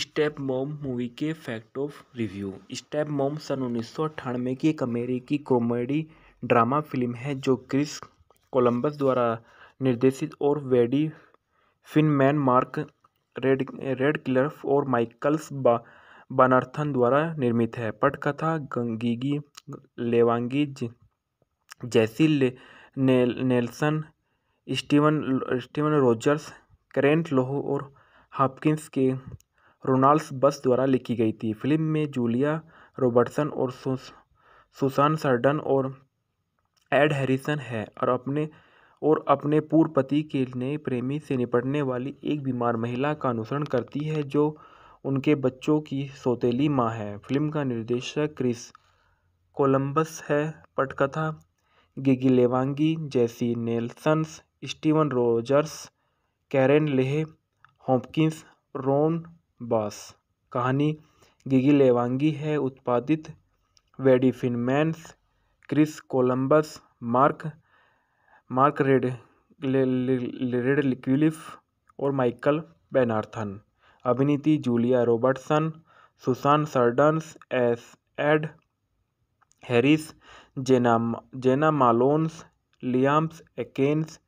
step mom movie के fact of review step mom सन उन्नीस की एक अमेरिकी कॉमेडी ड्रामा फिल्म है जो क्रिस कोलंबस द्वारा निर्देशित और Wendy Finerman Mark Rad Radcliffe और माइकल्स बा बनार्थन द्वारा निर्मित है पटकथा गंगीगी लेवांगी जैसी ले, ने, Nelson Steven Steven Rogers Karen लोहो और हापकिंस के रोनाल्ड्स बस द्वारा लिखी गई थी फिल्म में जूलिया रॉबर्टसन और सुसान सर्डन और एड हैरिसन है और अपने और अपने पूर्व पति के नए प्रेमी से निपटने वाली एक बीमार महिला का अनुसरण करती है जो उनके बच्चों की सौतेली माँ है फिल्म का निर्देशक क्रिस कोलंबस है पटकथा Gigi Levangie Jessie नेल्सन्स Steven Rogers Karen Leigh Hopkins Ron Bass कहानी गिगी लेवांगी है उत्पादित Wendy फिनमैन्स Chris Columbus Mark Mark Rad Radcliffe और माइकल बेनार्थन अभिनीति जूलिया रॉबर्टसन सुसान सर्डन्स एस Ed Harris Jena Jena मालोन्स लियाम्स एकेन्स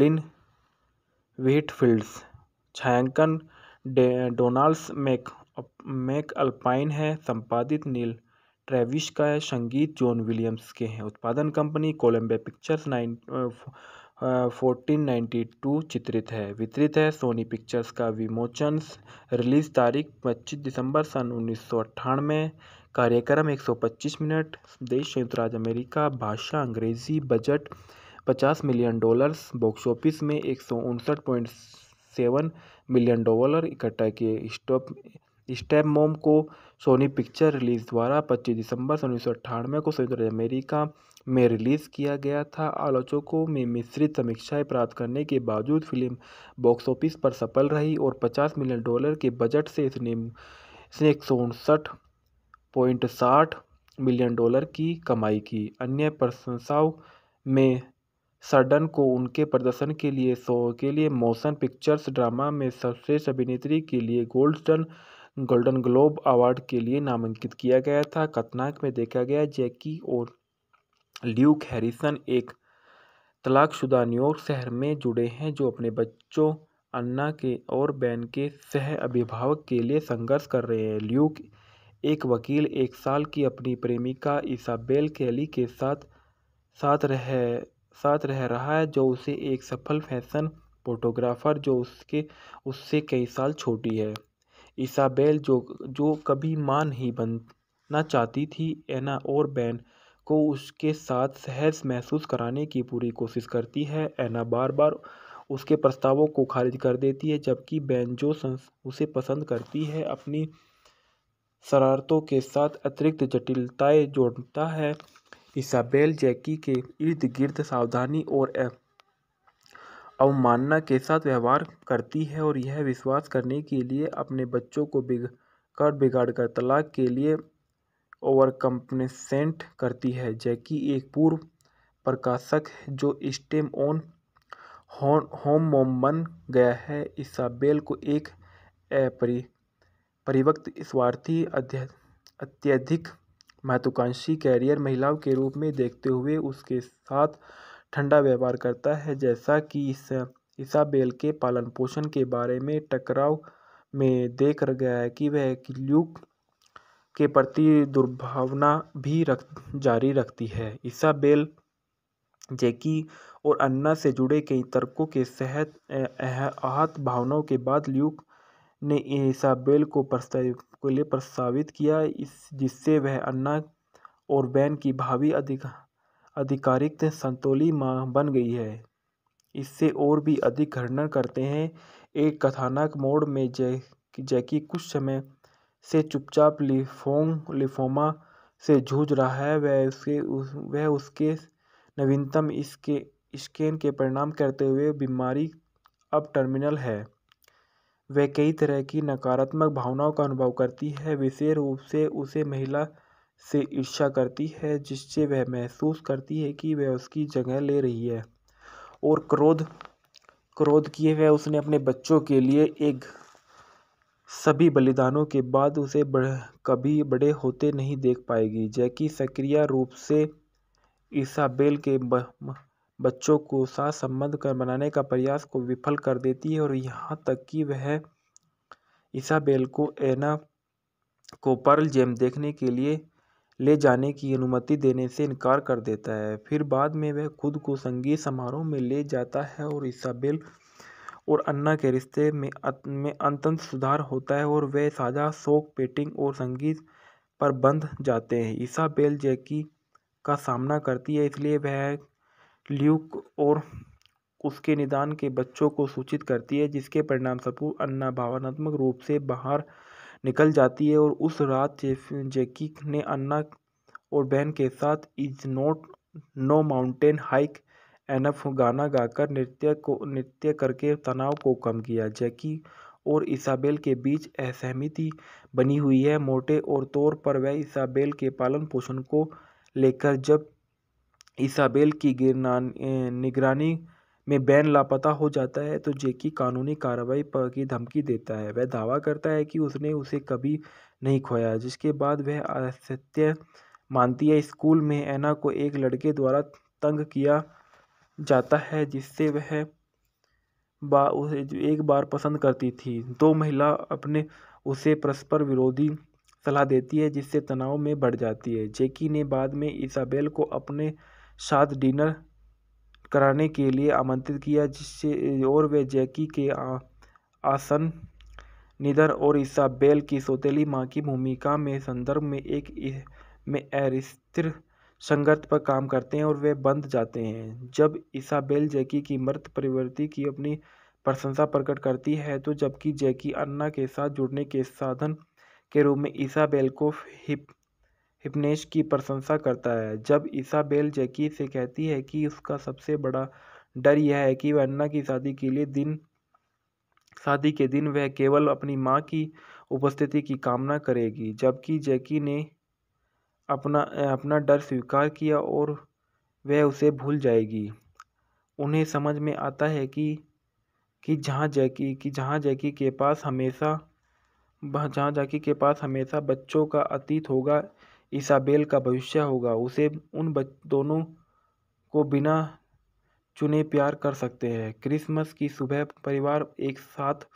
Lynn व्हीटफील्ड्स छायांकन डोनाल्ड्स Mac मैकअल्पाइन है संपादित नील ट्रेविश का है संगीत जॉन विलियम्स के हैं उत्पादन company Columbia Pictures nine fourteen ninety two चित्रित है वितरित है सोनी पिक्चर्स का विमोचन रिलीज तारीख पच्चीस दिसंबर सन उन्नीस सौ अट्ठानवे कार्यक्रम एक सौ पच्चीस मिनट देश संयुक्त राज्य अमेरिका भाषा अंग्रेजी बजट पचास मिलियन डॉलर्स बॉक्स ऑफिस में एक सौ उनसठ पॉइंट सेवन मिलियन डॉलर इकट्ठा किए स्टेप मोम को सोनी पिक्चर रिलीज द्वारा 25 दिसंबर उन्नीस को संयुक्त राज्य अमेरिका में रिलीज़ किया गया था आलोचकों में मिश्रित समीक्षाएं प्राप्त करने के बावजूद फिल्म बॉक्स ऑफिस पर सफल रही और 50 मिलियन डॉलर के बजट से इसने इसने एक सौ उनसठ पॉइंट साठ मिलियन डॉलर की कमाई की अन्य प्रशंसाओं में सडन को उनके प्रदर्शन के लिए शो के लिए मोशन पिक्चर्स ड्रामा में सर्वश्रेष्ठ अभिनेत्री के लिए गोल्डन गोल्डन ग्लोब अवार्ड के लिए नामांकित किया गया था कथनाक में देखा गया जैकी और ल्यूक हैरिसन एक तलाकशुदा न्यूयॉर्क शहर में जुड़े हैं जो अपने बच्चों अन्ना के और बैन के सह अभिभावक के लिए संघर्ष कर रहे हैं ल्यूक एक वकील एक साल की अपनी प्रेमिका इसाबेल कैली के साथ साथ रह साथ रह रहा है जो उसे एक सफल फैशन फोटोग्राफर जो उसके उससे कई साल छोटी है इसाबेल जो जो कभी मां नहीं बनना चाहती थी एना और बैन को उसके साथ सहज महसूस कराने की पूरी कोशिश करती है एना बार बार उसके प्रस्तावों को खारिज कर देती है जबकि बैन जो उसे पसंद करती है अपनी शरारतों के साथ अतिरिक्त जटिलताएं जोड़ता है इसाबेल जैकी के इर्द गिर्द सावधानी और अवमानना के साथ व्यवहार करती है और यह विश्वास करने के लिए अपने बच्चों को बिगाड़ बिगाड़ कर तलाक के लिए ओवरकम्पनसेंट करती है जैकी एक पूर्व प्रकाशक जो स्टेम ऑन होम बन गया है इसाबेल को एक अपरि परिवक्त स्वार्थी अत्यधिक महत्वाकांक्षी कैरियर महिलाओं के रूप में देखते हुए उसके साथ ठंडा व्यवहार करता है जैसा कि इस इसाबेल के पालन पोषण के बारे में टकराव में देख गया है कि वह ल्यूक के प्रति दुर्भावना भी रख जारी रखती है इसाबेल जैकी और अन्ना से जुड़े कई तर्कों के सहत आहत भावनाओं के बाद ल्यूक ने इसाबेल को प्रस्तावित के लिए प्रस्तावित किया इस जिससे वह अन्ना और बैन की भावी अधिक आधिकारिक संतोली माँ बन गई है इससे और भी अधिक घटना करते हैं एक कथानक मोड़ में जय जैकी कुछ समय से चुपचाप लिफोंग लिफोमा से जूझ रहा है वह उसके वह उसके नवीनतम इसके स्कैन के परिणाम करते हुए बीमारी अब टर्मिनल है वह कई तरह की नकारात्मक भावनाओं का अनुभव करती है विशेष रूप से उसे महिला से ईर्ष्या करती है जिससे वह महसूस करती है कि वह उसकी जगह ले रही है और क्रोध क्रोध किए हुए उसने अपने बच्चों के लिए एक सभी बलिदानों के बाद उसे बड़, कभी बड़े होते नहीं देख पाएगी जैकी सक्रिय रूप से ईसाबेल के बच्चों को साथ संबंध कर बनाने का प्रयास को विफल कर देती है और यहाँ तक कि वह इसाबेल को एना को पर्ल जेम देखने के लिए ले जाने की अनुमति देने से इनकार कर देता है फिर बाद में वह खुद को संगीत समारोह में ले जाता है और इसाबेल और अन्ना के रिश्ते में में अंतंत सुधार होता है और वे साझा शोक पेटिंग और संगीत पर बंध जाते हैं ईसाबेल जैकी का सामना करती है इसलिए वह ल्यूक और उसके निदान के बच्चों को सूचित करती है जिसके परिणाम परिणामस्वरूप अन्ना भावनात्मक रूप से बाहर निकल जाती है और उस रात जैकी ने अन्ना और बहन के साथ is not no mountain high enough गाना गाकर नृत्य को नृत्य करके तनाव को कम किया जैकी और इसाबेल के बीच असहमति बनी हुई है मोटे और तौर पर वह इसाबेल के पालन पोषण को लेकर जब इसाबेल की निगरानी में बैन लापता हो जाता है तो जेकी कानूनी कार्रवाई पर की धमकी देता है वह दावा करता है कि उसने उसे कभी नहीं खोया जिसके बाद वह असत्य मानती है स्कूल में ऐना को एक लड़के द्वारा तंग किया जाता है जिससे वह बा उसे एक बार पसंद करती थी दो महिला अपने उसे परस्पर विरोधी सलाह देती है जिससे तनाव में बढ़ जाती है जेकी ने बाद में इसाबेल को अपने साथ डिनर कराने के लिए आमंत्रित किया जिससे और वे जैकी के आसन निधर और इसाबेल की सौतेली माँ की भूमिका में संदर्भ में एक में अस्थिर संगत पर काम करते हैं और वे बंद जाते हैं जब इसाबेल जैकी की मृत परिवर्ति की अपनी प्रशंसा प्रकट करती है तो जबकि जैकी अन्ना के साथ जुड़ने के साधन के रूप में इसाबेल को हिप हिपनेश की प्रशंसा करता है जब इसाबेल जैकी से कहती है कि उसका सबसे बड़ा डर यह है कि वह अन्ना की शादी के लिए दिन शादी के दिन वह केवल अपनी माँ की उपस्थिति की कामना करेगी जबकि जैकी ने अपना अपना डर स्वीकार किया और वह उसे भूल जाएगी उन्हें समझ में आता है कि कि जहाँ जैकी कि जहाँ जैकी के पास हमेशा जहाँ जैकी के पास हमेशा बच्चों का अतीत होगा ईसाबेल का भविष्य होगा उसे उन दोनों को बिना चुने प्यार कर सकते हैं क्रिसमस की सुबह परिवार एक साथ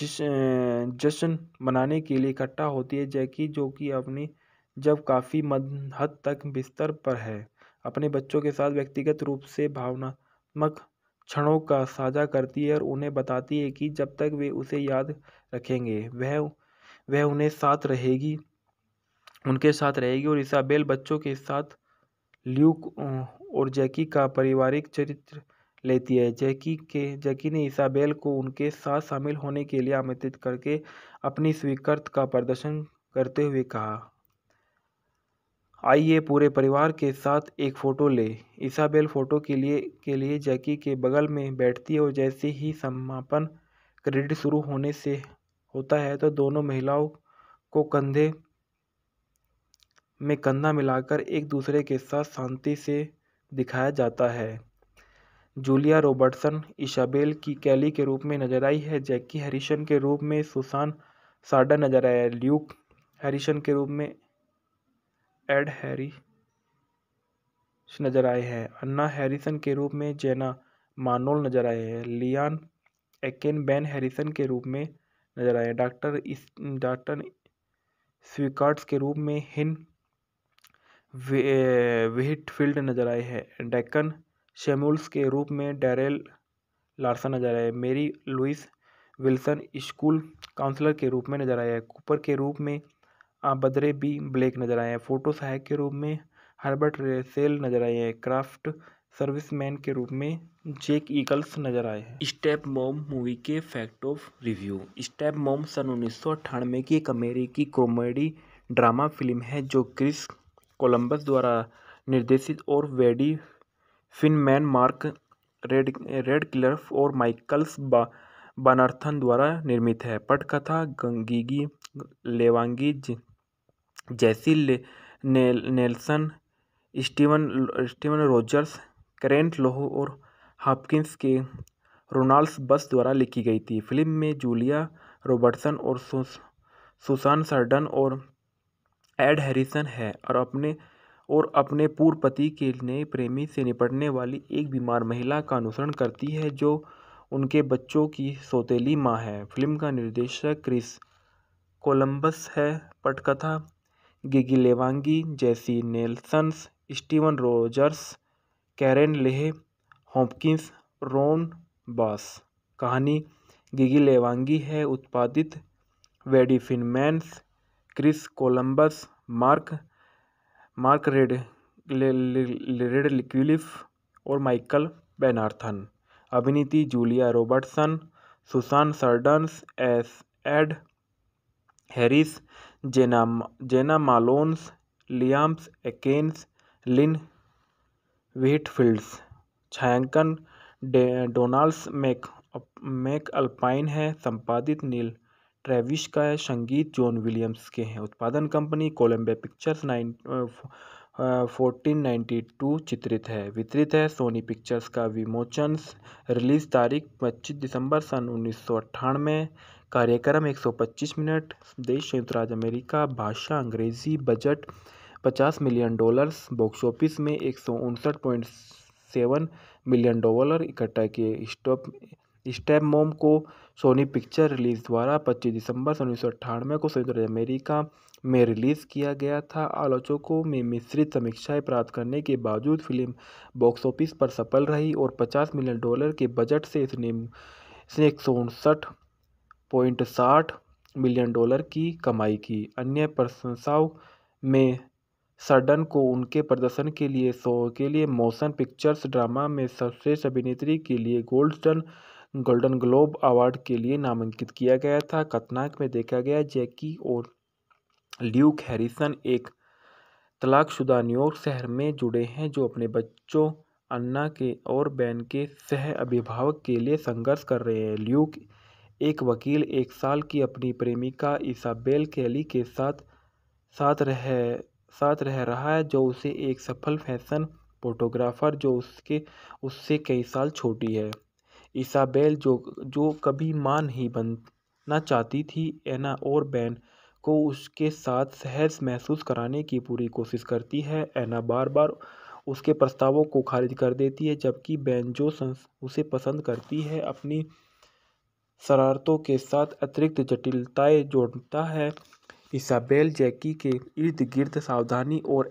जश्न मनाने के लिए इकट्ठा होती है जैकी जो कि अपनी जब काफ़ी हद तक बिस्तर पर है अपने बच्चों के साथ व्यक्तिगत रूप से भावनात्मक क्षणों का साझा करती है और उन्हें बताती है कि जब तक वे उसे याद रखेंगे वह वह उन्हें साथ रहेगी उनके साथ रहेगी और इसाबेल बच्चों के साथ ल्यूक और जैकी का पारिवारिक चरित्र लेती है जैकी के जैकी ने इसाबेल को उनके साथ शामिल होने के लिए आमंत्रित करके अपनी स्वीकृत का प्रदर्शन करते हुए कहा आइए पूरे परिवार के साथ एक फ़ोटो ले इसाबेल फ़ोटो के लिए के लिए जैकी के बगल में बैठती है और जैसे ही समापन क्रेडिट शुरू होने से होता है तो दोनों महिलाओं को कंधे में कंधा मिलाकर एक दूसरे के साथ शांति से दिखाया जाता है जूलिया रॉबर्टसन इशाबेल की कैली के रूप में नजर आई है जैकी हैरिसन के रूप में सुसान साडा नजर आया है ल्यूक हैरिसन के रूप में एड हैरी नजर आए हैं अन्ना हैरिसन के रूप में जेना मानोल नजर आए हैं लियान एकेन बेन हैरिसन के रूप में नजर आए डॉक्टर डॉक्टर स्वीकार्ड्स के रूप में हिन वे नजर आए हैं डेक्कन शेमुल्स के रूप में डेरेल लार्सन नजर आए मेरी लुइस विल्सन स्कूल काउंसलर के रूप में नजर आए हैं कूपर के रूप में बदरे बी ब्लैक नजर आए हैं फोटो सहायक के रूप में हर्बर्ट रेसेल नजर आए हैं क्राफ्ट सर्विसमैन के रूप में जेक ईगल्स नजर आए हैं स्टेप मॉम मूवी के fact of review step mom सन उन्नीस की एक अमेरिकी कॉमेडी ड्रामा फिल्म है जो क्रिस कोलंबस द्वारा निर्देशित और Wendy Finerman Mark Rad Radcliffe और माइकल्स बा बनार्थन द्वारा निर्मित है पटकथा गंगीगी लेवांगी जैसी ले, ने, Nelson Steven Steven Rogers Karen लोहो और हॉपकिंस के रोनाल्ड्स बस द्वारा लिखी गई थी फिल्म में जूलिया रॉबर्टसन और सुसान सर्डन और एड हैरिसन है और अपने और अपने पूर्व पति के नए प्रेमी से निपटने वाली एक बीमार महिला का अनुसरण करती है जो उनके बच्चों की सौतेली माँ है फिल्म का निर्देशक क्रिस कोलंबस है पटकथा Gigi Levangie Jessie नेल्सन्स Steven Rogers Karen Leigh Hopkins Ron Bass कहानी गिगी लेवांगी है उत्पादित Wendy फिनमैन्स Chris Columbus Mark Mark Radcliffe और माइकल बेनार्थन अभिनीति जूलिया रॉबर्टसन सुसान सर्डन्स एस Ed Harris Jena Jena मालोन्स लियाम्स एकेन्स Lynn व्हीटफील्ड्स छायांकन डोनाल्ड्स Mac Mac alpine है संपादित नील ट्रेविश का है संगीत जॉन विलियम्स के हैं उत्पादन company Columbia Pictures nine fourteen ninety two चित्रित है वितरित है सोनी पिक्चर्स का विमोचन रिलीज तारीख पच्चीस दिसंबर सन उन्नीस सौ अट्ठानवे कार्यक्रम एक सौ पच्चीस मिनट देश संयुक्त राज्य अमेरिका भाषा अंग्रेजी बजट पचास मिलियन डॉलर्स बॉक्स ऑफिस में एक सौ उनसठ पॉइंट सेवन मिलियन डॉलर इकट्ठा के स्टॉप स्टेप मोम को सोनी पिक्चर रिलीज द्वारा 25 दिसंबर उन्नीस सौ को संयुक्त राज्य अमेरिका में रिलीज़ किया गया था आलोचकों में मिश्रित समीक्षाएं प्राप्त करने के बावजूद फिल्म बॉक्स ऑफिस पर सफल रही और 50 मिलियन डॉलर के बजट से इसने इसने एक मिलियन डॉलर की कमाई की अन्य प्रशंसाओं में सडन को उनके प्रदर्शन के लिए शो के लिए मोशन पिक्चर्स ड्रामा में सर्वश्रेष्ठ अभिनेत्री के लिए गोल्डन गोल्डन ग्लोब अवार्ड के लिए नामांकित किया गया था कथनाक में देखा गया जैकी और ल्यूक हैरिसन एक तलाकशुदा न्यूयॉर्क शहर में जुड़े हैं जो अपने बच्चों अन्ना के और बैन के सह अभिभावक के लिए संघर्ष कर रहे हैं ल्यूक एक वकील एक साल की अपनी प्रेमिका इसाबेल कैली के साथ साथ रह साथ रह रहा है जो उसे एक सफल फैशन फोटोग्राफर जो उसके उससे कई साल छोटी है इसाबेल जो जो कभी मां नहीं बनना चाहती थी एना और बैन को उसके साथ सहज महसूस कराने की पूरी कोशिश करती है एना बार बार उसके प्रस्तावों को खारिज कर देती है जबकि बैन जो उसे पसंद करती है अपनी शरारतों के साथ अतिरिक्त जटिलताएं जोड़ता है इसाबेल जैकी के इर्द गिर्द सावधानी और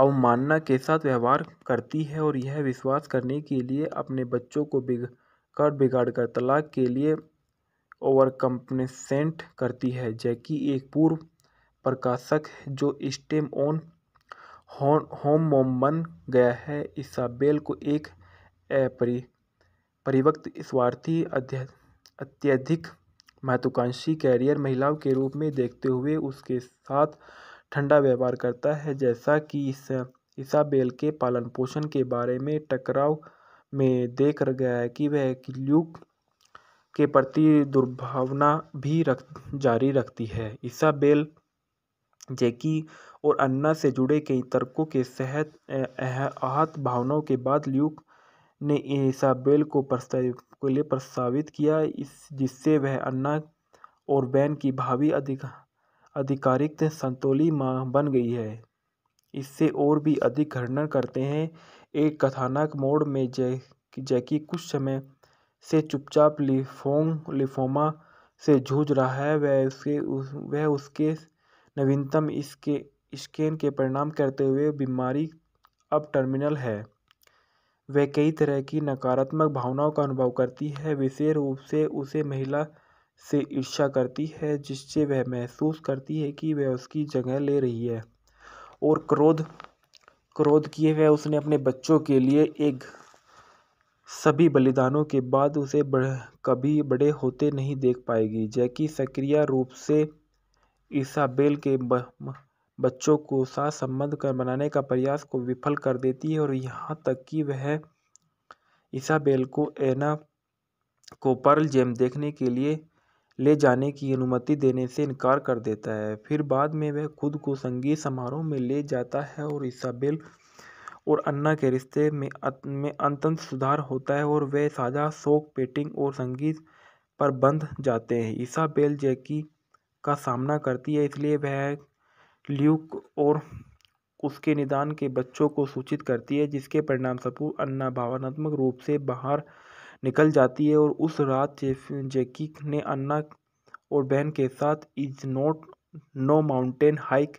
अवमानना के साथ व्यवहार करती है और यह विश्वास करने के लिए अपने बच्चों को बिगाड़ बिगाड़ कर तलाक के लिए ओवरकम्पनसेंट करती है जैकी एक पूर्व प्रकाशक है जो स्टेम ऑन बन गया है इसाबेल को एक परिवक्त स्वार्थी अत्यधिक महत्वाकांक्षी कैरियर महिलाओं के रूप में देखते हुए उसके साथ ठंडा व्यवहार करता है जैसा कि इस इसाबेल के पालन पोषण के बारे में टकराव में देख गया है कि वह ल्यूक के प्रति दुर्भावना भी रख जारी रखती है इसाबेल जैकी और अन्ना से जुड़े कई तर्कों के सहत आहत भावनाओं के बाद ल्यूक ने इसाबेल को प्रस्ताव के लिए प्रस्तावित किया इस जिससे वह अन्ना और बैन की भावी अधिक अधिकारिक संतोली माँ बन गई है इससे और भी अधिक खंडन करते हैं एक कथानक मोड़ में जै जैकी कुछ समय से चुपचाप लिफोंग लिफोमा से जूझ रहा है वह उसके उस, वह उसके नवीनतम इसके स्कैन के परिणाम करते हुए बीमारी अब टर्मिनल है वह कई तरह की नकारात्मक भावनाओं का अनुभव करती है विशेष रूप से उसे महिला से ईर्ष्या करती है जिससे वह महसूस करती है कि वह उसकी जगह ले रही है और क्रोध क्रोध किए हुए उसने अपने बच्चों के लिए एक सभी बलिदानों के बाद उसे बड़, कभी बड़े होते नहीं देख पाएगी जैकी सक्रिय रूप से ईसाबेल के ब, बच्चों को साथ संबंध कर बनाने का प्रयास को विफल कर देती है और यहाँ तक कि वह ईसाबेल को एना को पर्ल जेम देखने के लिए ले जाने की अनुमति देने से इनकार कर देता है फिर बाद में वह खुद को संगीत समारोह में ले जाता है और इसाबेल और अन्ना के रिश्ते में में अंतंत सुधार होता है और वे साझा शोक पेटिंग और संगीत पर बंध जाते हैं इसाबेल जैकी का सामना करती है इसलिए वह ल्यूक और उसके निदान के बच्चों को सूचित करती है जिसके परिणाम सपूर अन्ना भावनात्मक रूप से बाहर निकल जाती है और उस रात जैकी ने अन्ना और बहन के साथ is not no mountain high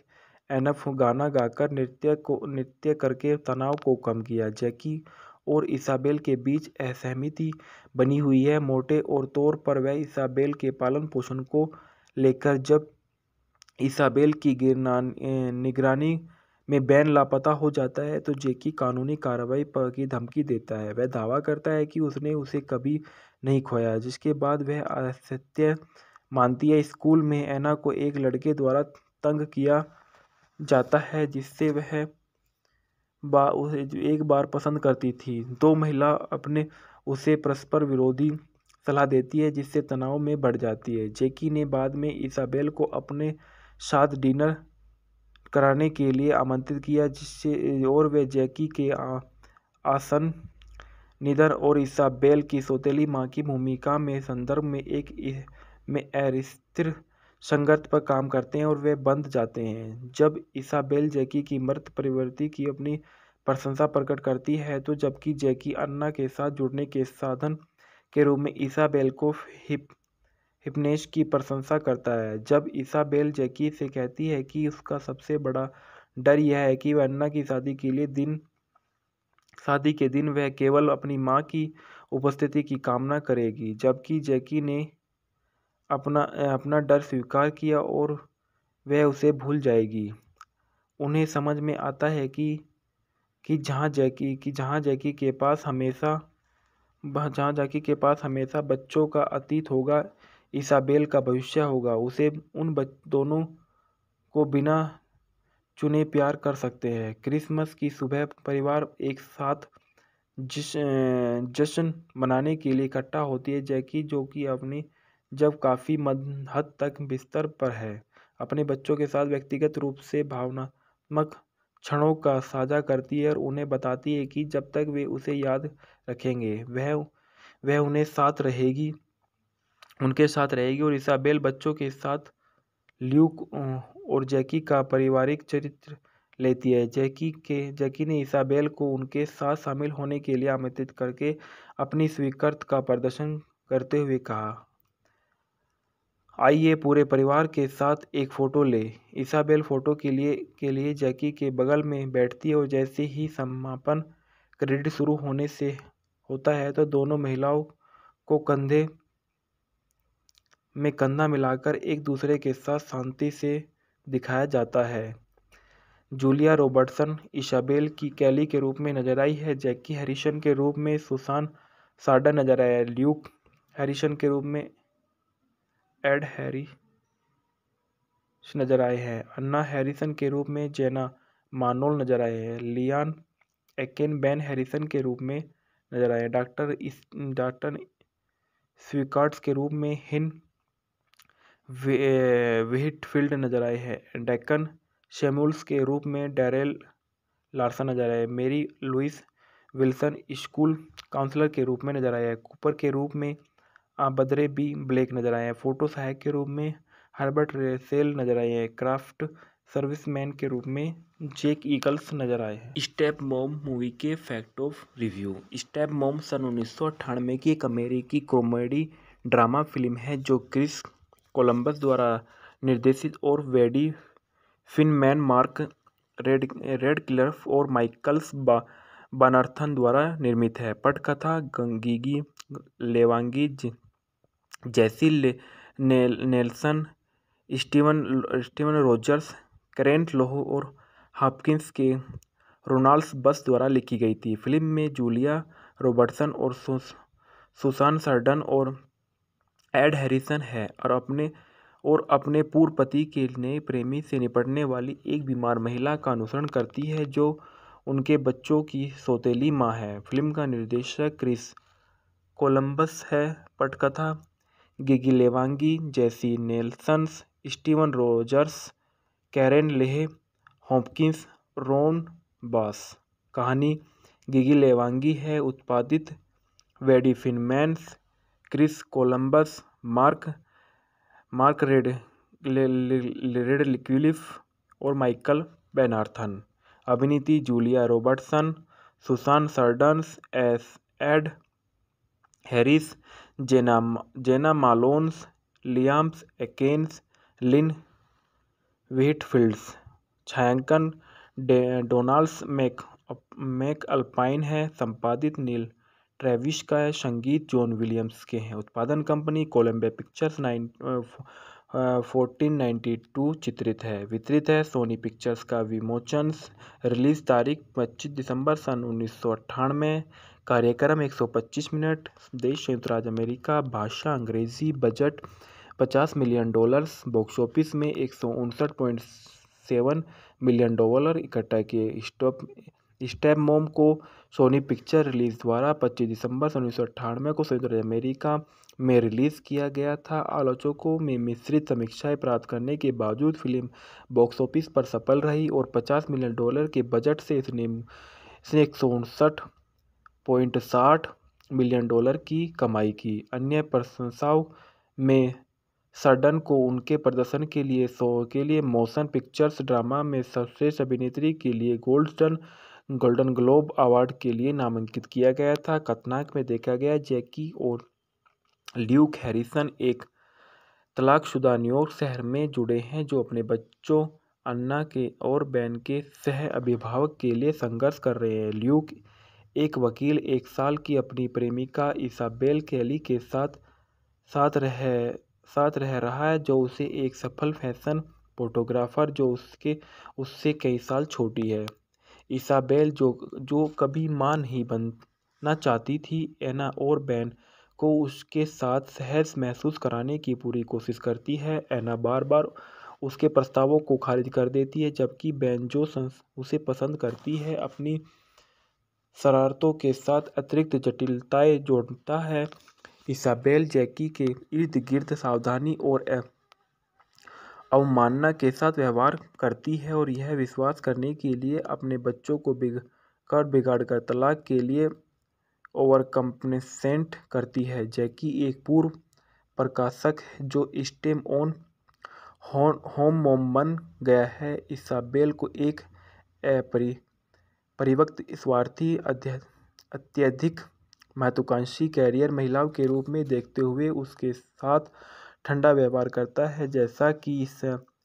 enough गाना गाकर नृत्य को नृत्य करके तनाव को कम किया जैकी और इसाबेल के बीच असहमति बनी हुई है मोटे और तौर पर वह इसाबेल के पालन पोषण को लेकर जब इसाबेल की निगरानी में बैन लापता हो जाता है तो जेकी कानूनी कार्रवाई की धमकी देता है वह दावा करता है कि उसने उसे कभी नहीं खोया जिसके बाद वह असत्य मानती है स्कूल में एना को एक लड़के द्वारा तंग किया जाता है जिससे वह बा एक बार पसंद करती थी दो महिला अपने उसे परस्पर विरोधी सलाह देती है जिससे तनाव में बढ़ जाती है जेकी ने बाद में इसाबेल को अपने साथ डिनर कराने के लिए आमंत्रित किया जिससे और वे जैकी के आसन निधन और इसाबेल की सौतेली माँ की भूमिका में संदर्भ में एक में अस्थिर संगत पर काम करते हैं और वे बंध जाते हैं जब इसाबेल जैकी की मृत प्रवृत्ति की अपनी प्रशंसा प्रकट करती है तो जबकि जैकी अन्ना के साथ जुड़ने के साधन के रूप में इसाबेल को हिप हिपनेश की प्रशंसा करता है जब इसाबेल जैकी से कहती है कि उसका सबसे बड़ा डर यह है कि वह अन्ना की शादी के लिए दिन शादी के दिन वह केवल अपनी माँ की उपस्थिति की कामना करेगी जबकि जैकी ने अपना अपना डर स्वीकार किया और वह उसे भूल जाएगी उन्हें समझ में आता है कि कि जहाँ जैकी कि जहाँ जैकी के पास हमेशा जहाँ जैकी के पास हमेशा बच्चों का अतीत होगा ईसाबेल का भविष्य होगा उसे उन दोनों को बिना चुने प्यार कर सकते हैं क्रिसमस की सुबह परिवार एक साथ जश्न मनाने के लिए इकट्ठा होती है जैकी जो कि अपनी जब काफ़ी हद तक बिस्तर पर है अपने बच्चों के साथ व्यक्तिगत रूप से भावनात्मक क्षणों का साझा करती है और उन्हें बताती है कि जब तक वे उसे याद रखेंगे वह वह उन्हें साथ रहेगी उनके साथ रहेगी और इसाबेल बच्चों के साथ ल्यूक और जैकी का पारिवारिक चरित्र लेती है जैकी के जैकी ने इसाबेल को उनके साथ शामिल होने के लिए आमंत्रित करके अपनी स्वीकृत का प्रदर्शन करते हुए कहा आइए पूरे परिवार के साथ एक फ़ोटो ले इसाबेल फ़ोटो के लिए के लिए जैकी के बगल में बैठती है और जैसे ही समापन क्रेडिट शुरू होने से होता है तो दोनों महिलाओं को कंधे में कंधा मिलाकर एक दूसरे के साथ शांति से दिखाया जाता है जूलिया रॉबर्टसन इशाबेल की कैली के रूप में नजर आई है जैकी हैरिसन के रूप में सुसान साडा नजर आया है ल्यूक हैरिसन के रूप में एड हैरी नजर आए हैं अन्ना हैरिसन के रूप में जेना मानोल नजर आए हैं लियान एकेन बैन हैरिसन के रूप में नजर आए डॉक्टर डॉक्टर स्वीकार्ट्स के रूप में हिन विहिटफील्ड नजर आए हैं डेक्कन शेमुल्स के रूप में डेरेल लार्सन नजर आए मेरी लुइस विल्सन स्कूल काउंसलर के रूप में नजर आए हैं कूपर के रूप में बदरे बी ब्लैक नजर आए हैं फोटो सहायक के रूप में हर्बर्ट रेसेल नजर आए हैं क्राफ्ट सर्विसमैन के रूप में जेक ईगल्स नजर आए हैं स्टेप मॉम मूवी के fact of review step mom सन उन्नीस में की एक अमेरिकी कॉमेडी ड्रामा फिल्म है जो क्रिस कोलंबस द्वारा निर्देशित और Wendy Finerman Mark Rad Radcliffe और माइकल्स बा बनार्थन द्वारा निर्मित है पटकथा गंगीगी लेवांगी जैसी ले, ने, Nelson Steven Steven Rogers Karen लोहो और हॉपकिंस के रोनाल्ड्स बस द्वारा लिखी गई थी फिल्म में जूलिया रॉबर्टसन और सुसान सर्डन और एड हैरिसन है और अपने और अपने पूर्व पति के नए प्रेमी से निपटने वाली एक बीमार महिला का अनुसरण करती है जो उनके बच्चों की सौतेली माँ है फिल्म का निर्देशक क्रिस कोलंबस है पटकथा Gigi Levangie Jessie नेल्सन्स Steven Rogers Karen Leigh Hopkins Ron Bass कहानी गिगी लेवांगी है उत्पादित Wendy फिनमैन्स Chris Columbus Mark Mark Rad Radcliffe और माइकल बेनार्थन अभिनीति जूलिया रॉबर्टसन सुसान सर्डन्स एस Ed Harris Jena Jena मालोन्स लियाम्स एकेन्स Lynn व्हीटफील्ड्स छायांकन डोनाल्ड्स Mac Mac alpine है संपादित नील ट्रेविश का है संगीत जॉन विलियम्स के हैं उत्पादन company Columbia Pictures nine fourteen ninety two चित्रित है वितरित है सोनी पिक्चर्स का विमोचन रिलीज तारीख पच्चीस दिसंबर सन उन्नीस सौ अट्ठानवे कार्यक्रम एक सौ पच्चीस मिनट देश संयुक्त राज्य अमेरिका भाषा अंग्रेजी बजट पचास मिलियन डॉलर्स बॉक्स ऑफिस में एक सौ उनसठ पॉइंट सेवन मिलियन डॉलर इकट्ठा किए स्टॉप स्टेप मोम को सोनी पिक्चर रिलीज़ द्वारा 25 दिसंबर उन्नीस सौ अट्ठानवे को संयुक्त राज्य अमेरिका में रिलीज़ किया गया था आलोचकों में मिश्रित समीक्षाएं प्राप्त करने के बावजूद फिल्म बॉक्स ऑफिस पर सफल रही और 50 मिलियन डॉलर के बजट से इसने इसने एक सौ उनसठ पॉइंट साठ मिलियन डॉलर की कमाई की अन्य प्रशंसाओं में सडन को उनके प्रदर्शन के लिए शो के लिए मोशन पिक्चर्स ड्रामा में सर्वश्रेष्ठ अभिनेत्री के लिए गोल्डन गोल्डन ग्लोब अवार्ड के लिए नामांकित किया गया था कथनाक में देखा गया जैकी और ल्यूक हैरिसन एक तलाकशुदा न्यूयॉर्क शहर में जुड़े हैं जो अपने बच्चों अन्ना के और बैन के सह अभिभावक के लिए संघर्ष कर रहे हैं ल्यूक एक वकील एक साल की अपनी प्रेमिका इसाबेल कैली के साथ साथ रह साथ रह रहा है जो उसे एक सफल फैशन फोटोग्राफर जो उसके उससे कई साल छोटी है इसाबेल जो जो कभी मां नहीं बनना चाहती थी एना और बैन को उसके साथ सहज महसूस कराने की पूरी कोशिश करती है एना बार बार उसके प्रस्तावों को खारिज कर देती है जबकि बैन जो उसे पसंद करती है अपनी शरारतों के साथ अतिरिक्त जटिलताएं जोड़ता है इसाबेल जैकी के इर्द गिर्द सावधानी और अवमानना के साथ व्यवहार करती है और यह विश्वास करने के लिए अपने बच्चों को बिगाड़ बिगाड़ कर तलाक के लिए ओवरकम्पनेसेंट करती है जैकी एक पूर्व प्रकाशक है जो स्टेम ऑन होम बन गया है इसाबेल को एक अपरि परिवक्त स्वार्थी अत्यधिक महत्वाकांक्षी कैरियर महिलाओं के रूप में देखते हुए उसके साथ ठंडा व्यवहार करता है जैसा कि इस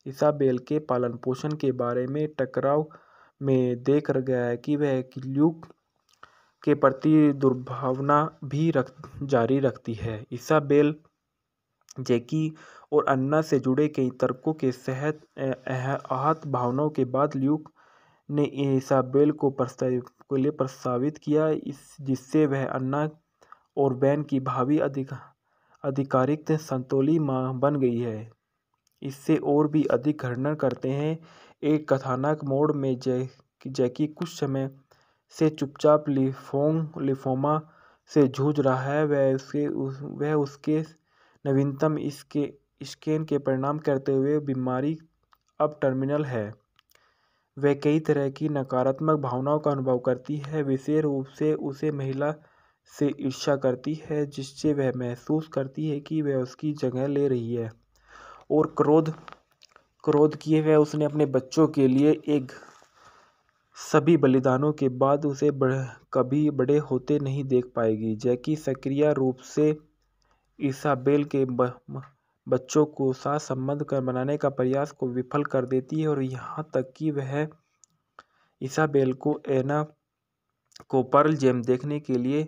इसाबेल के पालन पोषण के बारे में टकराव में देखा गया है कि वह ल्यूक के प्रति दुर्भावना भी रख जारी रखती है इसाबेल जैकी और अन्ना से जुड़े कई तर्कों के सहत आहत भावनाओं के बाद ल्यूक ने इसाबेल को प्रस्ताव के लिए प्रस्तावित किया इस जिससे वह अन्ना और बैन की भावी अधिक अधिकारिक संतोली माँ बन गई है इससे और भी अधिक खंडन करते हैं एक कथानक मोड़ में जै जैकी कुछ समय से चुपचाप लिफोंग लिफोमा से जूझ रहा है वह उसके उस, वह उसके नवीनतम इसके स्कैन के परिणाम करते हुए बीमारी अब टर्मिनल है वह कई तरह की नकारात्मक भावनाओं का अनुभव करती है विशेष रूप से उसे महिला से ईर्ष्या करती है जिससे वह महसूस करती है कि वह उसकी जगह ले रही है और क्रोध क्रोध किए हुए उसने अपने बच्चों के लिए एक सभी बलिदानों के बाद उसे बड़, कभी बड़े होते नहीं देख पाएगी जैकी सक्रिय रूप से ईसाबेल के ब, बच्चों को साथ संबंध कर बनाने का प्रयास को विफल कर देती है और यहाँ तक कि वह ईसाबेल को एना को पर्ल जेम देखने के लिए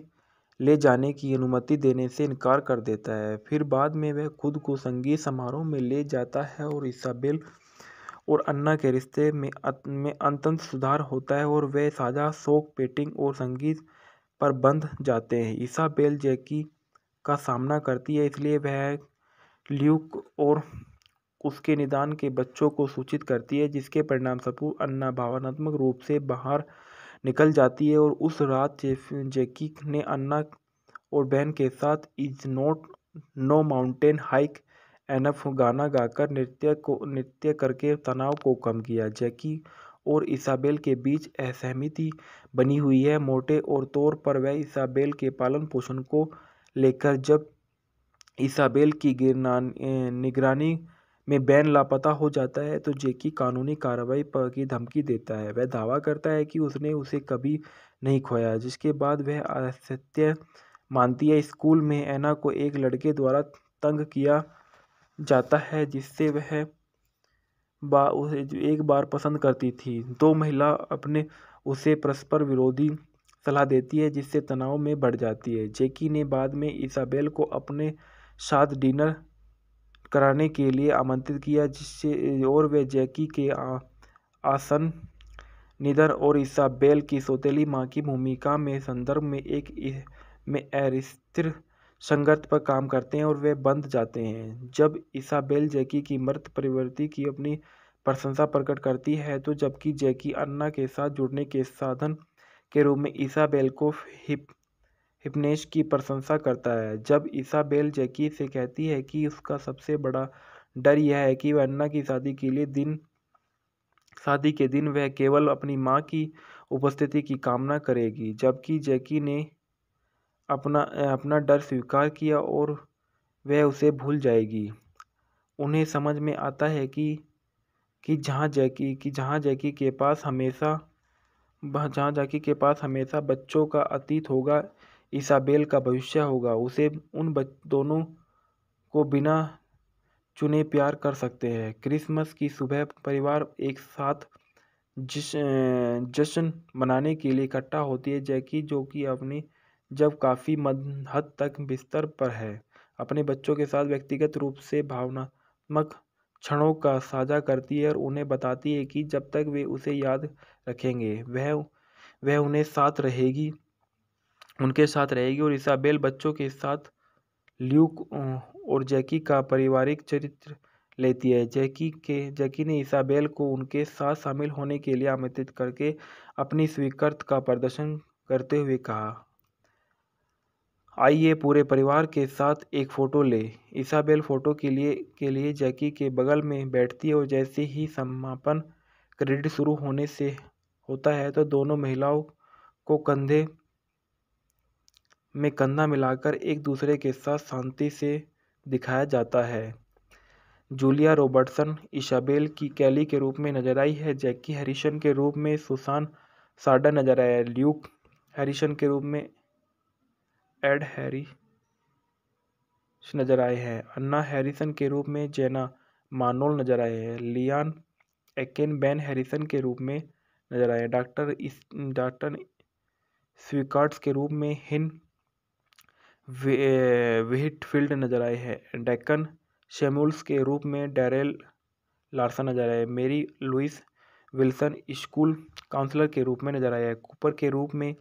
ले जाने की अनुमति देने से इनकार कर देता है फिर बाद में वह खुद को संगीत समारोह में ले जाता है और इसाबेल और अन्ना के रिश्ते में अं, में अत्यंत सुधार होता है और वे साझा शोक पेटिंग और संगीत पर बंध जाते हैं इसाबेल जैकी का सामना करती है इसलिए वह ल्यूक और उसके निदान के बच्चों को सूचित करती है जिसके परिणाम परिणामस्वरूप अन्ना भावनात्मक रूप से बाहर निकल जाती है और उस रात जैकी ने अन्ना और बहन के साथ is not no mountain high enough गाना गाकर नृत्य को नृत्य करके तनाव को कम किया जैकी और इसाबेल के बीच असहमति बनी हुई है मोटे और तौर पर वह इसाबेल के पालन पोषण को लेकर जब इसाबेल की निगरानी में बैन लापता हो जाता है तो जेकी कानूनी कार्रवाई पर की धमकी देता है वह दावा करता है कि उसने उसे कभी नहीं खोया जिसके बाद वह असत्य मानती है स्कूल में ऐना को एक लड़के द्वारा तंग किया जाता है जिससे वह बा उसे एक बार पसंद करती थी दो महिला अपने उसे परस्पर विरोधी सलाह देती है जिससे तनाव में बढ़ जाती है जेकी ने बाद में इसाबेल को अपने साथ डिनर कराने के लिए आमंत्रित किया जिससे और वे जैकी के आ, आसन निधन और इसाबेल की सौतेली माँ की भूमिका में संदर्भ में एक में अरिस्त्र संगत पर काम करते हैं और वे बंध जाते हैं जब इसाबेल जैकी की मृत परिवर्ति की अपनी प्रशंसा प्रकट करती है तो जबकि जैकी अन्ना के साथ जुड़ने के साधन के रूप में इसाबेल को हिप हिपनेश की प्रशंसा करता है जब इसाबेल जैकी से कहती है कि उसका सबसे बड़ा डर यह है कि वह अन्ना की शादी के लिए दिन शादी के दिन वह केवल अपनी माँ की उपस्थिति की कामना करेगी जबकि जैकी ने अपना अपना डर स्वीकार किया और वह उसे भूल जाएगी उन्हें समझ में आता है कि कि जहाँ जैकी कि जहाँ जैकी के पास हमेशा जहाँ जैकी के पास हमेशा बच्चों का अतीत होगा ईसाबेल का भविष्य होगा उसे उन दोनों को बिना चुने प्यार कर सकते हैं क्रिसमस की सुबह परिवार एक साथ जश्न मनाने के लिए इकट्ठा होती है जैकी जो कि अपनी जब काफ़ी हद तक बिस्तर पर है अपने बच्चों के साथ व्यक्तिगत रूप से भावनात्मक क्षणों का साझा करती है और उन्हें बताती है कि जब तक वे उसे याद रखेंगे वह वह उन्हें साथ रहेगी उनके साथ रहेगी और इसाबेल बच्चों के साथ ल्यूक और जैकी का पारिवारिक चरित्र लेती है जैकी के जैकी ने इसाबेल को उनके साथ शामिल होने के लिए आमंत्रित करके अपनी स्वीकृत का प्रदर्शन करते हुए कहा आइए पूरे परिवार के साथ एक फ़ोटो ले इसाबेल फ़ोटो के लिए के लिए जैकी के बगल में बैठती है और जैसे ही समापन क्रेडिट शुरू होने से होता है तो दोनों महिलाओं को कंधे में कंधा मिलाकर एक दूसरे के साथ शांति से दिखाया जाता है जूलिया रॉबर्टसन इशाबेल की कैली के रूप में नजर आई है जैकी हैरिसन के रूप में सुसान साडा नजर आया है ल्यूक हैरिसन के रूप में एड हैरी नजर आए हैं अन्ना हैरिसन के रूप में जेना मानोल नजर आए हैं लियान एकेन बैन हैरिसन के रूप में नजर आए डॉक्टर डॉक्टर स्वीकार्ड्स के रूप में हिन फील्ड नजर आए हैं डेक्कन शेमुल्स के रूप में डेरेल लार्सन नजर आए मेरी लुइस विल्सन स्कूल काउंसलर के रूप में नजर आए हैं कूपर के रूप में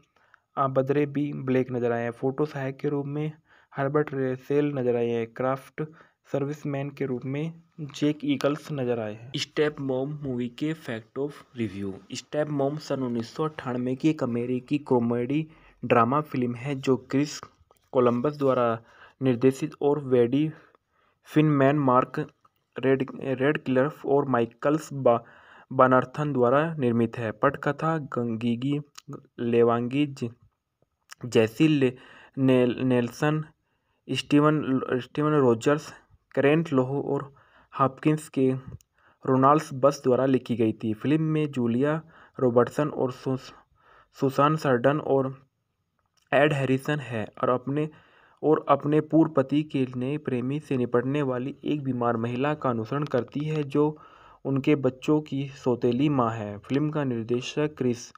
आबद्रे बी ब्लैक नजर आए हैं फोटो सहायक के रूप में हर्बर्ट रेसेल नजर आए हैं क्राफ्ट सर्विसमैन के रूप में जेक ईगल्स नजर आए हैं स्टेप मॉम मूवी के fact of review step mom सन उन्नीस की एक अमेरिकी कॉमेडी ड्रामा फिल्म है जो क्रिस कोलंबस द्वारा निर्देशित और Wendy Finerman Mark Rad Radcliffe और माइकल्स बा द्वारा निर्मित है पटकथा गंगीगी लेवांगी जैसी ले, ने, Nelson Steven Steven Rogers Karen लोहो और हॉपकिंस के रोनाल्ड्स बस द्वारा लिखी गई थी फिल्म में जूलिया रॉबर्टसन और सुसान सर्डन और एड हैरिसन है और अपने और अपने पूर्व पति के नए प्रेमी से निपटने वाली एक बीमार महिला का अनुसरण करती है जो उनके बच्चों की सौतेली माँ है फिल्म का निर्देशक क्रिस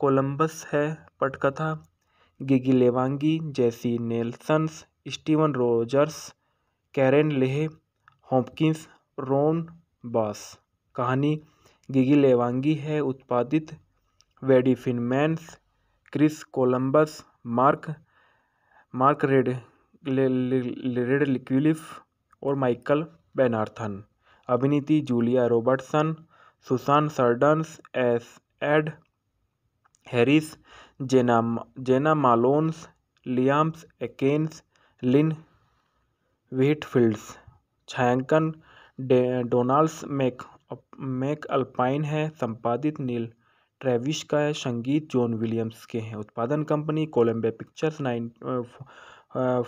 कोलंबस है पटकथा Gigi Levangie Jessie नेल्सन्स Steven Rogers Karen Leigh Hopkins Ron Bass कहानी गिगी लेवांगी है उत्पादित Wendy फिनमैन्स Chris Columbus Mark Mark Rad Radcliffe और माइकल बेनार्थन अभिनीति जूलिया रॉबर्टसन सुसान सर्डन्स एस Ed Harris Jena Jena मालोन्स लियाम्स एकेन्स Lynn व्हीटफील्ड्स छायांकन डोनाल्ड्स Mac Mac alpine है संपादित नील Travis का है संगीत जॉन विलियम्स के हैं उत्पादन company Columbia Pictures nine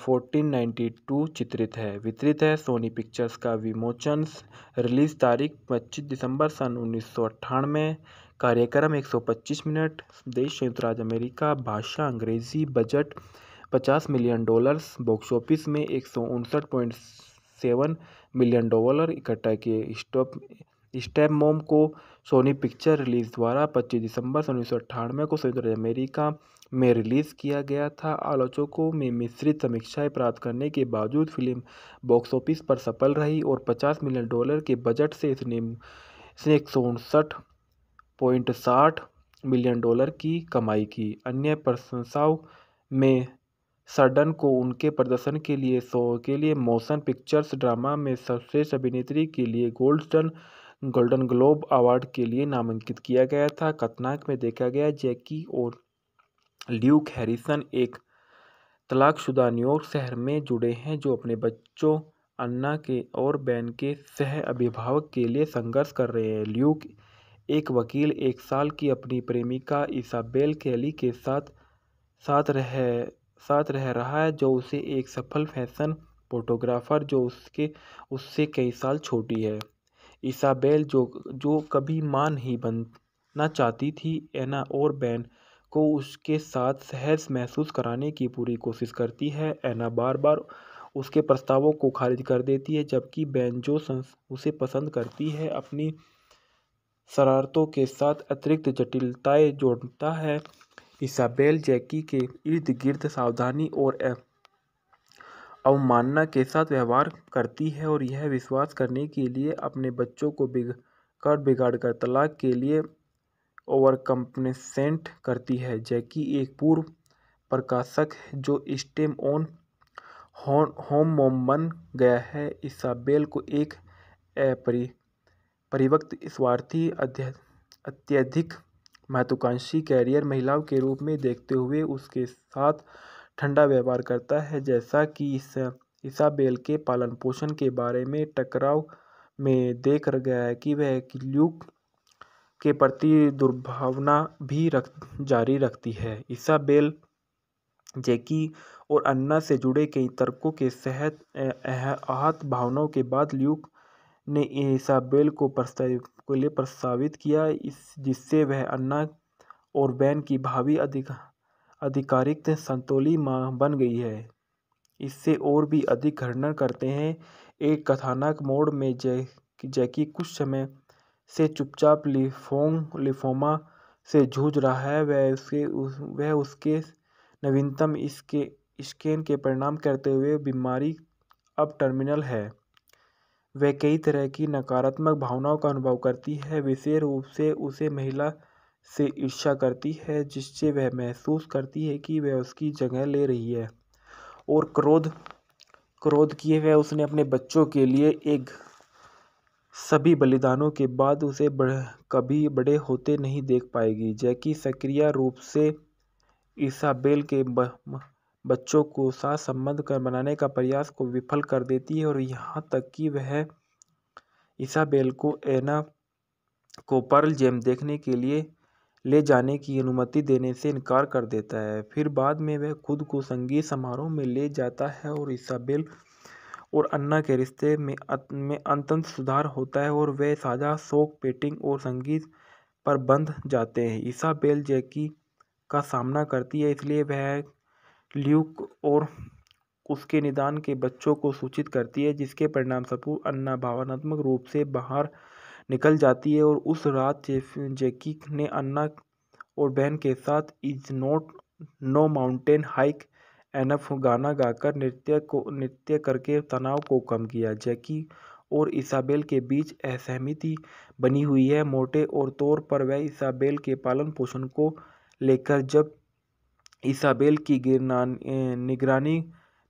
fourteen ninety two चित्रित है वितरित है सोनी पिक्चर्स का विमोचन रिलीज तारीख पच्चीस दिसंबर सन उन्नीस सौ अट्ठानवे कार्यक्रम एक सौ पच्चीस मिनट देश संयुक्त राज्य अमेरिका भाषा अंग्रेजी बजट पचास मिलियन डॉलर्स बॉक्स ऑफिस में एक सौ उनसठ पॉइंट सेवन मिलियन डॉलर इकट्ठा किए स्टॉप स्टेप मोम को सोनी पिक्चर रिलीज़ द्वारा 25 दिसंबर उन्नीस सौ अट्ठानवे को संयुक्त राज्य अमेरिका में रिलीज़ किया गया था आलोचकों में मिश्रित समीक्षाएं प्राप्त करने के बावजूद फिल्म बॉक्स ऑफिस पर सफल रही और 50 मिलियन डॉलर के बजट से इसने इसने एक सौ उनसठ पॉइंट साठ मिलियन डॉलर की कमाई की अन्य प्रशंसाओं में सडन को उनके प्रदर्शन के लिए शो के लिए मोशन पिक्चर्स ड्रामा में सर्वश्रेष्ठ अभिनेत्री के लिए गोल्डन गोल्डन ग्लोब अवार्ड के लिए नामांकित किया गया था कथनाक में देखा गया जैकी और ल्यूक हैरिसन एक तलाकशुदा न्यूयॉर्क शहर में जुड़े हैं जो अपने बच्चों अन्ना के और बैन के सह अभिभावक के लिए संघर्ष कर रहे हैं ल्यूक एक वकील एक साल की अपनी प्रेमिका इसाबेल कैली के साथ साथ रह साथ रह रहा है जो उसे एक सफल फैशन फोटोग्राफर जो उसके उससे कई साल छोटी है इसाबेल जो जो कभी मां नहीं बनना चाहती थी एना और बैन को उसके साथ सहज महसूस कराने की पूरी कोशिश करती है एना बार बार उसके प्रस्तावों को खारिज कर देती है जबकि बैन जो उसे पसंद करती है अपनी शरारतों के साथ अतिरिक्त जटिलताएं जोड़ता है इसाबेल जैकी के इर्द गिर्द सावधानी और अवमानना के साथ व्यवहार करती है और यह विश्वास करने के लिए अपने बच्चों को बिगाड़ बिगाड़ कर तलाक के लिए ओवरकम्पनसेंट करती है जैकी एक पूर्व प्रकाशक है जो स्टेम ऑन मोम बन गया है इसाबेल को एक अपरि परिवक्त स्वार्थी अत्यधिक महत्वाकांक्षी कैरियर महिलाओं के रूप में देखते हुए उसके साथ ठंडा व्यवहार करता है जैसा कि इस इसाबेल के पालन पोषण के बारे में टकराव में देख गया है कि वह ल्यूक के प्रति दुर्भावना भी रख जारी रखती है इसाबेल जैकी और अन्ना से जुड़े कई तर्कों के सहत आहत भावनाओं के बाद ल्यूक ने इसाबेल को प्रस्ताव के लिए प्रस्तावित किया इस जिससे वह अन्ना और बैन की भावी अधिक आधिकारिक संतोली माँ बन गई है इससे और भी अधिक खंडन करते हैं एक कथानक मोड़ में जै जैकी कुछ समय से चुपचाप लिफोंग लिफोमा से जूझ रहा है वह उसके उस, वह उसके नवीनतम इसके स्कैन के परिणाम करते हुए बीमारी अब टर्मिनल है वह कई तरह की नकारात्मक भावनाओं का अनुभव करती है विशेष रूप से उसे महिला से ईर्ष्या करती है जिससे वह महसूस करती है कि वह उसकी जगह ले रही है और क्रोध क्रोध किए हुए उसने अपने बच्चों के लिए एक सभी बलिदानों के बाद उसे बड़, कभी बड़े होते नहीं देख पाएगी जैकी सक्रिय रूप से ईसाबेल के ब, बच्चों को साथ संबंध कर बनाने का प्रयास को विफल कर देती है और यहाँ तक कि वह ईसाबेल को एना को पर्ल जेम देखने के लिए ले जाने की अनुमति देने से इनकार कर देता है फिर बाद में वह खुद को संगीत समारोह में ले जाता है और इसाबेल और अन्ना के रिश्ते में में अंतंत सुधार होता है और वे साझा शोक पेटिंग और संगीत पर बंध जाते हैं इसाबेल जैकी का सामना करती है इसलिए वह ल्यूक और उसके निदान के बच्चों को सूचित करती है जिसके परिणाम परिणामस्वरूप अन्ना भावनात्मक रूप से बाहर निकल जाती है और उस रात जैकी ने अन्ना और बहन के साथ is not no mountain high enough गाना गाकर नृत्य को नृत्य करके तनाव को कम किया जैकी और इसाबेल के बीच असहमति बनी हुई है मोटे और तौर पर वह इसाबेल के पालन पोषण को लेकर जब इसाबेल की निगरानी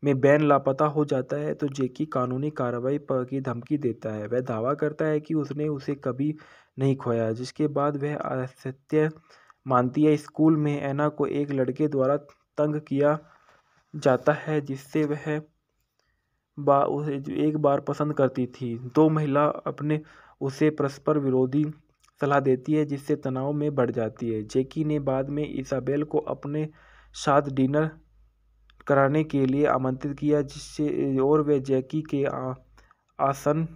में बैन लापता हो जाता है तो जेकी कानूनी कार्रवाई की धमकी देता है वह दावा करता है कि उसने उसे कभी नहीं खोया जिसके बाद वह असत्य मानती है स्कूल में ऐना को एक लड़के द्वारा तंग किया जाता है जिससे वह बा उसे एक बार पसंद करती थी दो महिला अपने उसे परस्पर विरोधी सलाह देती है जिससे तनाव में बढ़ जाती है जेकी ने बाद में इसाबेल को अपने साथ डिनर कराने के लिए आमंत्रित किया जिससे और वे जैकी के आसन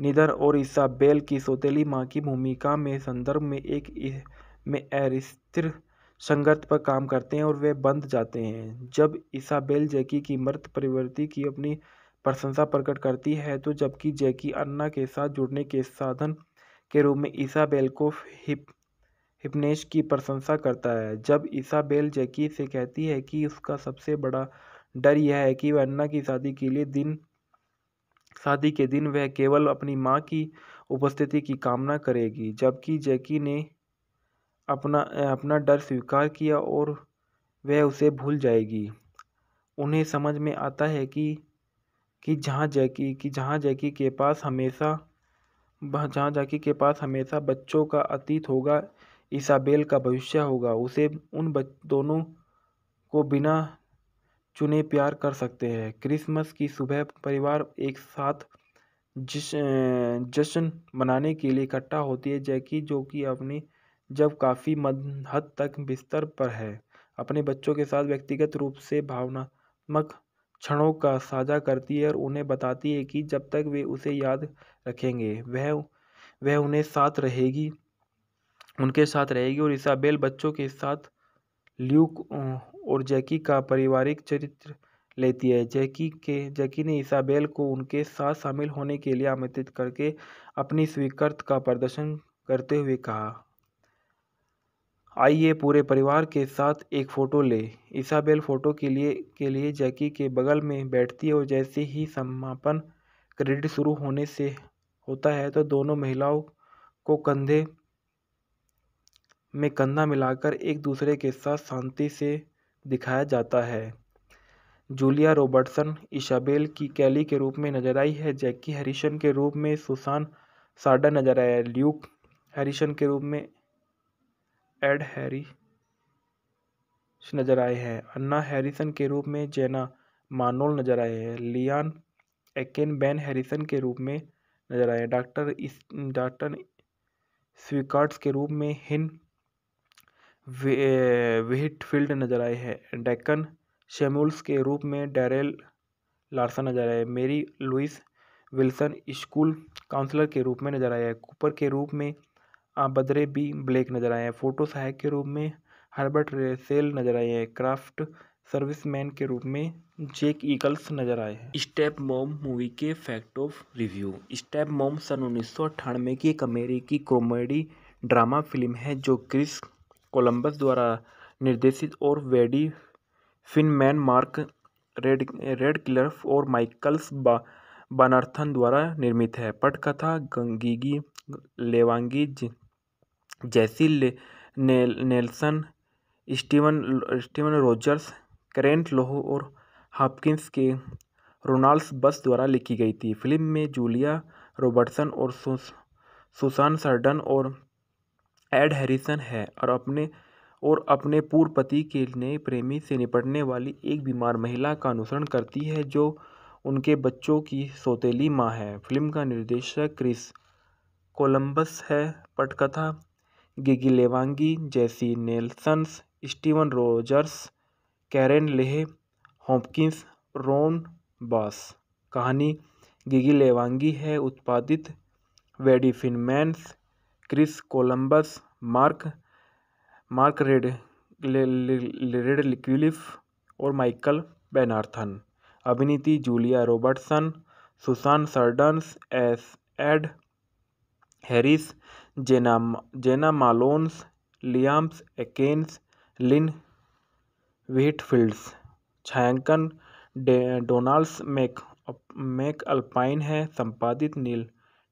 निधन और इसाबेल की सौतेली माँ की भूमिका में संदर्भ में एक में अस्थिर संघर्ष पर काम करते हैं और वे बंध जाते हैं जब इसाबेल जैकी की मृत प्रवृत्ति की अपनी प्रशंसा प्रकट करती है तो जबकि जैकी अन्ना के साथ जुड़ने के साधन के रूप में इसाबेल को हिप हिपनेश की प्रशंसा करता है जब इसाबेल जैकी से कहती है कि उसका सबसे बड़ा डर यह है कि वह अन्ना की शादी के लिए दिन शादी के दिन वह केवल अपनी माँ की उपस्थिति की कामना करेगी जबकि जैकी ने अपना अपना डर स्वीकार किया और वह उसे भूल जाएगी उन्हें समझ में आता है कि कि जहाँ जैकी कि जहाँ जैकी के पास हमेशा जहाँ जैकी के पास हमेशा बच्चों का अतीत होगा ईसाबेल का भविष्य होगा उसे उन दोनों को बिना चुने प्यार कर सकते हैं क्रिसमस की सुबह परिवार एक साथ जश्न मनाने के लिए इकट्ठा होती है जैकी जो कि अपनी जब काफ़ी हद तक बिस्तर पर है अपने बच्चों के साथ व्यक्तिगत रूप से भावनात्मक क्षणों का साझा करती है और उन्हें बताती है कि जब तक वे उसे याद रखेंगे वह वह उन्हें साथ रहेगी उनके साथ रहेगी और इसाबेल बच्चों के साथ ल्यूक और जैकी का पारिवारिक चरित्र लेती है जैकी के जैकी ने इसाबेल को उनके साथ शामिल होने के लिए आमंत्रित करके अपनी स्वीकृत का प्रदर्शन करते हुए कहा आइए पूरे परिवार के साथ एक फ़ोटो ले इसाबेल फ़ोटो के लिए के लिए जैकी के बगल में बैठती है और जैसे ही समापन क्रेडिट शुरू होने से होता है तो दोनों महिलाओं को कंधे में कंधा मिलाकर एक दूसरे के साथ शांति से दिखाया जाता है जूलिया रॉबर्टसन इशाबेल की कैली के रूप में नजर आई है जैकी हरिशन के रूप में सुसान साडा नजर आया ल्यूक हैरिसन के रूप में एड हैरी नजर आए हैं अन्ना हैरिसन के रूप में जेना मानोल नजर आए हैं लियान एकेन बैन हैरिसन के रूप में नजर आए हैं डॉक्टर डॉक्टर स्वीकार्ट्स के रूप में हिन व्हिटफील्ड नजर आए हैं डेक्कन शेमुल्स के रूप में डेरेल लार्सन नजर आए मेरी लुइस विल्सन स्कूल काउंसलर के रूप में नजर आए हैं कूपर के रूप में आबद्रे बी ब्लैक नजर आए हैं फोटो सहायक के रूप में हर्बर्ट रेसेल नजर आए हैं क्राफ्ट सर्विसमैन के रूप में जेक ईगल्स नजर आए हैं स्टेप मॉम मूवी के fact of review step mom सन उन्नीस की एक अमेरिकी कॉमेडी ड्रामा फिल्म है जो क्रिस कोलंबस द्वारा निर्देशित और Wendy Finerman Mark red Radcliffe और माइकल्स बा बनार्थन द्वारा निर्मित है पटकथा गंगीगी लेवांगी जैसी ले, ने, Nelson Steven Steven Rogers Karen लोहो और हॉपकिंस के रोनाल्ड्स बस द्वारा लिखी गई थी फिल्म में जूलिया रॉबर्टसन और सुसान सर्डन और एड हैरिसन है और अपने और अपने पूर्व पति के नए प्रेमी से निपटने वाली एक बीमार महिला का अनुसरण करती है जो उनके बच्चों की सौतेली माँ है फिल्म का निर्देशक क्रिस कोलंबस है पटकथा Gigi Levangie Jessie नेल्सन्स Steven Rogers Karen Leigh Hopkins Ron Bass कहानी गिगी लेवांगी है उत्पादित वेडी मैंस Chris Columbus Mark Mark Rad Radcliffe और माइकल बैनार्थन अभिनीति जूलिया रॉबर्टसन सुसान सर्डन्स एस Ed Harris Jena Jena मालोन्स लियाम्स एकेन्स Lynn व्हीटफील्ड्स छायांकन डोनाल्ड्स मैक मैक अल्पाइन है संपादित नील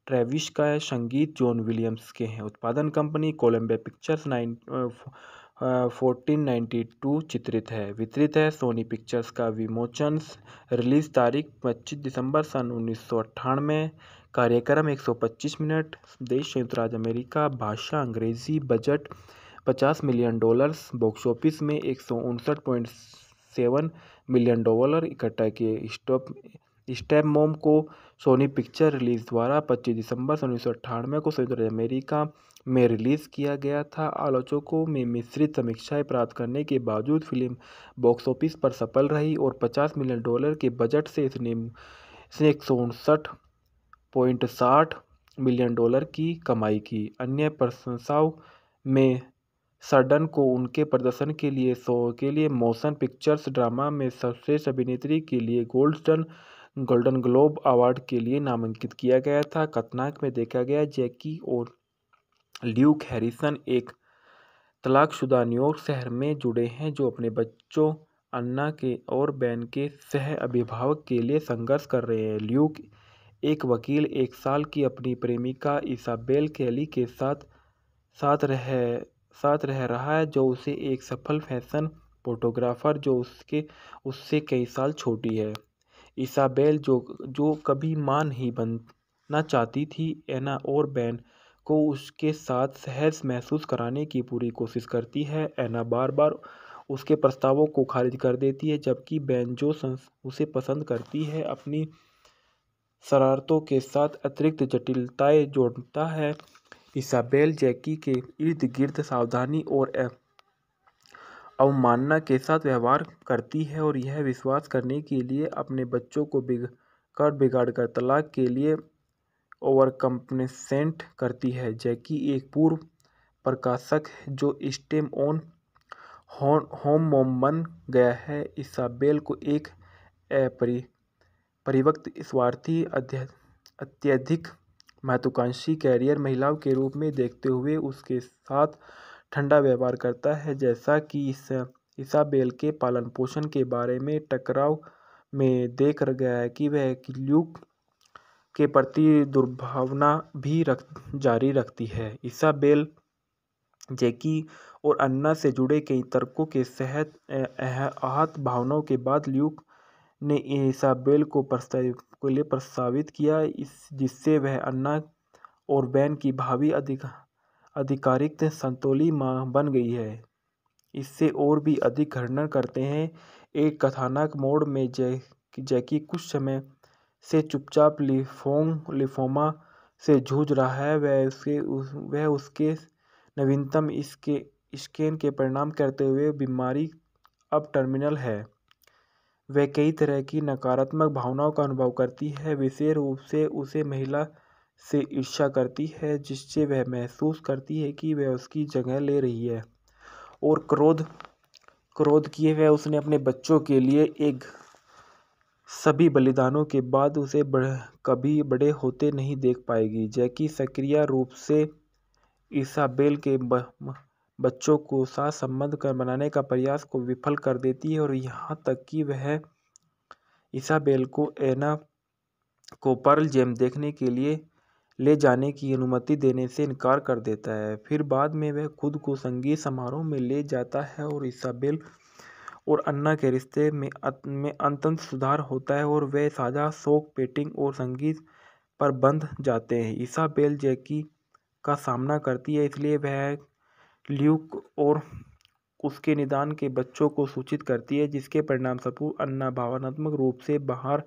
ट्रेविश का है संगीत जॉन विलियम्स के हैं उत्पादन company Columbia Pictures nine fourteen ninety two चित्रित है वितरित है सोनी पिक्चर्स का विमोचन रिलीज तारीख पच्चीस दिसंबर सन उन्नीस सौ अट्ठानवे कार्यक्रम एक सौ पच्चीस मिनट देश संयुक्त राज्य अमेरिका भाषा अंग्रेजी बजट पचास मिलियन डॉलर्स बॉक्स ऑफिस में एक सौ उनसठ पॉइंट सेवन मिलियन डॉलर इकट्ठा किए स्टॉप स्टेप मोम को सोनी पिक्चर रिलीज़ द्वारा 25 दिसंबर उन्नीस सौ अट्ठानवे को संयुक्त राज्य अमेरिका में रिलीज़ किया गया था आलोचकों में मिश्रित समीक्षाएं प्राप्त करने के बावजूद फिल्म बॉक्स ऑफिस पर सफल रही और 50 मिलियन डॉलर के बजट से इसने इसने एक सौ उनसठ पॉइंट साठ मिलियन डॉलर की कमाई की अन्य प्रशंसाओं में सडन को उनके प्रदर्शन के लिए सौ के लिए मोशन पिक्चर्स ड्रामा में सर्वश्रेष्ठ अभिनेत्री के लिए गोल्डन गोल्डन ग्लोब अवार्ड के लिए नामांकित किया गया था कथनाक में देखा गया जैकी और ल्यूक हैरिसन एक तलाकशुदा न्यूयॉर्क शहर में जुड़े हैं जो अपने बच्चों अन्ना के और बैन के सह अभिभावक के लिए संघर्ष कर रहे हैं ल्यूक एक वकील एक साल की अपनी प्रेमिका इसाबेल कैली के साथ साथ रह साथ रह रहा है जो उसे एक सफल फैशन फोटोग्राफर जो उसके उससे कई साल छोटी है इसाबेल जो जो कभी मां नहीं बनना चाहती थी एना और बैन को उसके साथ सहज महसूस कराने की पूरी कोशिश करती है एना बार बार उसके प्रस्तावों को खारिज कर देती है जबकि बैन जो उसे पसंद करती है अपनी शरारतों के साथ अतिरिक्त जटिलताएं जोड़ता है इसाबेल जैकी के इर्द गिर्द सावधानी और अवमानना के साथ व्यवहार करती है और यह विश्वास करने के लिए अपने बच्चों को बिगाड़ बिगाड़ कर तलाक के लिए ओवरकम्पनसेंट करती है जैकी एक पूर्व प्रकाशक है जो स्टेम ऑन मोम बन गया है इसाबेल को एक अपरि परिवक्त स्वार्थी अत्यधिक महत्वाकांक्षी कैरियर महिलाओं के रूप में देखते हुए उसके साथ ठंडा व्यवहार करता है जैसा कि इस इसाबेल के पालन पोषण के बारे में टकराव में देख गया है कि वह ल्यूक के प्रति दुर्भावना भी रख जारी रखती है इसाबेल जैकी और अन्ना से जुड़े कई तर्कों के सहत आहत भावनाओं के बाद ल्यूक ने इसाबेल को प्रस्ताव के लिए प्रस्तावित किया इस जिससे वह अन्ना और बैन की भावी अधिक आधिकारिक संतोली माँ बन गई है इससे और भी अधिक खंडन करते हैं एक कथानक मोड़ में जै जैकी कुछ समय से चुपचाप लिफोंग लिफोमा से जूझ रहा है वह उसके उस, वह उसके नवीनतम इसके स्कैन के परिणाम करते हुए बीमारी अब टर्मिनल है वह कई तरह की नकारात्मक भावनाओं का अनुभव करती है विशेष रूप से उसे महिला से ईर्ष्या करती है जिससे वह महसूस करती है कि वह उसकी जगह ले रही है और क्रोध क्रोध किए हुए उसने अपने बच्चों के लिए एक सभी बलिदानों के बाद उसे बड़, कभी बड़े होते नहीं देख पाएगी जैकी सक्रिय रूप से ईसाबेल के ब, बच्चों को साथ संबंध कर बनाने का प्रयास को विफल कर देती है और यहाँ तक कि वह ईसाबेल को एना को पर्ल जेम देखने के लिए ले जाने की अनुमति देने से इनकार कर देता है फिर बाद में वह खुद को संगीत समारोह में ले जाता है और इसाबेल और अन्ना के रिश्ते में में अंतंत सुधार होता है और वे साझा शोक पेटिंग और संगीत पर बंध जाते हैं बेल जैकी का सामना करती है इसलिए वह ल्यूक और उसके निदान के बच्चों को सूचित करती है जिसके परिणाम परिणामस्वरूप अन्ना भावनात्मक रूप से बाहर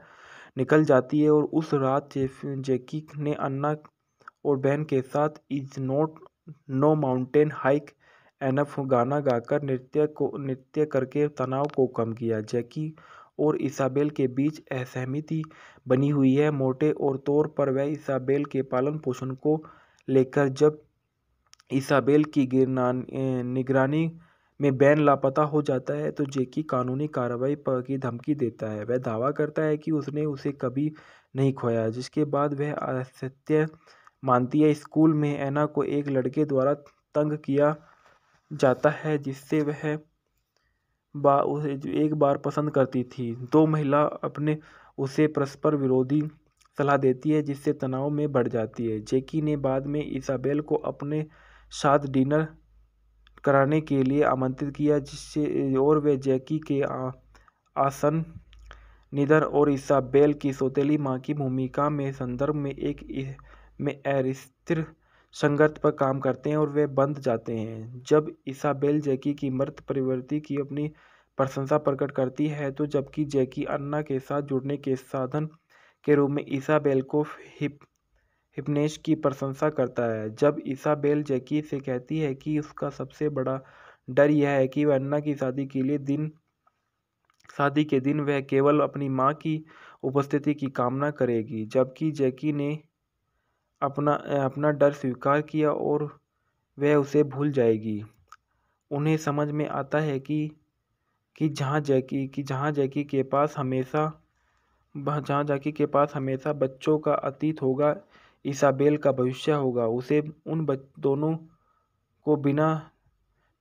निकल जाती है और उस रात जैकी ने अन्ना और बहन के साथ is not no mountain high enough गाना गाकर नृत्य को नृत्य करके तनाव को कम किया जैकी और इसाबेल के बीच असहमति बनी हुई है मोटे और तौर पर वह इसाबेल के पालन पोषण को लेकर जब इसाबेल की निगरानी में बैन लापता हो जाता है तो जेकी कानूनी कार्रवाई पर की धमकी देता है वह दावा करता है कि उसने उसे कभी नहीं खोया जिसके बाद वह असत्य मानती है स्कूल में ऐना को एक लड़के द्वारा तंग किया जाता है जिससे वह बा उसे एक बार पसंद करती थी दो महिला अपने उसे परस्पर विरोधी सलाह देती है जिससे तनाव में बढ़ जाती है जेकी ने बाद में इसाबेल को अपने साथ डिनर कराने के लिए आमंत्रित किया जिससे और वे जैकी के आसन निधन और इसाबेल की सौतेली माँ की भूमिका में संदर्भ में एक में अस्थिर संगत पर काम करते हैं और वे बंध जाते हैं जब इसाबेल जैकी की मृत प्रवृत्ति की अपनी प्रशंसा प्रकट करती है तो जबकि जैकी अन्ना के साथ जुड़ने के साधन के रूप में इसाबेल को हिप हिपनेश की प्रशंसा करता है जब इसाबेल जैकी से कहती है कि उसका सबसे बड़ा डर यह है कि वह अन्ना की शादी के लिए दिन शादी के दिन वह केवल अपनी माँ की उपस्थिति की कामना करेगी जबकि जैकी ने अपना अपना डर स्वीकार किया और वह उसे भूल जाएगी उन्हें समझ में आता है कि कि जहाँ जैकी कि जहाँ जैकी के पास हमेशा जहाँ जैकी के पास हमेशा बच्चों का अतीत होगा ईसाबेल का भविष्य होगा उसे उन दोनों को बिना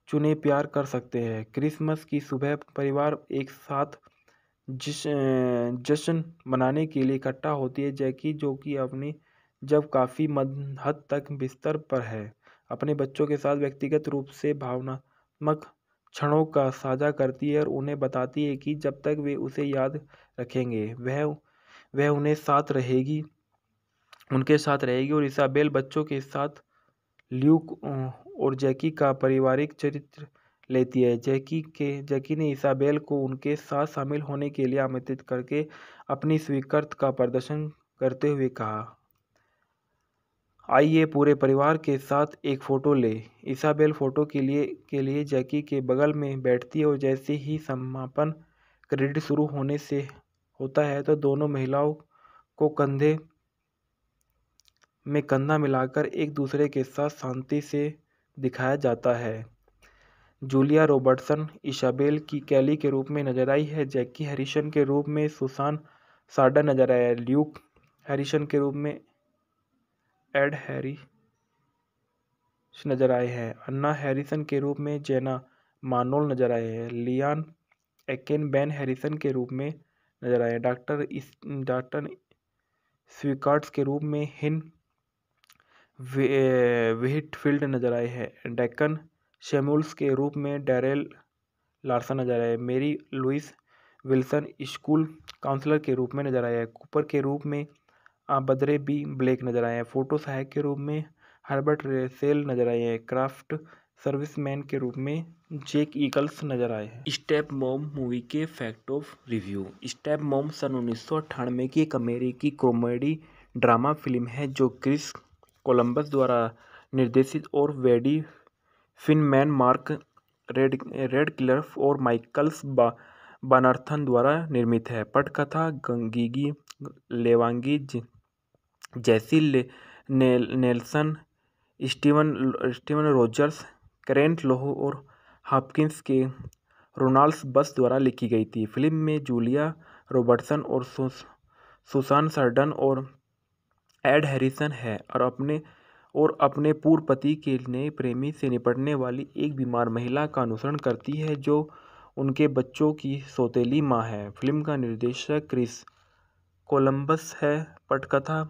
चुने प्यार कर सकते हैं क्रिसमस की सुबह परिवार एक साथ जश्न मनाने के लिए इकट्ठा होती है जैकी जो कि अपनी जब काफ़ी हद तक बिस्तर पर है अपने बच्चों के साथ व्यक्तिगत रूप से भावनात्मक क्षणों का साझा करती है और उन्हें बताती है कि जब तक वे उसे याद रखेंगे वह वह उन्हें साथ रहेगी उनके साथ रहेगी और इसाबेल बच्चों के साथ ल्यूक और जैकी का पारिवारिक चरित्र लेती है जैकी के जैकी ने इसाबेल को उनके साथ शामिल होने के लिए आमंत्रित करके अपनी स्वीकृत का प्रदर्शन करते हुए कहा आइए पूरे परिवार के साथ एक फ़ोटो ले इसाबेल फ़ोटो के लिए के लिए जैकी के बगल में बैठती है और जैसे ही समापन क्रेडिट शुरू होने से होता है तो दोनों महिलाओं को कंधे में कंधा मिलाकर एक दूसरे के साथ शांति से दिखाया जाता है जूलिया रॉबर्टसन इशाबेल की कैली के रूप में नजर आई है जैकी हरिशन के रूप में सुसान साडा नजर आया है ल्यूक हैरिसन के रूप में एड हैरी नजर आए हैं अन्ना हैरिसन के रूप में जेना मानोल नजर आए हैं लियान एकेन बैन हैरिसन के रूप में नजर आए डॉक्टर डॉक्टर स्वीकार्ट्स के रूप में हिन फील्ड नजर आए हैं डेक्कन शेमुल्स के रूप में डेरेल लार्सन नजर आए मेरी लुइस विल्सन स्कूल काउंसलर के रूप में नजर आए हैं कूपर के रूप में बदरे बी ब्लैक नजर आए हैं फोटो सहायक के रूप में हर्बर्ट रेसेल नजर आए हैं क्राफ्ट सर्विसमैन के रूप में जेक ईगल्स नजर आए हैं स्टेप मॉम मूवी के fact of review step mom सन उन्नीस की एक अमेरिकी कॉमेडी ड्रामा फिल्म है जो क्रिस कोलंबस द्वारा निर्देशित और Wendy Finerman Mark Rad Radcliffe और माइकल्स बा बनार्थन द्वारा निर्मित है पटकथा गंगीगी लेवांगी जैसी ले, ने, Nelson Steven Steven Rogers Karen लोहो और हॉपकिंस के रोनाल्ड्स बस द्वारा लिखी गई थी फिल्म में जूलिया रॉबर्टसन और सुसान सर्डन और एड हैरिसन है और अपने और अपने पूर्व पति के नए प्रेमी से निपटने वाली एक बीमार महिला का अनुसरण करती है जो उनके बच्चों की सौतेली माँ है फिल्म का निर्देशक क्रिस कोलंबस है पटकथा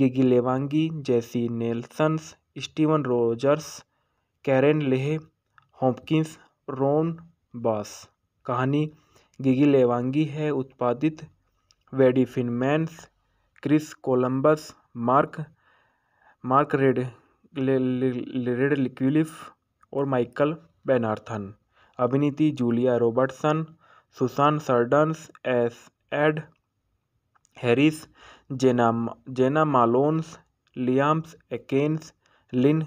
Gigi Levangie Jessie नेल्सन्स Steven Rogers Karen Leigh Hopkins Ron Bass कहानी गिगी लेवांगी है उत्पादित Wendy Finermans Chris Columbus Mark Mark Rad Radcliffe और माइकल बैनार्थन अभिनीति जूलिया रॉबर्टसन सुसान सर्डन्स एस Ed Harris Jena Jena मालोन्स लियाम्स एकेन्स Lynn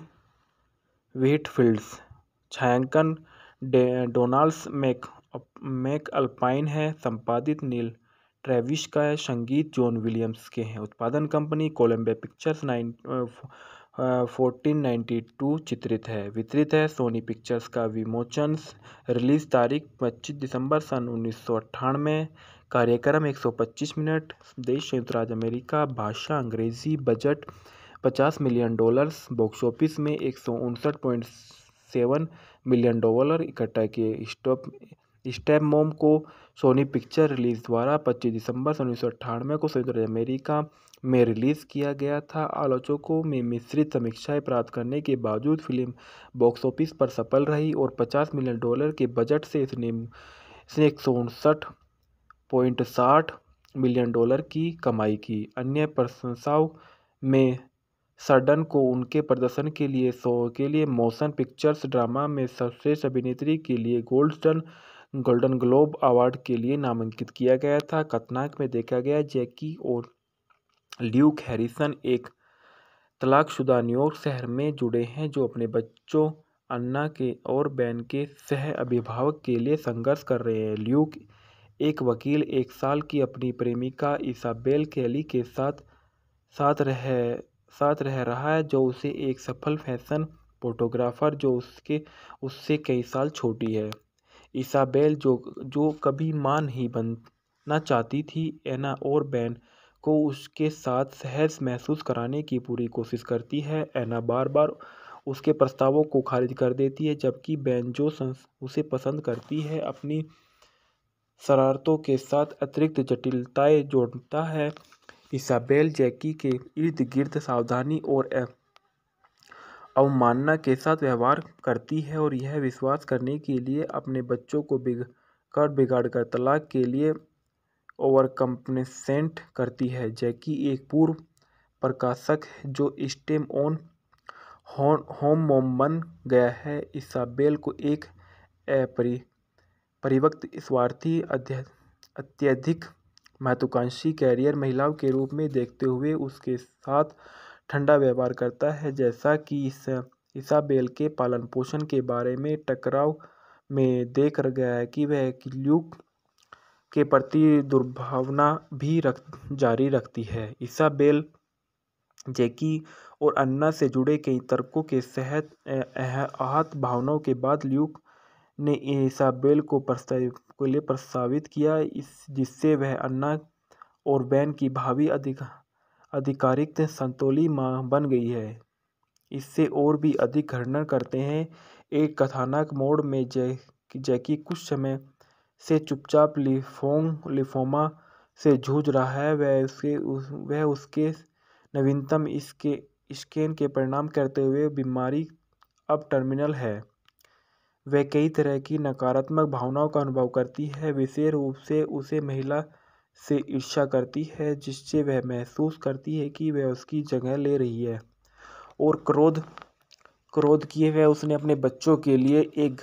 व्हीटफील्ड्स छायांकन डोनाल्ड्स Mac Mac alpine है संपादित नील ट्रेविश का है संगीत जॉन विलियम्स के हैं उत्पादन company Columbia Pictures nine fourteen ninety two चित्रित है वितरित है सोनी पिक्चर्स का विमोचन रिलीज तारीख पच्चीस दिसंबर सन उन्नीस सौ अट्ठानवे कार्यक्रम एक सौ पच्चीस मिनट देश संयुक्त राज्य अमेरिका भाषा अंग्रेजी बजट पचास मिलियन डॉलर्स बॉक्स ऑफिस में एक सौ उनसठ पॉइंट सेवन मिलियन डॉलर इकट्ठा के स्टॉप स्टेप मोम को सोनी पिक्चर रिलीज द्वारा 25 दिसंबर सन को संयुक्त राज्य अमेरिका में रिलीज़ किया गया था आलोचकों में मिश्रित समीक्षाएं प्राप्त करने के बावजूद फिल्म बॉक्स ऑफिस पर सफल रही और 50 मिलियन डॉलर के बजट से इसने इसने एक मिलियन डॉलर की कमाई की अन्य प्रशंसाओं में सडन को उनके प्रदर्शन के लिए शो के लिए मोशन पिक्चर्स ड्रामा में सर्वश्रेष्ठ अभिनेत्री के लिए गोल्डन गोल्डन ग्लोब अवार्ड के लिए नामांकित किया गया था कथनाक में देखा गया जैकी और ल्यूक हैरिसन एक तलाकशुदा न्यूयॉर्क शहर में जुड़े हैं जो अपने बच्चों अन्ना के और बैन के सह अभिभावक के लिए संघर्ष कर रहे हैं ल्यूक एक वकील एक साल की अपनी प्रेमिका इसाबेल कैली के साथ साथ रह साथ रह रहा है जो उसे एक सफल फैशन फोटोग्राफर जो उसके उससे कई साल छोटी है इसाबेल जो जो कभी मां नहीं बनना चाहती थी एना और बैन को उसके साथ सहज महसूस कराने की पूरी कोशिश करती है एना बार बार उसके प्रस्तावों को खारिज कर देती है जबकि बैन जो उसे पसंद करती है अपनी शरारतों के साथ अतिरिक्त जटिलताएं जोड़ता है इसाबेल जैकी के इर्द गिर्द सावधानी और अवमानना के साथ व्यवहार करती है और यह विश्वास करने के लिए अपने बच्चों को बिगाड़ बिगाड़ कर तलाक के लिए ओवरकम्पनसेंट करती है जैकी एक पूर्व प्रकाशक है जो स्टेम ऑन मोम बन गया है इसाबेल को एक अपरि परिवक्त स्वार्थी अत्यधिक महत्वाकांक्षी कैरियर महिलाओं के रूप में देखते हुए उसके साथ ठंडा व्यवहार करता है जैसा कि इस इसाबेल के पालन पोषण के बारे में टकराव में देख गया है कि वह ल्यूक के प्रति दुर्भावना भी रख जारी रखती है इसाबेल जैकी और अन्ना से जुड़े कई तर्कों के सहत आहत भावनाओं के बाद ल्यूक ने इसाबेल को प्रस्ताव के लिए प्रस्तावित किया इस जिससे वह अन्ना और बैन की भावी अधिक आधिकारिक संतोली माँ बन गई है इससे और भी अधिक खंडन करते हैं एक कथानक मोड़ में जय जैकी कुछ समय से चुपचाप लिफोंग लिफोमा से जूझ रहा है वह उसके उस, वह उसके नवीनतम इसके स्कैन के परिणाम करते हुए बीमारी अब टर्मिनल है वह कई तरह की नकारात्मक भावनाओं का अनुभव करती है विशेष रूप से उसे महिला से ईर्ष्या करती है जिससे वह महसूस करती है कि वह उसकी जगह ले रही है और क्रोध क्रोध किए हुए उसने अपने बच्चों के लिए एक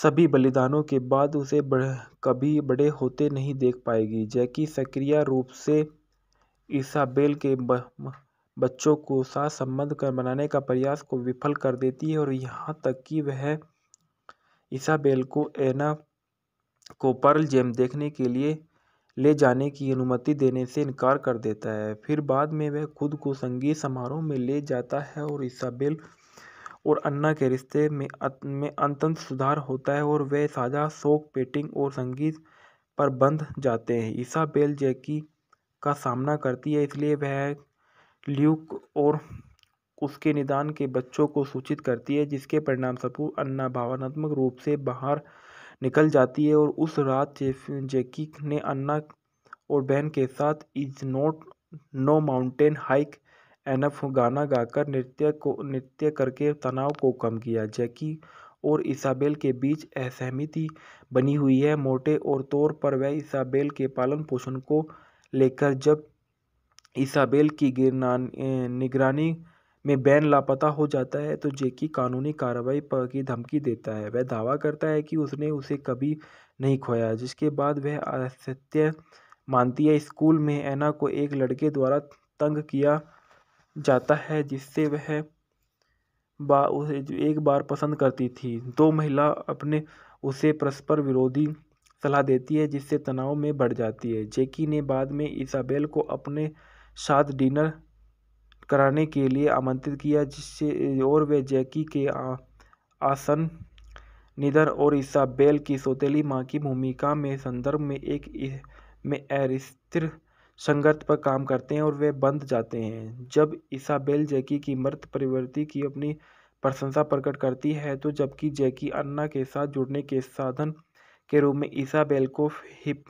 सभी बलिदानों के बाद उसे बड़, कभी बड़े होते नहीं देख पाएगी जैकी सक्रिय रूप से ईसाबेल के ब, बच्चों को साथ संबंध कर बनाने का प्रयास को विफल कर देती है और यहाँ तक कि वह ईसाबेल को एना को पर्ल जेम देखने के लिए ले जाने की अनुमति देने से इनकार कर देता है फिर बाद में वह खुद को संगीत समारोह में ले जाता है और इसाबेल और अन्ना के रिश्ते में में अंतंत सुधार होता है और वे साझा शोक पेटिंग और संगीत पर बंध जाते हैं इसाबेल जैकी का सामना करती है इसलिए वह ल्यूक और उसके निदान के बच्चों को सूचित करती है जिसके परिणाम परिणामस्वरूप अन्ना भावनात्मक रूप से बाहर निकल जाती है और उस रात जैकी ने अन्ना और बहन के साथ is not no mountain high enough गाना गाकर नृत्य को नृत्य करके तनाव को कम किया जैकी और इसाबेल के बीच असहमति बनी हुई है मोटे और तौर पर वह इसाबेल के पालन पोषण को लेकर जब इसाबेल की निगरानी में बैन लापता हो जाता है तो जेकी कानूनी कार्रवाई पर की धमकी देता है वह दावा करता है कि उसने उसे कभी नहीं खोया जिसके बाद वह असत्य मानती है स्कूल में ऐना को एक लड़के द्वारा तंग किया जाता है जिससे वह बा उसे एक बार पसंद करती थी दो महिला अपने उसे परस्पर विरोधी सलाह देती है जिससे तनाव में बढ़ जाती है जेकी ने बाद में इसाबेल को अपने साथ डिनर कराने के लिए आमंत्रित किया जिससे और वे जैकी के आसन निधन और इसाबेल की सौतेली माँ की भूमिका में संदर्भ में एक में एरिस्त्र संघर्ष पर काम करते हैं और वे बंध जाते हैं जब इसाबेल जैकी की मृत प्रवृत्ति की अपनी प्रशंसा प्रकट करती है तो जबकि जैकी अन्ना के साथ जुड़ने के साधन के रूप में इसाबेल को हिप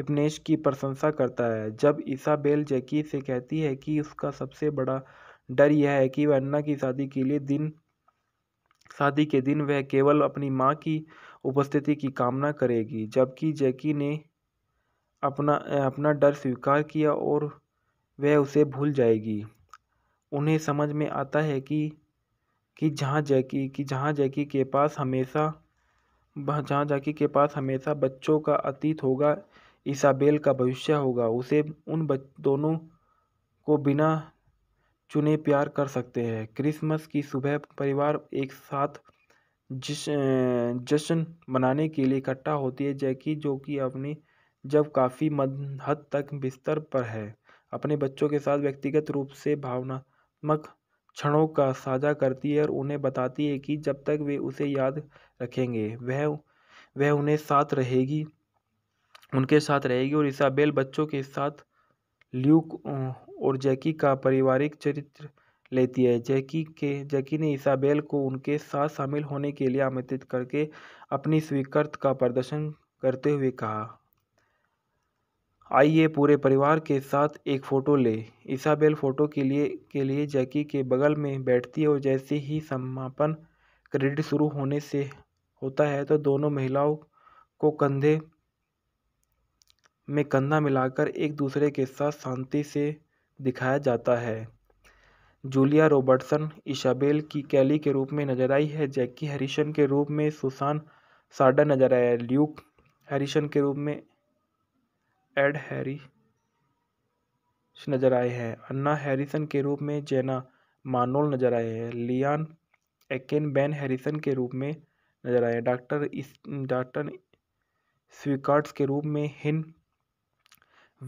हिप्नेश की प्रशंसा करता है जब इसाबेल जैकी से कहती है कि उसका सबसे बड़ा डर यह है कि वह अन्ना की शादी के लिए दिन शादी के दिन वह केवल अपनी माँ की उपस्थिति की कामना करेगी जबकि जैकी ने अपना अपना डर स्वीकार किया और वह उसे भूल जाएगी उन्हें समझ में आता है कि कि जहाँ जैकी कि जहाँ जैकी के पास हमेशा जहाँ जैकी के पास हमेशा बच्चों का अतीत होगा ईसाबेल का भविष्य होगा उसे उन दोनों को बिना चुने प्यार कर सकते हैं क्रिसमस की सुबह परिवार एक साथ जश्न मनाने के लिए इकट्ठा होती है जैकी जो कि अपनी जब काफ़ी हद तक बिस्तर पर है अपने बच्चों के साथ व्यक्तिगत रूप से भावनात्मक क्षणों का साझा करती है और उन्हें बताती है कि जब तक वे उसे याद रखेंगे वह वह उन्हें साथ रहेगी उनके साथ रहेगी और इसाबेल बच्चों के साथ ल्यूक और जैकी का पारिवारिक चरित्र लेती है जैकी के जैकी ने इसाबेल को उनके साथ शामिल होने के लिए आमंत्रित करके अपनी स्वीकृत का प्रदर्शन करते हुए कहा आइए पूरे परिवार के साथ एक फ़ोटो ले इसाबेल फ़ोटो के लिए के लिए जैकी के बगल में बैठती है और जैसे ही समापन क्रेडिट शुरू होने से होता है तो दोनों महिलाओं को कंधे में कंधा मिलाकर एक दूसरे के साथ शांति से दिखाया जाता है जूलिया रॉबर्टसन इशाबेल की कैली के रूप में नजर आई है जैकी हैरिसन के रूप में सुसान साडा नजर आया है ल्यूक हैरिसन के रूप में एड हैरी नजर आए हैं अन्ना हैरिसन के रूप में जेना मानोल नजर आए हैं लियान एकेन बैन हैरिसन के रूप में नजर आए डॉक्टर डॉक्टर स्वीकार्ड्स के रूप में हिन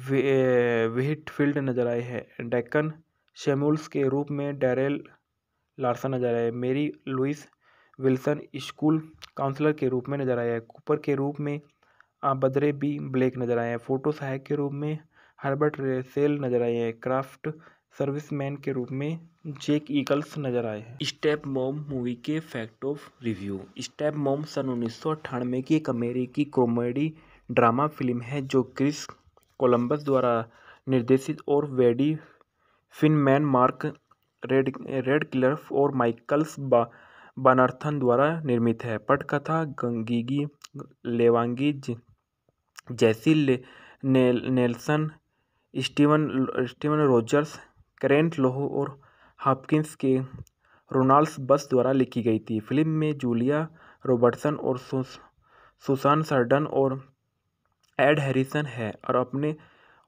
फील्ड नजर आए हैं डेक्कन शेमुल्स के रूप में डेरेल लार्सन नजर आए मेरी लुइस विल्सन स्कूल काउंसलर के रूप में नजर आया है कूपर के रूप में बदरे बी ब्लैक नजर आए हैं फोटो सहायक के रूप में हर्बर्ट रेसेल नजर आए हैं क्राफ्ट सर्विसमैन के रूप में जेक ईगल्स नजर आए हैं स्टेप मॉम मूवी के fact of review step mom सन उन्नीस की एक अमेरिकी कॉमेडी ड्रामा फिल्म है जो क्रिस कोलंबस द्वारा निर्देशित और Wendy Finerman Mark Rad Radcliffe और माइकल्स बा बनार्थन द्वारा निर्मित है पटकथा गंगीगी लेवांगी जैसी ले, ने, Nelson Steven Steven Rogers Karen लोहो और हॉपकिंस के रोनाल्ड्स बस द्वारा लिखी गई थी फिल्म में जूलिया रॉबर्टसन और सुसान सर्डन और एड हैरिसन है और अपने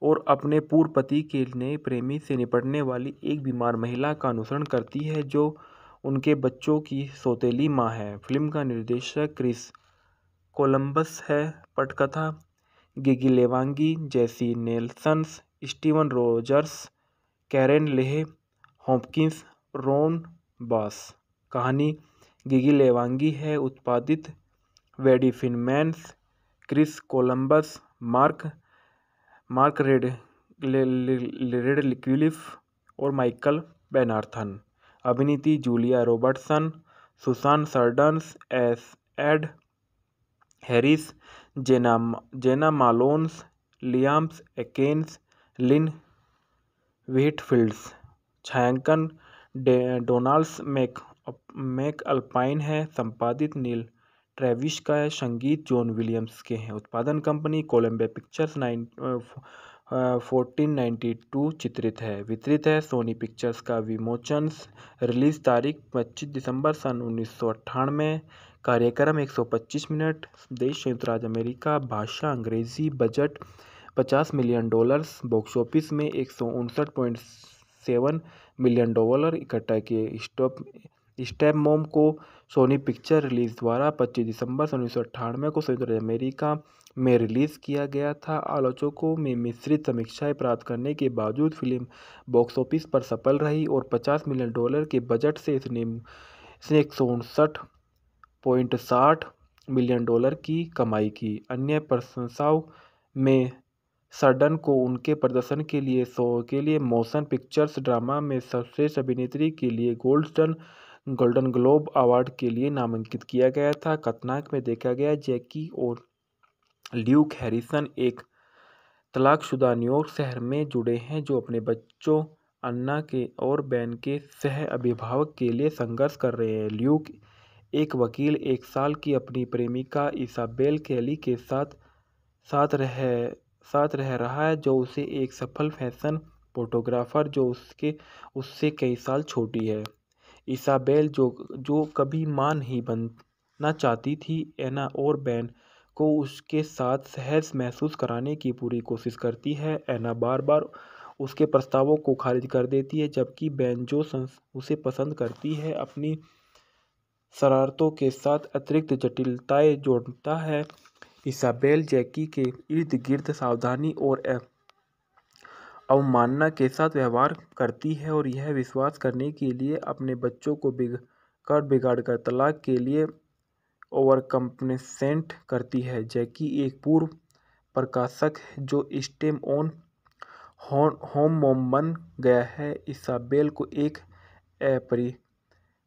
और अपने पूर्व पति के नए प्रेमी से निपटने वाली एक बीमार महिला का अनुसरण करती है जो उनके बच्चों की सौतेली माँ है फिल्म का निर्देशक क्रिस कोलंबस है पटकथा Gigi Levangie Jessie नेल्सन्स Steven Rogers Karen Leigh Hopkins Ron Bass कहानी गिगी लेवांगी है उत्पादित Wendy Chris Columbus Mark Mark Rad Radcliffe और माइकल बैनार्थन अभिनीती जूलिया रॉबर्टसन सुसान सर्डन्स एस Ed Harris Jena Jena मालोन्स लियाम्स एकेन्स Lynn व्हीटफील्ड्स छायांकन डोनाल्ड्स Mac Mac alpine है संपादित नील ट्रेविश का है संगीत जॉन विलियम्स के हैं उत्पादन company Columbia Pictures nine fourteen ninety two चित्रित है वितरित है सोनी पिक्चर्स का विमोचन रिलीज तारीख पच्चीस दिसंबर सन उन्नीस सौ कार्यक्रम एक सौ पच्चीस मिनट देश संयुक्त राज्य अमेरिका भाषा अंग्रेजी बजट पचास मिलियन डॉलर्स बॉक्स ऑफिस में एक सौ उनसठ पॉइंट सेवन मिलियन डॉलर इकट्ठा के स्टॉप स्टेप मोम को सोनी पिक्चर रिलीज द्वारा 25 दिसंबर सन को संयुक्त राज्य अमेरिका में रिलीज़ किया गया था आलोचकों में मिश्रित समीक्षाएं प्राप्त करने के बावजूद फिल्म बॉक्स ऑफिस पर सफल रही और 50 मिलियन डॉलर के बजट से इसने इसने एक मिलियन डॉलर की कमाई की अन्य प्रशंसाओं में सडन को उनके प्रदर्शन के लिए शो के लिए मोशन पिक्चर्स ड्रामा में सर्वश्रेष्ठ अभिनेत्री के लिए गोल्डन गोल्डन ग्लोब अवार्ड के लिए नामांकित किया गया था कथनाक में देखा गया जैकी और ल्यूक हैरिसन एक तलाकशुदा न्यूयॉर्क शहर में जुड़े हैं जो अपने बच्चों अन्ना के और बैन के सह अभिभावक के लिए संघर्ष कर रहे हैं ल्यूक एक वकील एक साल की अपनी प्रेमिका इसाबेल कैली के साथ साथ रह साथ रह रहा है जो उसे एक सफल फैशन फोटोग्राफर जो उसके उससे कई साल छोटी है इसाबेल जो जो कभी मां नहीं बनना चाहती थी एना और बैन को उसके साथ सहज महसूस कराने की पूरी कोशिश करती है एना बार बार उसके प्रस्तावों को खारिज कर देती है जबकि बैन जो उसे पसंद करती है अपनी शरारतों के साथ अतिरिक्त जटिलताएं जोड़ता है इसाबेल जैकी के इर्द गिर्द सावधानी और अवमानना के साथ व्यवहार करती है और यह विश्वास करने के लिए अपने बच्चों को बिगाड़ बिगाड़ कर तलाक के लिए ओवरकम्पनसेंट करती है जैकी एक पूर्व प्रकाशक है जो स्टेम ऑन मोम बन गया है इसाबेल को एक अपरि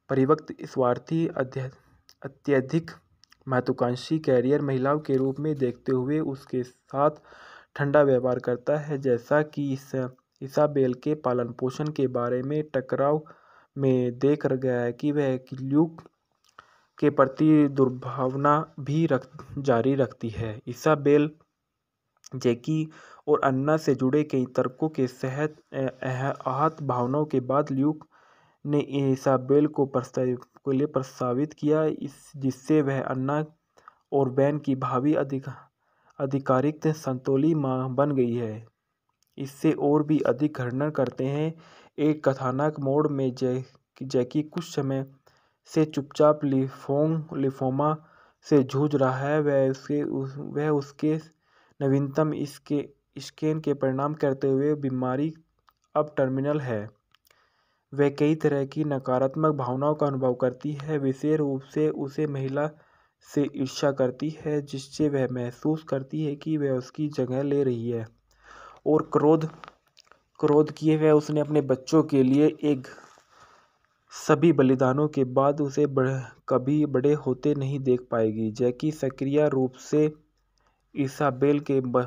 परिवक्त स्वार्थी अत्यधिक महत्वाकांक्षी कैरियर महिलाओं के रूप में देखते हुए उसके साथ ठंडा व्यवहार करता है जैसा कि इस इसाबेल के पालन पोषण के बारे में टकराव में देख गया है कि वह ल्यूक के प्रति दुर्भावना भी रख जारी रखती है इसाबेल जैकी और अन्ना से जुड़े कई तर्कों के सहत आहत भावनाओं के बाद ल्यूक ने इसाबेल को प्रस्तावित के लिए प्रस्तावित किया इस जिससे वह अन्ना और बैन की भावी अधिक आधिकारिक संतोली माँ बन गई है इससे और भी अधिक खंडन करते हैं एक कथानक मोड़ में जै जैकी कुछ समय से चुपचाप लिफोंग लिफोमा से जूझ रहा है वह उसके उस, वह उसके नवीनतम इसके स्कैन के परिणाम करते हुए बीमारी अब टर्मिनल है वह कई तरह की नकारात्मक भावनाओं का अनुभव करती है विशेष रूप से उसे महिला से ईर्ष्या करती है जिससे वह महसूस करती है कि वह उसकी जगह ले रही है और क्रोध क्रोध किए हुए उसने अपने बच्चों के लिए एक सभी बलिदानों के बाद उसे बड़, कभी बड़े होते नहीं देख पाएगी जैकी सक्रिय रूप से ईसाबेल के ब,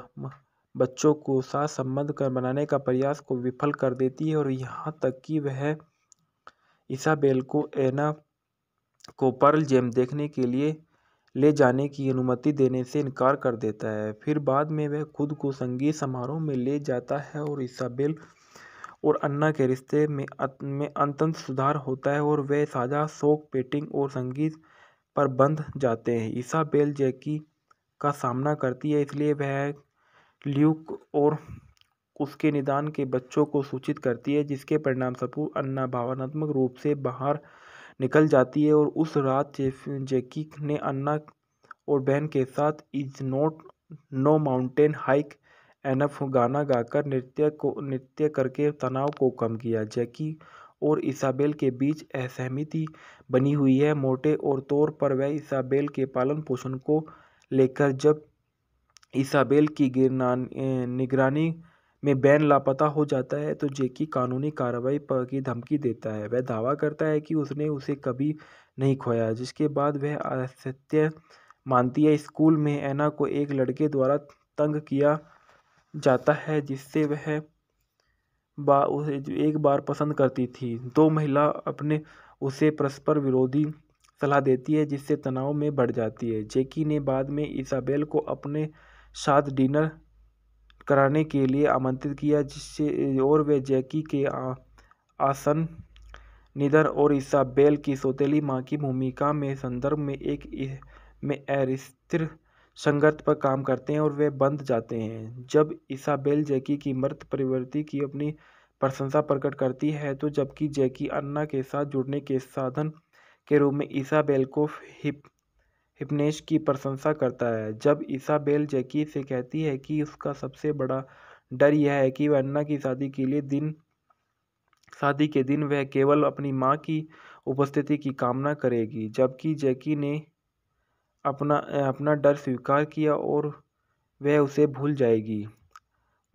बच्चों को साथ संबंध कर बनाने का प्रयास को विफल कर देती है और यहाँ तक कि वह ईसाबेल को एना को पर्ल जेम देखने के लिए ले जाने की अनुमति देने से इनकार कर देता है फिर बाद में वह खुद को संगीत समारोह में ले जाता है और इसाबेल और अन्ना के रिश्ते में में अंतंत सुधार होता है और वे साझा शोक पेटिंग और संगीत पर बंध जाते हैं इसाबेल जैकी का सामना करती है इसलिए वह ल्यूक और उसके निदान के बच्चों को सूचित करती है जिसके परिणाम सपूर अन्ना भावनात्मक रूप से बाहर निकल जाती है और उस रात जैकी ने अन्ना और बहन के साथ is not no mountain high enough गाना गाकर नृत्य को नृत्य करके तनाव को कम किया जैकी और इसाबेल के बीच असहमति बनी हुई है मोटे और तौर पर वह इसाबेल के पालन पोषण को लेकर जब इसाबेल की निगरानी में बैन लापता हो जाता है तो जेकी कानूनी कार्रवाई की धमकी देता है वह दावा करता है कि उसने उसे कभी नहीं खोया जिसके बाद वह असत्य मानती है स्कूल में ऐना को एक लड़के द्वारा तंग किया जाता है जिससे वह बा उसे एक बार पसंद करती थी दो महिला अपने उसे परस्पर विरोधी सलाह देती है जिससे तनाव में बढ़ जाती है जेकी ने बाद में इसाबेल को अपने साथ डिनर कराने के लिए आमंत्रित किया जिससे और वे जैकी के आसन निधन और इसाबेल की सौतेली माँ की भूमिका में संदर्भ में एक में अस्थिर संघर्ष पर काम करते हैं और वे बंद जाते हैं जब इसाबेल जैकी की मृत प्रवृत्ति की अपनी प्रशंसा प्रकट करती है तो जबकि जैकी अन्ना के साथ जुड़ने के साधन के रूप में इसाबेल को हिप हिपनेश की प्रशंसा करता है जब बेल जैकी से कहती है कि उसका सबसे बड़ा डर यह है कि वह अन्ना की शादी के लिए दिन शादी के दिन वह केवल अपनी माँ की उपस्थिति की कामना करेगी जबकि जैकी ने अपना अपना डर स्वीकार किया और वह उसे भूल जाएगी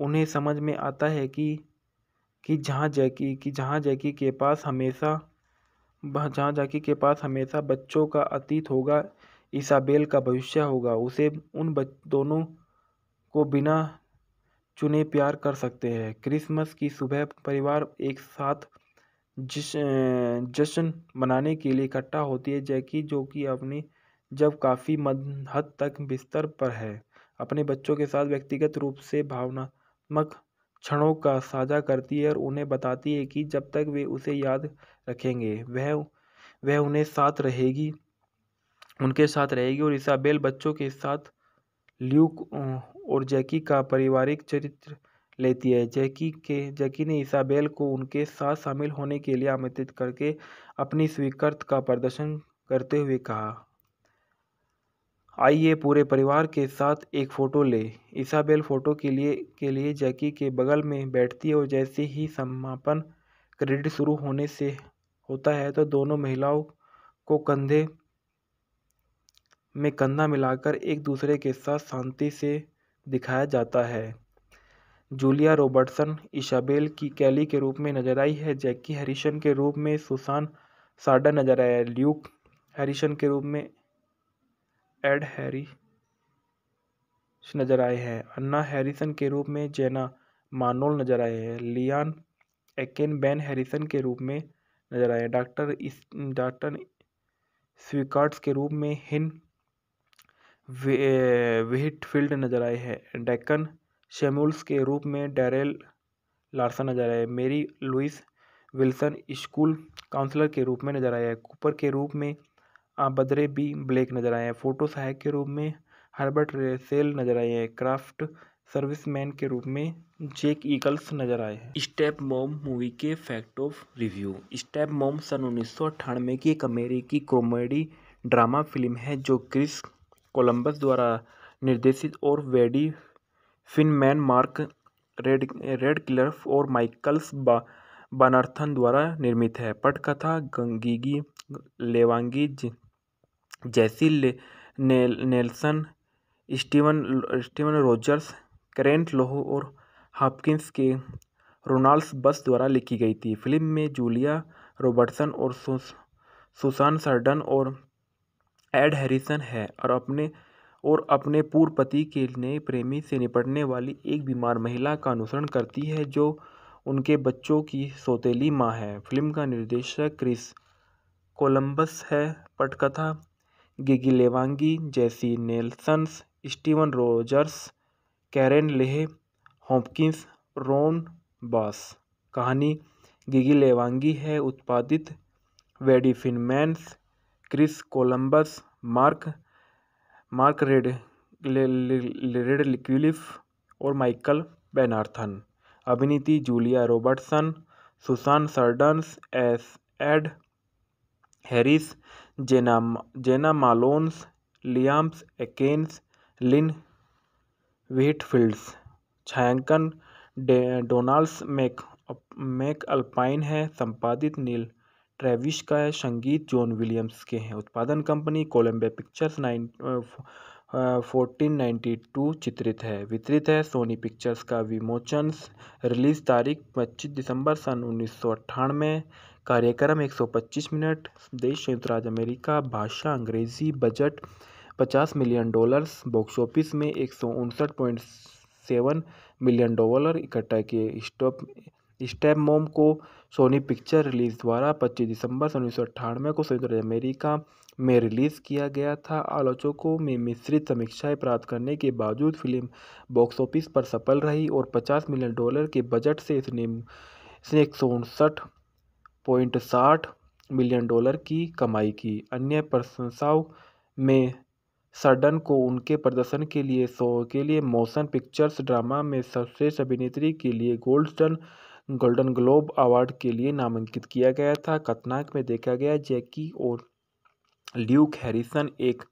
उन्हें समझ में आता है कि कि जहाँ जैकी कि जहाँ जैकी के पास हमेशा जहाँ जैकी के पास हमेशा बच्चों का अतीत होगा ईसाबेल का भविष्य होगा उसे उन दोनों को बिना चुने प्यार कर सकते हैं क्रिसमस की सुबह परिवार एक साथ जश्न मनाने के लिए इकट्ठा होती है जैकी जो कि अपनी जब काफ़ी हद तक बिस्तर पर है अपने बच्चों के साथ व्यक्तिगत रूप से भावनात्मक क्षणों का साझा करती है और उन्हें बताती है कि जब तक वे उसे याद रखेंगे वह वह उन्हें साथ रहेगी उनके साथ रहेगी और इसाबेल बच्चों के साथ ल्यूक और जैकी का पारिवारिक चरित्र लेती है जैकी के जैकी ने इसाबेल को उनके साथ शामिल होने के लिए आमंत्रित करके अपनी स्वीकृत का प्रदर्शन करते हुए कहा आइए पूरे परिवार के साथ एक फ़ोटो ले इसाबेल फ़ोटो के लिए के लिए जैकी के बगल में बैठती है और जैसे ही समापन क्रेडिट शुरू होने से होता है तो दोनों महिलाओं को कंधे में कंधा मिलाकर एक दूसरे के साथ शांति से दिखाया जाता है जूलिया रॉबर्टसन इशाबेल की कैली के रूप में नजर आई है जैकी हैरिसन के रूप में सुसान साडा नजर आया है ल्यूक हैरिसन के रूप में एड हैरी नजर आए हैं अन्ना हैरिसन के रूप में जेना मानोल नजर आए हैं लियान एकेन बेन हैरिसन के रूप में नजर आए डॉक्टर डॉक्टर स्वीकार्ड्स के रूप में हिन व्हिटफील्ड नजर आए हैं डेक्कन शेमुल्स के रूप में डेरेल लार्सन नजर आए मेरी लुइस विल्सन स्कूल काउंसलर के रूप में नजर आए हैं कूपर के रूप में बदरे बी ब्लैक नजर आए हैं फोटो सहायक के रूप में हर्बर्ट रेसेल नजर आए हैं क्राफ्ट सर्विसमैन के रूप में जेक ईगल्स नजर आए हैं स्टेप मॉम मूवी के fact of review step mom सन उन्नीस की एक अमेरिकी कॉमेडी ड्रामा फिल्म है जो क्रिस कोलंबस द्वारा निर्देशित और Wendy Finerman Mark Rad Radcliffe और माइकल्स बा बनार्थन द्वारा निर्मित है पटकथा गंगीगी लेवांगी जैसी ले, ने, Nelson Steven Steven Rogers Karen लोहो और हॉपकिंस के रोनाल्ड्स बस द्वारा लिखी गई थी फिल्म में जूलिया रॉबर्टसन और सुसान सर्डन और एड हैरिसन है और अपने और अपने पूर्व पति के नए प्रेमी से निपटने वाली एक बीमार महिला का अनुसरण करती है जो उनके बच्चों की सौतेली माँ है फिल्म का निर्देशक क्रिस कोलंबस है पटकथा Gigi Levangie Jessie नेल्सन्स Steven Rogers Karen Leigh Hopkins Ron Bass कहानी गिगी लेवांगी है उत्पादित Wendy Chris Columbus Mark Mark Rad Rad Radcliffe और माइकल बैनार्थन अभिनीति जूलिया रॉबर्टसन सुसान सर्डन्स एस Ed Harris Jena Jena मालोन्स लियाम्स एकेन्स Lynn व्हीटफील्ड्स छायांकन डोनाल्ड्स Mac Mac alpine है संपादित नील ट्रेविश का है संगीत जॉन विलियम्स के हैं उत्पादन company Columbia Pictures nine fourteen ninety two चित्रित है वितरित है सोनी पिक्चर्स का विमोचन रिलीज तारीख पच्चीस दिसंबर सन उन्नीस सौ कार्यक्रम एक सौ पच्चीस मिनट देश संयुक्त राज्य अमेरिका भाषा अंग्रेजी बजट पचास मिलियन डॉलर्स बॉक्स ऑफिस में एक सौ उनसठ पॉइंट सेवन मिलियन डॉलर इकट्ठा किए स्टॉप स्टेप मोम को सोनी पिक्चर रिलीज़ द्वारा 25 दिसंबर सन उन्नीस को संयुक्त राज्य अमेरिका में रिलीज़ किया गया था आलोचकों में मिश्रित समीक्षाएं प्राप्त करने के बावजूद फिल्म बॉक्स ऑफिस पर सफल रही और 50 मिलियन डॉलर के बजट से इसने इसने एक मिलियन डॉलर की कमाई की अन्य प्रशंसाओं में सडन को उनके प्रदर्शन के लिए सो के लिए मोशन पिक्चर्स ड्रामा में सर्वश्रेष्ठ अभिनेत्री के लिए गोल्डन गोल्डन ग्लोब अवार्ड के लिए नामांकित किया गया था कथनाक में देखा गया जैकी और ल्यूक हैरिसन एक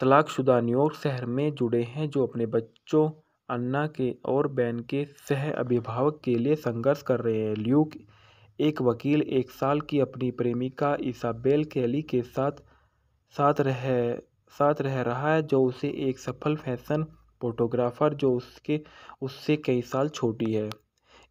तलाकशुदा न्यूयॉर्क शहर में जुड़े हैं जो अपने बच्चों अन्ना के और बैन के सह अभिभावक के लिए संघर्ष कर रहे हैं ल्यूक एक वकील एक साल की अपनी प्रेमिका इसाबेल कैली के साथ साथ रह साथ रह रहा है जो उसे एक सफल फैशन फोटोग्राफर जो उसके उससे कई साल छोटी है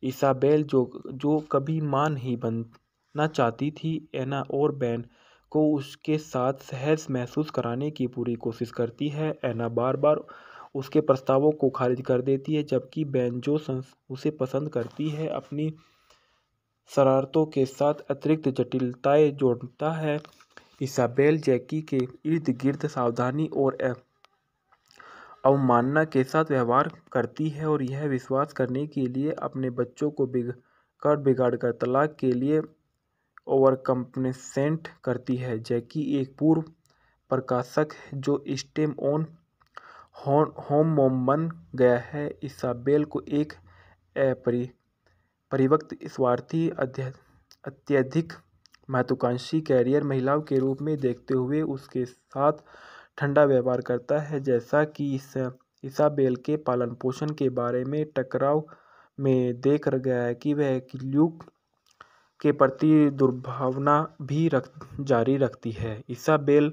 इसाबेल जो जो कभी मां नहीं बनना चाहती थी एना और बैन को उसके साथ सहज महसूस कराने की पूरी कोशिश करती है एना बार बार उसके प्रस्तावों को खारिज कर देती है जबकि बैन जो उसे पसंद करती है अपनी शरारतों के साथ अतिरिक्त जटिलताएं जोड़ता है इसाबेल जैकी के इर्द गिर्द सावधानी और अवमानना के साथ व्यवहार करती है और यह विश्वास करने के लिए अपने बच्चों को बिगड़ बिगाड़ कर तलाक के लिए ओवरकम्पनसेंट करती है जैकी एक पूर्व प्रकाशक है जो स्टेम ऑन मोम बन गया है इसाबेल को एक परिवक्त स्वार्थी अत्यधिक महत्वाकांक्षी कैरियर महिलाओं के रूप में देखते हुए उसके साथ ठंडा व्यवहार करता है जैसा कि इस इसाबेल के पालन पोषण के बारे में टकराव में देख गया है कि वह ल्यूक के प्रति दुर्भावना भी रख जारी रखती है इसाबेल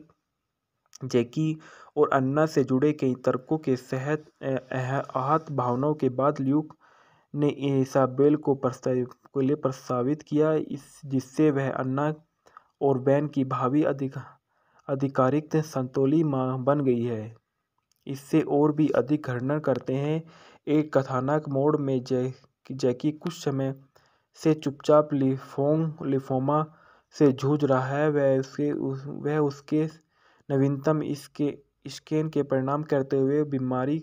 जैकी और अन्ना से जुड़े कई तर्कों के सहत आहत भावनाओं के बाद ल्यूक ने इसाबेल को प्रस्तावित के लिए प्रस्तावित किया इस जिससे वह अन्ना और बैन की भावी अधिक आधिकारिक संतोली माँ बन गई है इससे और भी अधिक खंडन करते हैं एक कथानक मोड़ में जय जैकी कुछ समय से चुपचाप लिफोंग लिफोमा से जूझ रहा है वह उसके उस, वह उसके नवीनतम इसके स्कैन के परिणाम करते हुए बीमारी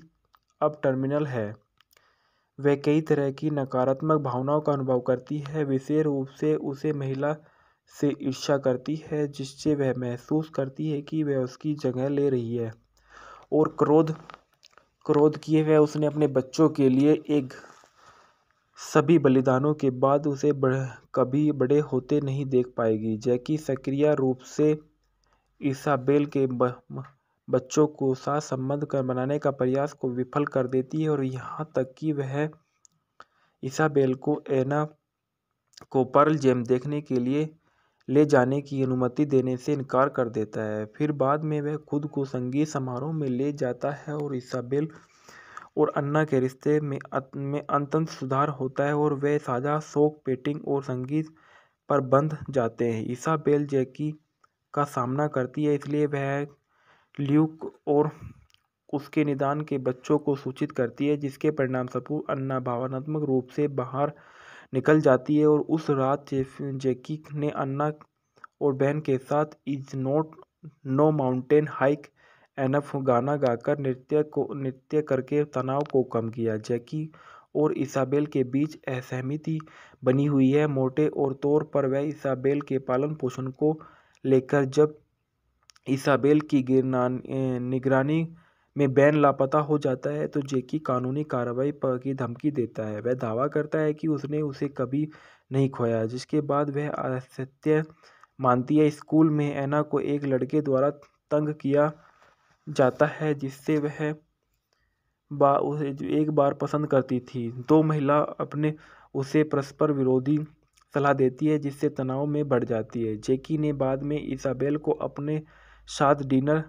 अब टर्मिनल है वह कई तरह की नकारात्मक भावनाओं का अनुभव करती है विशेष रूप से उसे महिला से ईर्ष्या करती है जिससे वह महसूस करती है कि वह उसकी जगह ले रही है और क्रोध क्रोध किए हुए उसने अपने बच्चों के लिए एक सभी बलिदानों के बाद उसे बड़, कभी बड़े होते नहीं देख पाएगी जैकी सक्रिय रूप से ईसाबेल के ब, बच्चों को साथ संबंध कर बनाने का प्रयास को विफल कर देती है और यहाँ तक कि वह ईसाबेल को एना को पर्ल जेम देखने के लिए ले जाने की अनुमति देने से इनकार कर देता है फिर बाद में वह खुद को संगीत समारोह में ले जाता है और इसाबेल और अन्ना के रिश्ते में में अंतंत सुधार होता है और वे साझा शोक पेटिंग और संगीत पर बंध जाते हैं इसाबेल जैकी का सामना करती है इसलिए वह ल्यूक और उसके निदान के बच्चों को सूचित करती है जिसके परिणाम परिणामस्वरूप अन्ना भावनात्मक रूप से बाहर निकल जाती है और उस रात जैकी ने अन्ना और बहन के साथ is not no mountain high enough गाना गाकर नृत्य को नृत्य करके तनाव को कम किया जैकी और इसाबेल के बीच असहमति बनी हुई है मोटे और तौर पर वह इसाबेल के पालन पोषण को लेकर जब इसाबेल की निगरानी में बैन लापता हो जाता है तो जेकी कानूनी कार्रवाई की धमकी देता है वह दावा करता है कि उसने उसे कभी नहीं खोया जिसके बाद वह असत्य मानती है स्कूल में ऐना को एक लड़के द्वारा तंग किया जाता है जिससे वह बा उसे एक बार पसंद करती थी दो महिला अपने उसे परस्पर विरोधी सलाह देती है जिससे तनाव में बढ़ जाती है जेकी ने बाद में इसाबेल को अपने साथ डिनर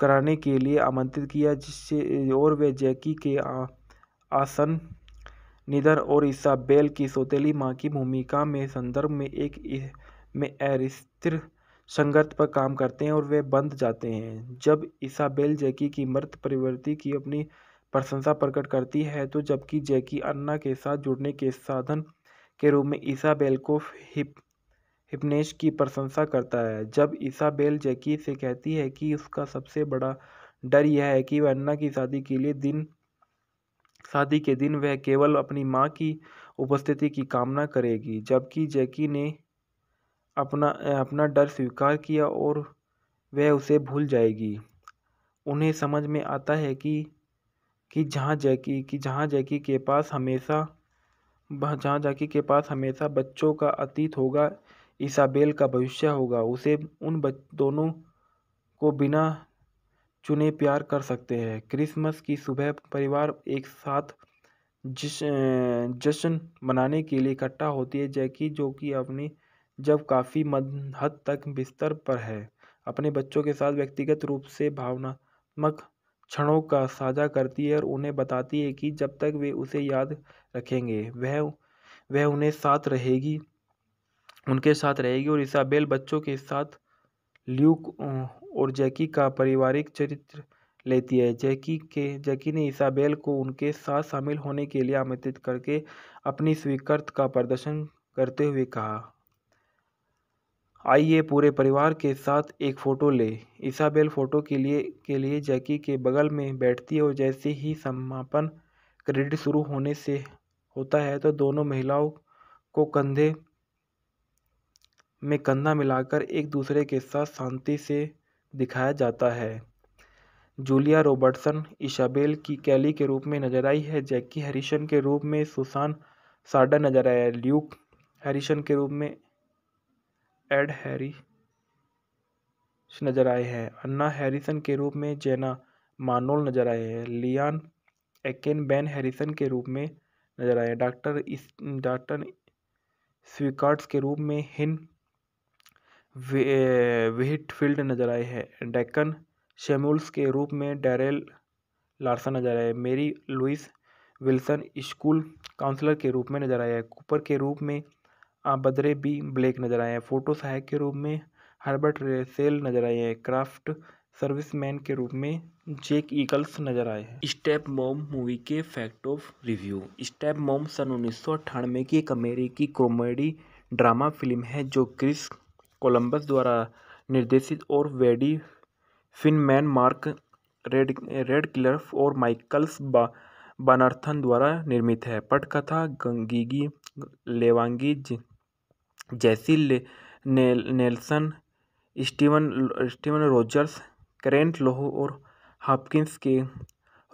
कराने के लिए आमंत्रित किया जिससे और वे जैकी के आसन निधन और इसाबेल की सौतेली माँ की भूमिका में संदर्भ में एक में अस्थिर संगत पर काम करते हैं और वे बंध जाते हैं जब इसाबेल जैकी की मृत परिवर्ति की अपनी प्रशंसा प्रकट करती है तो जबकि जैकी अन्ना के साथ जुड़ने के साधन के रूप में इसाबेल को हिप हिपनेश की प्रशंसा करता है जब बेल जैकी से कहती है कि उसका सबसे बड़ा डर यह है कि वह अन्ना की शादी के लिए दिन शादी के दिन वह केवल अपनी माँ की उपस्थिति की कामना करेगी जबकि जैकी ने अपना अपना डर स्वीकार किया और वह उसे भूल जाएगी उन्हें समझ में आता है कि कि जहाँ जैकी कि जहाँ जैकी के पास हमेशा जहाँ जैकी के पास हमेशा बच्चों का अतीत होगा ईसाबेल का भविष्य होगा उसे उन दोनों को बिना चुने प्यार कर सकते हैं क्रिसमस की सुबह परिवार एक साथ जश्न मनाने के लिए इकट्ठा होती है जैकी जो कि अपनी जब काफ़ी हद तक बिस्तर पर है अपने बच्चों के साथ व्यक्तिगत रूप से भावनात्मक क्षणों का साझा करती है और उन्हें बताती है कि जब तक वे उसे याद रखेंगे वह वह उन्हें साथ रहेगी उनके साथ रहेगी और इसाबेल बच्चों के साथ ल्यूक और जैकी का पारिवारिक चरित्र लेती है जैकी के जैकी ने इसाबेल को उनके साथ शामिल होने के लिए आमंत्रित करके अपनी स्वीकृत का प्रदर्शन करते हुए कहा आइए पूरे परिवार के साथ एक फ़ोटो ले इसाबेल फ़ोटो के लिए के लिए जैकी के बगल में बैठती है और जैसे ही समापन क्रेडिट शुरू होने से होता है तो दोनों महिलाओं को कंधे में कंधा मिलाकर एक दूसरे के साथ शांति से दिखाया जाता है जूलिया रॉबर्टसन इशाबेल की कैली के रूप में नजर आई है जैकी हैरिसन के रूप में सुसान साडा नजर आया ल्यूक हैरिसन के रूप में एड हैरी नजर आए हैं अन्ना हैरिसन के रूप में जेना मानोल नजर आए हैं लियान एकेन बैन हैरिसन के रूप में नजर आए डॉक्टर डॉक्टर स्वीकार्ड्स के रूप में हिन फील्ड नज़र आए हैं डेक्कन शेमुल्स के रूप में डेरेल लार्सन नज़र आए मेरी लुइस विल्सन स्कूल काउंसलर के रूप में नज़र आया है कूपर के रूप में बदरे बी ब्लैक नज़र आए हैं फोटो सहायक के रूप में हर्बर्ट रेसेल नज़र आए हैं क्राफ्ट सर्विसमैन के रूप में जेक ईकल्स नजर आए हैं स्टेप मॉम मूवी के fact of review step mom सन उन्नीस की एक अमेरिकी कॉमेडी ड्रामा फिल्म है जो क्रिस कोलंबस द्वारा निर्देशित और Wendy Finerman Mark Rad Radcliffe और माइकल्स बा बनार्थन द्वारा निर्मित है पटकथा गंगीगी लेवांगी जैसी ले, ने, Nelson Steven Steven Rogers Karen लोहो और हॉपकिंस के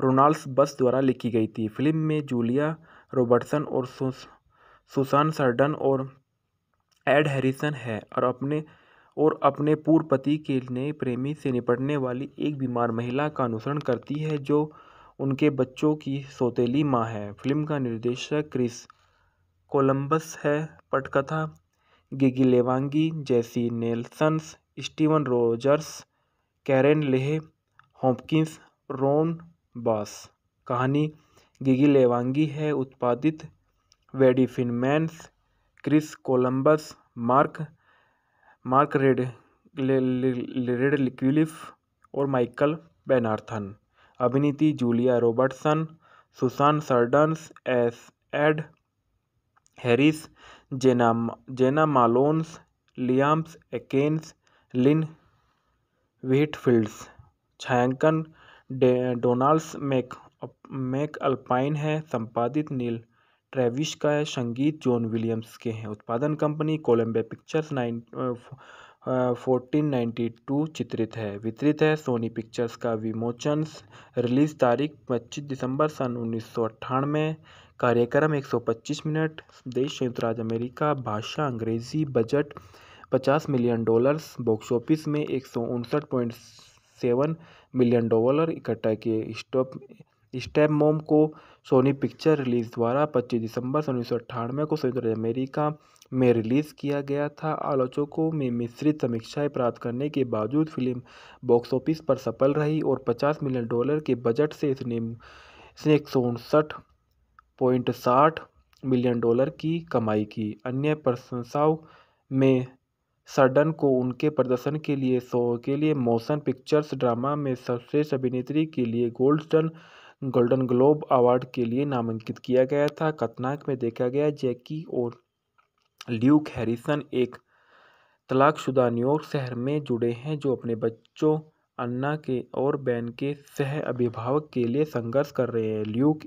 रोनाल्ड्स बस द्वारा लिखी गई थी फिल्म में जूलिया रॉबर्टसन और सुसान सर्डन और एड हैरिसन है और अपने और अपने पूर्व पति के नए प्रेमी से निपटने वाली एक बीमार महिला का अनुसरण करती है जो उनके बच्चों की सौतेली माँ है फिल्म का निर्देशक क्रिस कोलंबस है पटकथा Gigi Levangie Jessie नेल्सन्स Steven Rogers Karen Leigh Hopkins Ron Bass कहानी गिगी लेवांगी है उत्पादित Wendy Chris Columbus Mark Mark Rad Radcliffe और माइकल बैनार्थन अभिनीति जूलिया रॉबर्टसन सुसान सर्डन्स एस Ed Harris Jena Jena मालोन्स लियाम्स एकेन्स Lynn व्हीटफील्ड्स छायांकन डोनाल्ड्स Mac Mac alpine है संपादित नील ट्रेविश का है संगीत जॉन विलियम्स के हैं उत्पादन company Columbia Pictures nine fourteen ninety two चित्रित है वितरित है सोनी पिक्चर्स का विमोचन रिलीज तारीख पच्चीस दिसंबर सन उन्नीस सौ अट्ठानवे कार्यक्रम एक सौ पच्चीस मिनट देश संयुक्त राज्य अमेरिका भाषा अंग्रेजी बजट पचास मिलियन डॉलर्स बॉक्स ऑफिस में एक सौ उनसठ पॉइंट सेवन मिलियन डॉलर इकट्ठा के स्टॉप स्टेप मोम को सोनी पिक्चर रिलीज द्वारा 25 दिसंबर सन उन्नीस को संयुक्त राज्य अमेरिका में रिलीज़ किया गया था आलोचकों में मिश्रित समीक्षाएं प्राप्त करने के बावजूद फिल्म बॉक्स ऑफिस पर सफल रही और 50 मिलियन डॉलर के बजट से इसने इसने एक सौ उनसठ पॉइंट साठ मिलियन डॉलर की कमाई की अन्य प्रशंसाओं में सडन को उनके प्रदर्शन के लिए शो के लिए मोशन पिक्चर्स ड्रामा में सर्वश्रेष्ठ अभिनेत्री के लिए गोल्डन गोल्डन ग्लोब अवार्ड के लिए नामांकित किया गया था कथनाक में देखा गया जैकी और ल्यूक हैरिसन एक तलाकशुदा न्यूयॉर्क शहर में जुड़े हैं जो अपने बच्चों अन्ना के और बैन के सह अभिभावक के लिए संघर्ष कर रहे हैं ल्यूक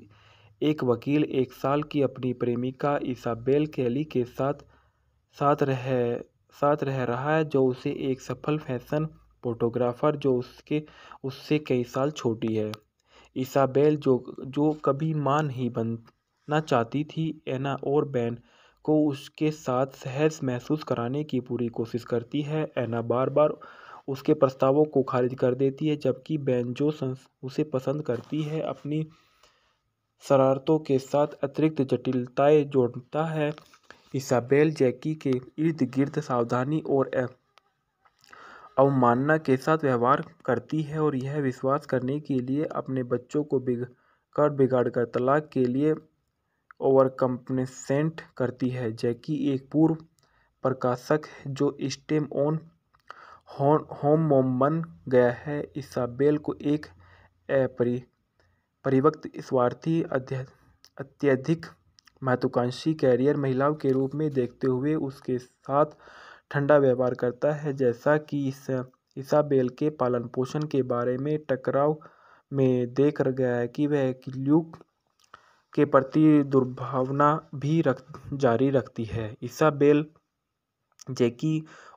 एक वकील एक साल की अपनी प्रेमिका इसाबेल कैली के साथ साथ रह साथ रह रहा है जो उसे एक सफल फैशन फोटोग्राफर जो उसके उससे कई साल छोटी है इसाबेल जो जो कभी मां नहीं बनना चाहती थी एना और बैन को उसके साथ सहज महसूस कराने की पूरी कोशिश करती है एना बार बार उसके प्रस्तावों को खारिज कर देती है जबकि बैन जो उसे पसंद करती है अपनी शरारतों के साथ अतिरिक्त जटिलताएं जोड़ता है इसाबेल जैकी के इर्द गिर्द सावधानी और अवमानना के साथ व्यवहार करती है और यह विश्वास करने के लिए अपने बच्चों को बिगाड़ बिगाड़ कर तलाक के लिए ओवरकम्पनसेंट करती है जैकी एक पूर्व प्रकाशक है जो स्टेम ऑन होम बन गया है इसाबेल को एक परिवक्त स्वार्थी अत्यधिक महत्वाकांक्षी कैरियर महिलाओं के रूप में देखते हुए उसके साथ ठंडा व्यवहार करता है जैसा कि इस इसाबेल के पालन पोषण के बारे में टकराव में देख गया है कि वह ल्यूक के प्रति दुर्भावना भी रख जारी रखती है इसाबेल जैकी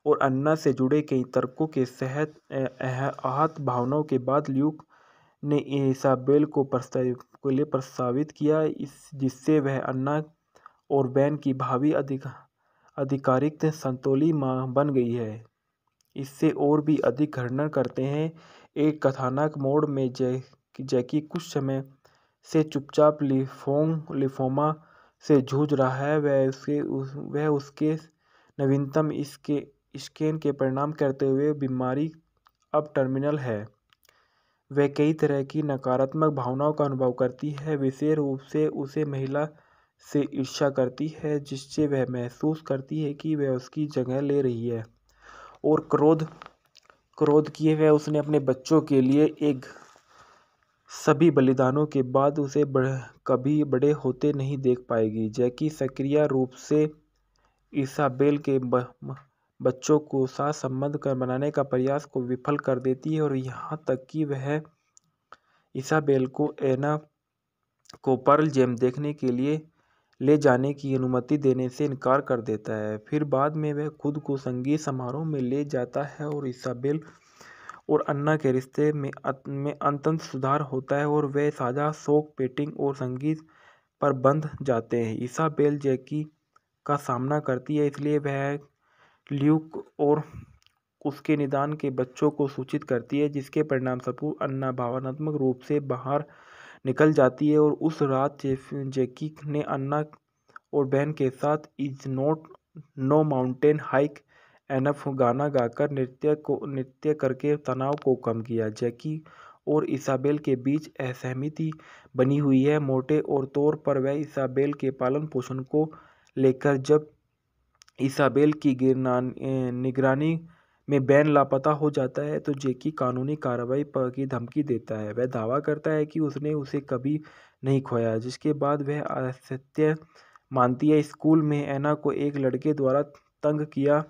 और अन्ना से जुड़े कई तर्कों के सहत आहत भावनाओं के बाद ल्यूक ने इसाबेल को प्रस्ताव के लिए प्रस्तावित किया इस जिससे वह अन्ना और बैन की भावी अधिक आधिकारिक संतोली माँ बन गई है इससे और भी अधिक खंडन करते हैं एक कथानक मोड़ में जय जैकी कुछ समय से चुपचाप लिफोंग लिफोमा से जूझ रहा है वह उसके उस, वह उसके नवीनतम इसके स्कैन के परिणाम करते हुए बीमारी अब टर्मिनल है वह कई तरह की नकारात्मक भावनाओं का अनुभव करती है विशेष रूप से उसे महिला से ईर्ष्या करती है जिससे वह महसूस करती है कि वह उसकी जगह ले रही है और क्रोध क्रोध किए हुए उसने अपने बच्चों के लिए एक सभी बलिदानों के बाद उसे बड़, कभी बड़े होते नहीं देख पाएगी जैकी सक्रिय रूप से ईसाबेल के ब, बच्चों को साथ संबंध कर बनाने का प्रयास को विफल कर देती है और यहाँ तक कि वह ईसाबेल को एना को पर्ल जेम देखने के लिए ले जाने की अनुमति देने से इनकार कर देता है फिर बाद में वह खुद को संगीत समारोह में ले जाता है और इसाबेल और अन्ना के रिश्ते में में अंतंत सुधार होता है और वे साझा शोक पेटिंग और संगीत पर बंध जाते हैं इसाबेल जैकी का सामना करती है इसलिए वह ल्यूक और उसके निदान के बच्चों को सूचित करती है जिसके परिणाम सपूर अन्ना भावनात्मक रूप से बाहर निकल जाती है और उस रात जैकी ने अन्ना और बहन के साथ is not no mountain high enough गाना गाकर नृत्य को नृत्य करके तनाव को कम किया जैकी और इसाबेल के बीच असहमति बनी हुई है मोटे और तौर पर वह इसाबेल के पालन पोषण को लेकर जब इसाबेल की निगरानी में बैन लापता हो जाता है तो जेकी कानूनी कार्रवाई पर की धमकी देता है वह दावा करता है कि उसने उसे कभी नहीं खोया जिसके बाद वह असत्य मानती है स्कूल में एना को एक लड़के द्वारा तंग किया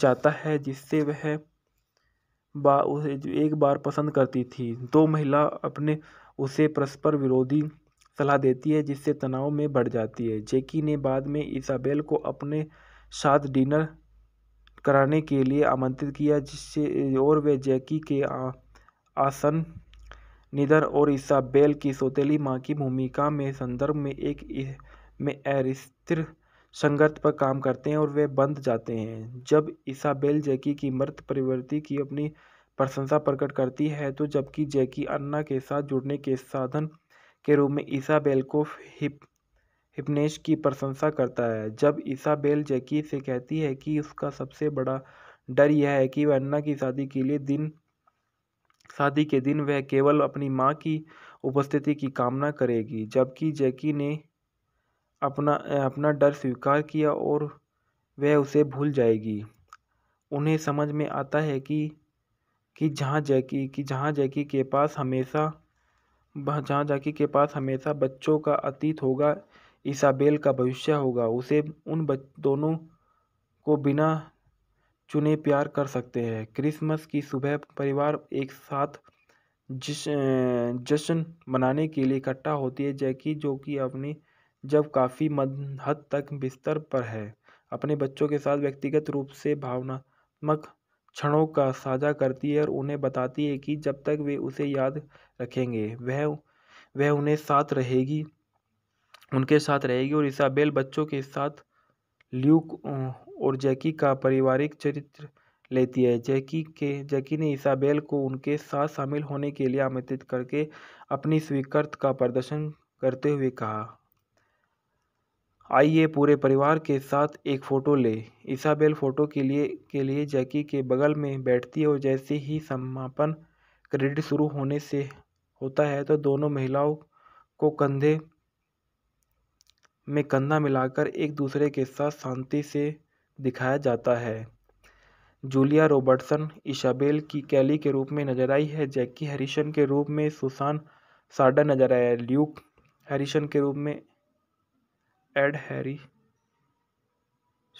जाता है जिससे वह बा उसे एक बार पसंद करती थी दो महिला अपने उसे परस्पर विरोधी सलाह देती है जिससे तनाव में बढ़ जाती है जेकी ने बाद में इसाबेल को अपने साथ डिनर कराने के लिए आमंत्रित किया जिससे और वे जैकी के आसन निधन और इसाबेल की सौतेली माँ की भूमिका में संदर्भ में एक में अस्थिर संगत पर काम करते हैं और वे बंध जाते हैं जब इसाबेल जैकी की मृत परिवर्ति की अपनी प्रशंसा प्रकट करती है तो जबकि जैकी अन्ना के साथ जुड़ने के साधन के रूप में इसाबेल को हिप हिपनेश की प्रशंसा करता है जब बेल जैकी से कहती है कि उसका सबसे बड़ा डर यह है कि वह अन्ना की शादी के लिए दिन शादी के दिन वह केवल अपनी माँ की उपस्थिति की कामना करेगी जबकि जैकी ने अपना अपना डर स्वीकार किया और वह उसे भूल जाएगी उन्हें समझ में आता है कि कि जहाँ जैकी कि जहाँ जैकी के पास हमेशा जहाँ जैकी के पास हमेशा बच्चों का अतीत होगा ईसाबेल का भविष्य होगा उसे उन दोनों को बिना चुने प्यार कर सकते हैं क्रिसमस की सुबह परिवार एक साथ जिस जश्न मनाने के लिए इकट्ठा होती है जैकी जो कि अपनी जब काफ़ी हद तक बिस्तर पर है अपने बच्चों के साथ व्यक्तिगत रूप से भावनात्मक क्षणों का साझा करती है और उन्हें बताती है कि जब तक वे उसे याद रखेंगे वह वह उन्हें साथ रहेगी उनके साथ रहेगी और इसाबेल बच्चों के साथ ल्यूक और जैकी का पारिवारिक चरित्र लेती है जैकी के जैकी ने इसाबेल को उनके साथ शामिल होने के लिए आमंत्रित करके अपनी स्वीकृत का प्रदर्शन करते हुए कहा आइए पूरे परिवार के साथ एक फ़ोटो ले इसाबेल फ़ोटो के लिए के लिए जैकी के बगल में बैठती है और जैसे ही समापन क्रेडिट शुरू होने से होता है तो दोनों महिलाओं को कंधे में कंधा मिलाकर एक दूसरे के साथ शांति से दिखाया जाता है जूलिया रॉबर्टसन इशाबेल की कैली के रूप में नजर आई है जैकी हैरिसन के रूप में सुसान साडा नजर आया है ल्यूक हैरिसन के रूप में एड हैरी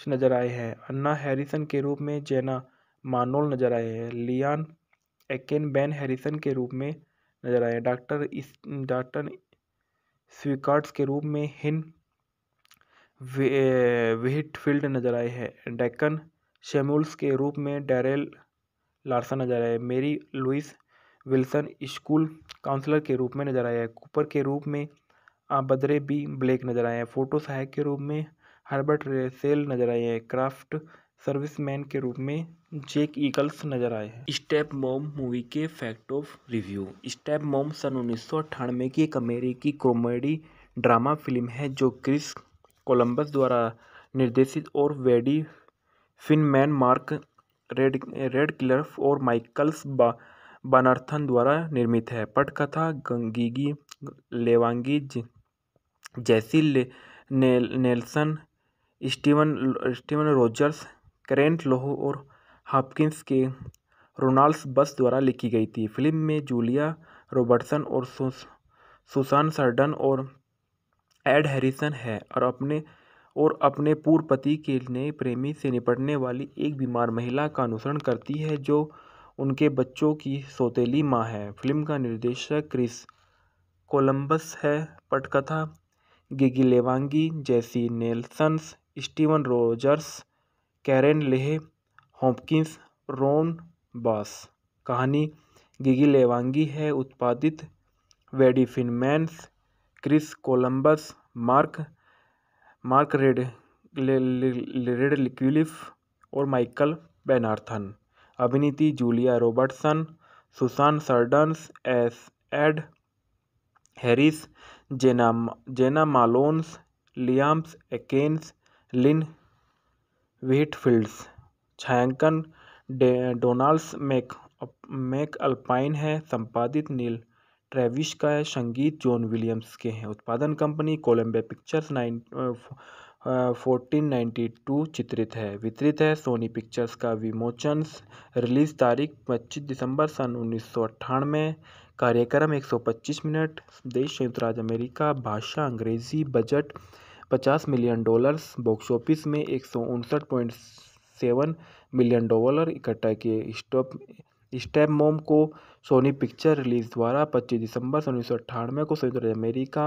नजर आए हैं अन्ना हैरिसन के रूप में जेना मानोल नजर आए हैं लियान एकेन बेन हैरिसन के रूप में नजर आए डॉक्टर डॉक्टर स्वीकार्ड्स के रूप में हिन फील्ड नजर आए हैं डेक्कन शेमुल्स के रूप में डेरेल लार्सन नजर आए मेरी लुइस विल्सन स्कूल काउंसलर के रूप में नजर आए हैं कूपर के रूप में बदरे बी ब्लैक नजर आए हैं फोटो सहायक के रूप में हर्बर्ट रेसेल नजर आए हैं क्राफ्ट सर्विसमैन के रूप में जेक ईगल्स नजर आए हैं स्टेप मॉम मूवी के fact of review step mom सन उन्नीस की एक अमेरिकी कॉमेडी ड्रामा फिल्म है जो क्रिस कोलंबस द्वारा निर्देशित और Wendy Finerman Mark Rad Radcliffe और माइकल्स बा बनार्थन द्वारा निर्मित है पटकथा गंगीगी लेवांगी जैसी ले, ने, Nelson Steven Steven Rogers Karen लोहो और हॉपकिंस के रोनाल्ड्स बस द्वारा लिखी गई थी फिल्म में जूलिया रॉबर्टसन और सुसान सर्डन और एड हैरिसन है और अपने और अपने पूर्व पति के नए प्रेमी से निपटने वाली एक बीमार महिला का अनुसरण करती है जो उनके बच्चों की सौतेली माँ है फिल्म का निर्देशक क्रिस कोलंबस है पटकथा Gigi Levangie Jessie नेल्सन्स Steven Rogers Karen Leigh Hopkins Ron Bass कहानी गिगी लेवांगी है उत्पादित Wendy फिनमैन्स Chris Columbus Mark Mark Rad Radcliffe और माइकल बेनार्थन अभिनीति जूलिया रॉबर्टसन सुसान सर्डन्स एस Ed Harris Jena Jena मालोन्स लियाम्स एकेन्स Lynn व्हीटफील्ड्स छायांकन डोनाल्ड्स Mac Mac alpine है संपादित नील ट्रेविश का है संगीत जॉन विलियम्स के हैं उत्पादन company Columbia Pictures nine fourteen ninety two चित्रित है वितरित है सोनी पिक्चर्स का विमोचन रिलीज तारीख पच्चीस दिसंबर सन उन्नीस सौ अट्ठानवे कार्यक्रम एक सौ पच्चीस मिनट देश संयुक्त राज्य अमेरिका भाषा अंग्रेजी बजट पचास मिलियन डॉलर्स बॉक्स ऑफिस में एक सौ उनसठ पॉइंट सेवन मिलियन डॉलर इकट्ठा किए स्टॉप स्टेप मोम को सोनी पिक्चर रिलीज़ द्वारा 25 दिसंबर उन्नीस को संयुक्त राज्य अमेरिका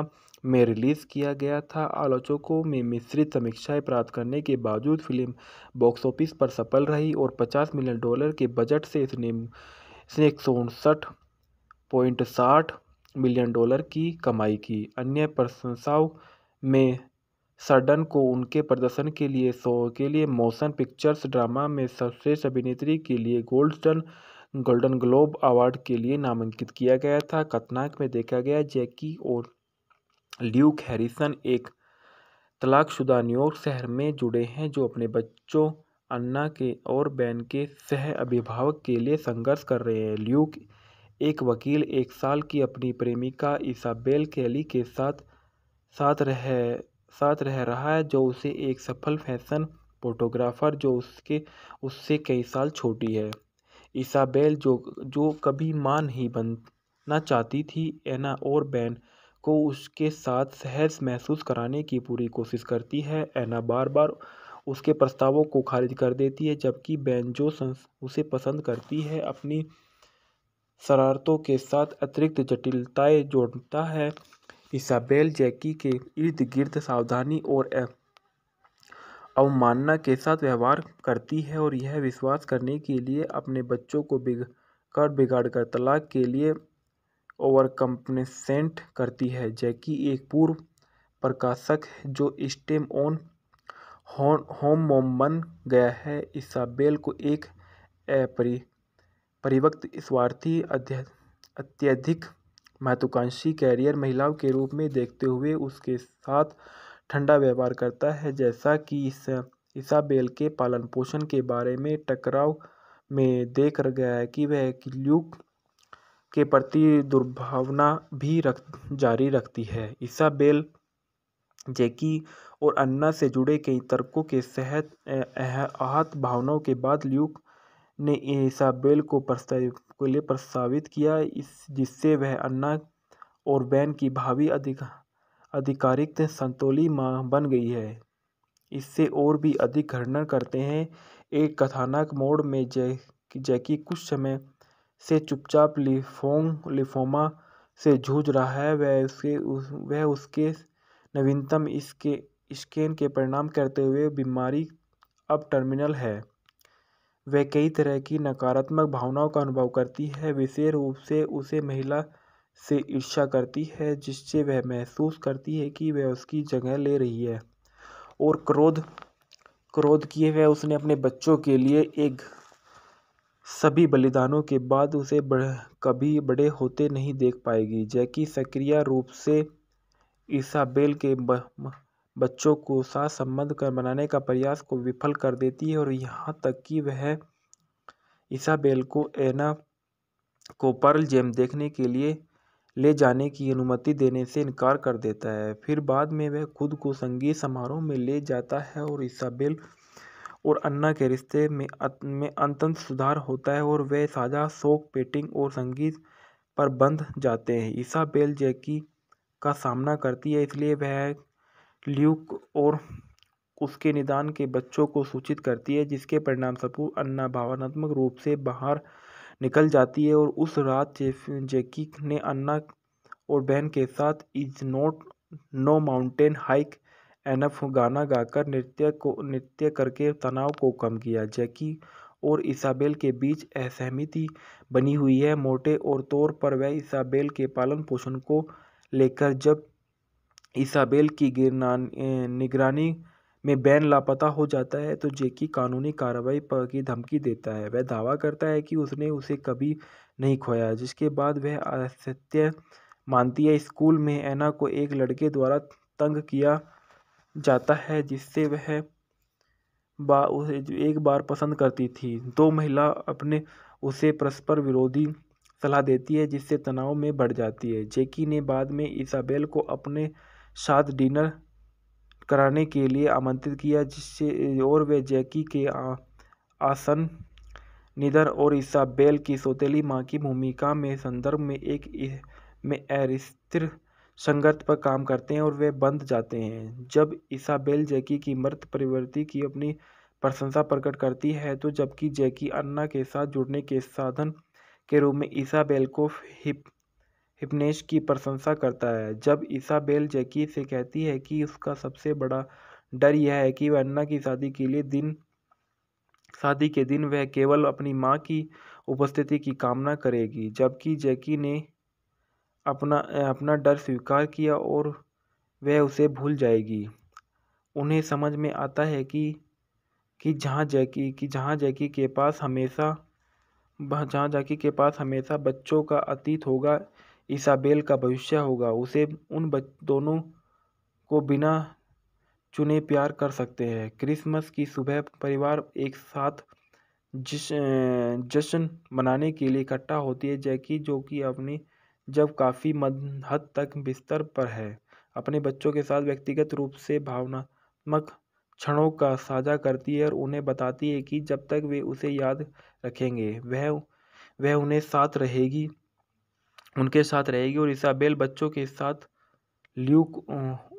में रिलीज़ किया गया था आलोचकों में मिश्रित समीक्षाएं प्राप्त करने के बावजूद फिल्म बॉक्स ऑफिस पर सफल रही और 50 मिलियन डॉलर के बजट से इसने इसने एक सौ उनसठ पॉइंट साठ मिलियन डॉलर की कमाई की अन्य प्रशंसाओं में सडन को उनके प्रदर्शन के लिए शो के लिए मोशन पिक्चर्स ड्रामा में सर्वश्रेष्ठ अभिनेत्री के लिए गोल्डन गोल्डन ग्लोब अवार्ड के लिए नामांकित किया गया था कथनाक में देखा गया जैकी और ल्यूक हैरिसन एक तलाकशुदा न्यूयॉर्क शहर में जुड़े हैं जो अपने बच्चों अन्ना के और बैन के सह अभिभावक के लिए संघर्ष कर रहे हैं ल्यूक एक वकील एक साल की अपनी प्रेमिका इसाबेल कैली के साथ साथ रह साथ रह रहा है जो उसे एक सफल फैशन फोटोग्राफर जो उसके उससे कई साल छोटी है इसाबेल जो जो कभी मां नहीं बनना चाहती थी एना और बैन को उसके साथ सहज महसूस कराने की पूरी कोशिश करती है एना बार बार उसके प्रस्तावों को खारिज कर देती है जबकि बैन जो उसे पसंद करती है अपनी शरारतों के साथ अतिरिक्त जटिलताएं जोड़ता है इसाबेल जैकी के इर्द गिर्द सावधानी और अवमानना के साथ व्यवहार करती है और यह विश्वास करने के लिए अपने बच्चों को बिगाड़ बिगाड़ कर तलाक के लिए ओवरकम्पनसेंट करती है जैकी एक पूर्व प्रकाशक है जो स्टेम ऑन बन गया है इसाबेल को एक परिवक्त स्वार्थी अत्यधिक महत्वाकांक्षी कैरियर महिलाओं के रूप में देखते हुए उसके साथ ठंडा व्यवहार करता है जैसा कि इस इसाबेल के पालन पोषण के बारे में टकराव में देख गया है कि वह ल्यूक के प्रति दुर्भावना भी रख जारी रखती है इसाबेल जैकी और अन्ना से जुड़े कई तर्कों के सहत आहत भावनाओं के बाद ल्यूक ने इसाबेल को प्रस्ताव के लिए प्रस्तावित किया इस जिससे वह अन्ना और बैन की भावी अधिक अधिकारिक संतोली माँ बन गई है इससे और भी अधिक खंडन करते हैं एक कथानक मोड़ में जै जैकी कुछ समय से चुपचाप लिफोंग लिफोमा से जूझ रहा है वह उसके उस, वह उसके नवीनतम इसके स्कैन के परिणाम करते हुए बीमारी अब टर्मिनल है वह कई तरह की नकारात्मक भावनाओं का अनुभव करती है विशेष रूप से उसे महिला से ईर्षा करती है जिससे वह महसूस करती है कि वह उसकी जगह ले रही है और क्रोध क्रोध किए हुए उसने अपने बच्चों के लिए एक सभी बलिदानों के बाद उसे बड़, कभी बड़े होते नहीं देख पाएगी जैकी सक्रिय रूप से ईसाबेल के ब, बच्चों को साथ संबंध कर बनाने का प्रयास को विफल कर देती है और यहाँ तक कि वह ईसाबेल को एना को पर्ल जेम देखने के लिए ले जाने की अनुमति देने से इनकार कर देता है फिर बाद में वह खुद को संगीत समारोह में ले जाता है और इसाबेल और अन्ना के रिश्ते में में अंतंत सुधार होता है और वे साझा शोक पेटिंग और संगीत पर बंध जाते हैं इसाबेल जैकी का सामना करती है इसलिए वह ल्यूक और उसके निदान के बच्चों को सूचित करती है जिसके परिणाम सपूर अन्ना भावनात्मक रूप से बाहर निकल जाती है और उस रात जैकी ने अन्ना और बहन के साथ is not no mountain high enough गाना गाकर नृत्य को नृत्य करके तनाव को कम किया जैकी और इसाबेल के बीच असहमति बनी हुई है मोटे और तौर पर वह इसाबेल के पालन पोषण को लेकर जब इसाबेल की निगरानी में बैन लापता हो जाता है तो जेकी कानूनी कार्रवाई पर की धमकी देता है वह दावा करता है कि उसने उसे कभी नहीं खोया जिसके बाद वह असत्य मानती है स्कूल में ऐना को एक लड़के द्वारा तंग किया जाता है जिससे वह बा उसे एक बार पसंद करती थी दो महिला अपने उसे परस्पर विरोधी सलाह देती है जिससे तनाव में बढ़ जाती है जेकी ने बाद में इसाबेल को अपने साथ डिनर कराने के लिए आमंत्रित किया जिससे और वे जैकी के आसन निधन और इसाबेल की सौतेली माँ की भूमिका में संदर्भ में एक में अस्थिर संगत पर काम करते हैं और वे बंध जाते हैं जब इसाबेल जैकी की मृत परिवर्ति की अपनी प्रशंसा प्रकट करती है तो जबकि जैकी अन्ना के साथ जुड़ने के साधन के रूप में इसाबेल को हिप हिपनेश की प्रशंसा करता है जब इसाबेल जैकी से कहती है कि उसका सबसे बड़ा डर यह है कि वह अन्ना की शादी के लिए दिन शादी के दिन वह केवल अपनी माँ की उपस्थिति की कामना करेगी जबकि जैकी ने अपना अपना डर स्वीकार किया और वह उसे भूल जाएगी उन्हें समझ में आता है कि कि जहाँ जैकी कि जहाँ जैकी के पास हमेशा जहाँ जैकी के पास हमेशा बच्चों का अतीत होगा ईसाबेल का भविष्य होगा उसे उन दोनों को बिना चुने प्यार कर सकते हैं क्रिसमस की सुबह परिवार एक साथ जश्न मनाने के लिए इकट्ठा होती है जैकी जो कि अपनी जब काफ़ी हद तक बिस्तर पर है अपने बच्चों के साथ व्यक्तिगत रूप से भावनात्मक क्षणों का साझा करती है और उन्हें बताती है कि जब तक वे उसे याद रखेंगे वह वह उन्हें साथ रहेगी उनके साथ रहेगी और इसाबेल बच्चों के साथ ल्यूक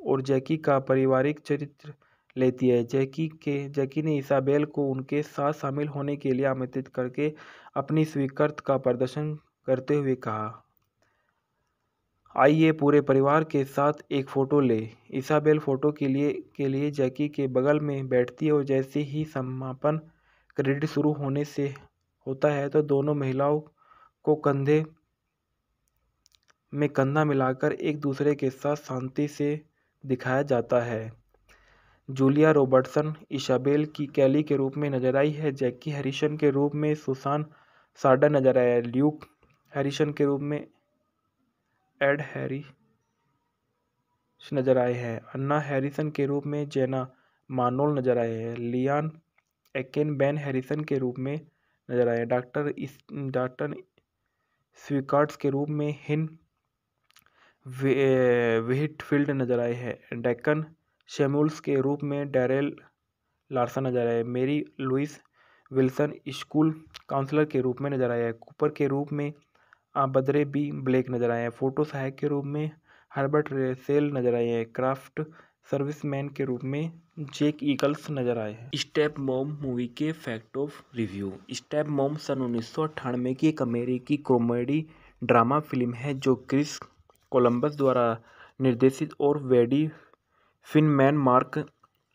और जैकी का पारिवारिक चरित्र लेती है जैकी के जैकी ने इसाबेल को उनके साथ शामिल होने के लिए आमंत्रित करके अपनी स्वीकृत का प्रदर्शन करते हुए कहा आइए पूरे परिवार के साथ एक फ़ोटो ले इसाबेल फ़ोटो के लिए के लिए जैकी के बगल में बैठती है और जैसे ही समापन क्रेडिट शुरू होने से होता है तो दोनों महिलाओं को कंधे में कंधा मिलाकर एक दूसरे के साथ शांति से दिखाया जाता है जूलिया रॉबर्टसन इशाबेल की कैली के रूप में नजर आई है जैकी हैरिसन के रूप में सुसान साडा नजर आया है ल्यूक हैरिसन के रूप में एड हैरी नजर आए हैं अन्ना हैरिसन के रूप में जेना मानोल नजर आए हैं लियान एकेन बेन हैरिसन के रूप में नजर आए डॉक्टर डॉक्टर स्वीकार्ड्स के रूप में हिन वे नजर आए हैं डेक्कन शेमुल्स के रूप में डेरेल लार्सन नजर आए मेरी लुइस विल्सन स्कूल काउंसलर के रूप में नजर आए हैं कूपर के रूप में बदरे बी ब्लैक नजर आए हैं फोटो सहायक के रूप में हर्बर्ट रेसेल नजर आए हैं क्राफ्ट सर्विसमैन के रूप में जेक ईगल्स नजर आए हैं स्टेप मॉम मूवी के fact of review step mom सन उन्नीस की एक अमेरिकी कॉमेडी ड्रामा फिल्म है जो क्रिस कोलंबस द्वारा निर्देशित और Wendy Finerman Mark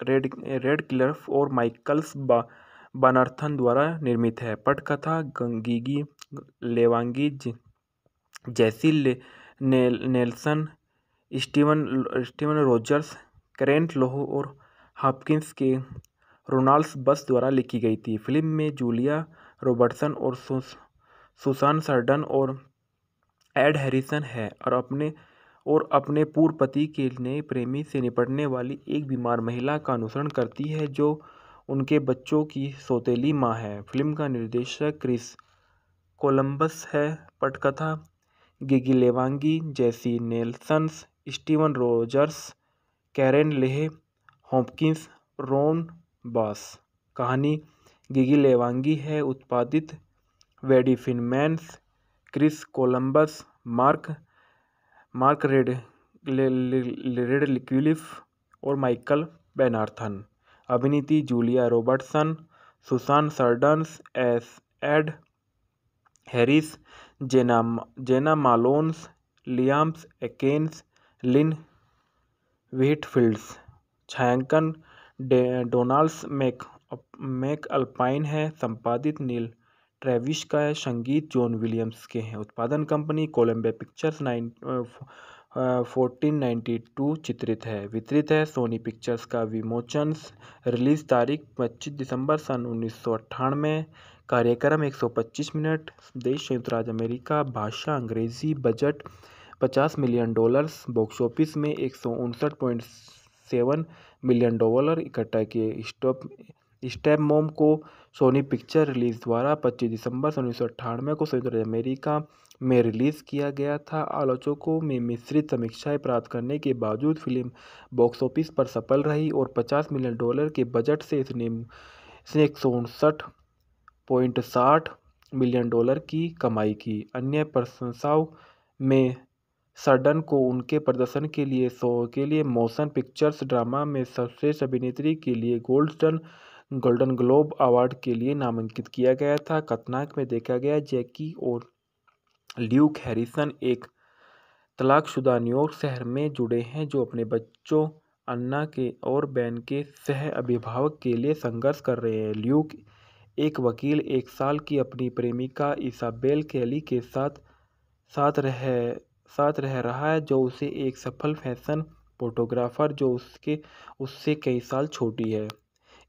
Rad Radcliffe और माइकल्स बा बनार्थन द्वारा निर्मित है पटकथा गंगीगी लेवांगी जैसी ले, ने, Nelson Steven Steven Rogers Karen लोहो और हॉपकिंस के रोनाल्ड्स बस द्वारा लिखी गई थी फिल्म में जूलिया रॉबर्टसन और सुसान सर्डन और एड हैरिसन है और अपने और अपने पूर्व पति के नए प्रेमी से निपटने वाली एक बीमार महिला का अनुसरण करती है जो उनके बच्चों की सौतेली माँ है फिल्म का निर्देशक क्रिस कोलंबस है पटकथा Gigi Levangie Jessie नेल्सन्स Steven Rogers Karen Leigh Hopkins Ron Bass कहानी गिगी लेवांगी है उत्पादित Wendy फिनमैन्स Chris Columbus Mark Mark Rad Radcliffe और माइकल बेनार्थन अभिनीति जूलिया रॉबर्टसन सुसान सर्डन्स एस Ed Harris Jena Jena मालोन्स लियाम्स एकेन्स Lynn व्हीटफील्ड्स छायांकन डोनाल्ड्स Mac Mac alpine है संपादित नील ट्रेविश का है संगीत जॉन विलियम्स के हैं उत्पादन company Columbia Pictures nine fourteen ninety two चित्रित है वितरित है सोनी पिक्चर्स का विमोचन रिलीज तारीख पच्चीस दिसंबर सन उन्नीस सौ अट्ठानवे कार्यक्रम एक सौ पच्चीस मिनट देश संयुक्त राज्य अमेरिका भाषा अंग्रेजी बजट पचास मिलियन डॉलर्स बॉक्स ऑफिस में एक सौ उनसठ पॉइंट सेवन मिलियन डॉलर इकट्ठा किए स्टॉप स्टेप मोम को सोनी पिक्चर रिलीज़ द्वारा 25 दिसंबर सौ उन्नीस को संयुक्त राज्य अमेरिका में रिलीज़ किया गया था आलोचकों में मिश्रित समीक्षाएं प्राप्त करने के बावजूद फिल्म बॉक्स ऑफिस पर सफल रही और 50 मिलियन डॉलर के बजट से इसने इसने एक सौ उनसठ पॉइंट साठ मिलियन डॉलर की कमाई की अन्य प्रशंसाओं में सडन को उनके प्रदर्शन के लिए सो के लिए मोशन पिक्चर्स ड्रामा में सर्वश्रेष्ठ अभिनेत्री के लिए गोल्डन गोल्डन ग्लोब अवार्ड के लिए नामांकित किया गया था कथनाक में देखा गया जैकी और ल्यूक हैरिसन एक तलाकशुदा न्यूयॉर्क शहर में जुड़े हैं जो अपने बच्चों अन्ना के और बैन के सह अभिभावक के लिए संघर्ष कर रहे हैं ल्यूक एक वकील एक साल की अपनी प्रेमिका इसाबेल कैली के साथ साथ रह साथ रह रहा है जो उसे एक सफल फैशन फोटोग्राफर जो उसके उससे कई साल छोटी है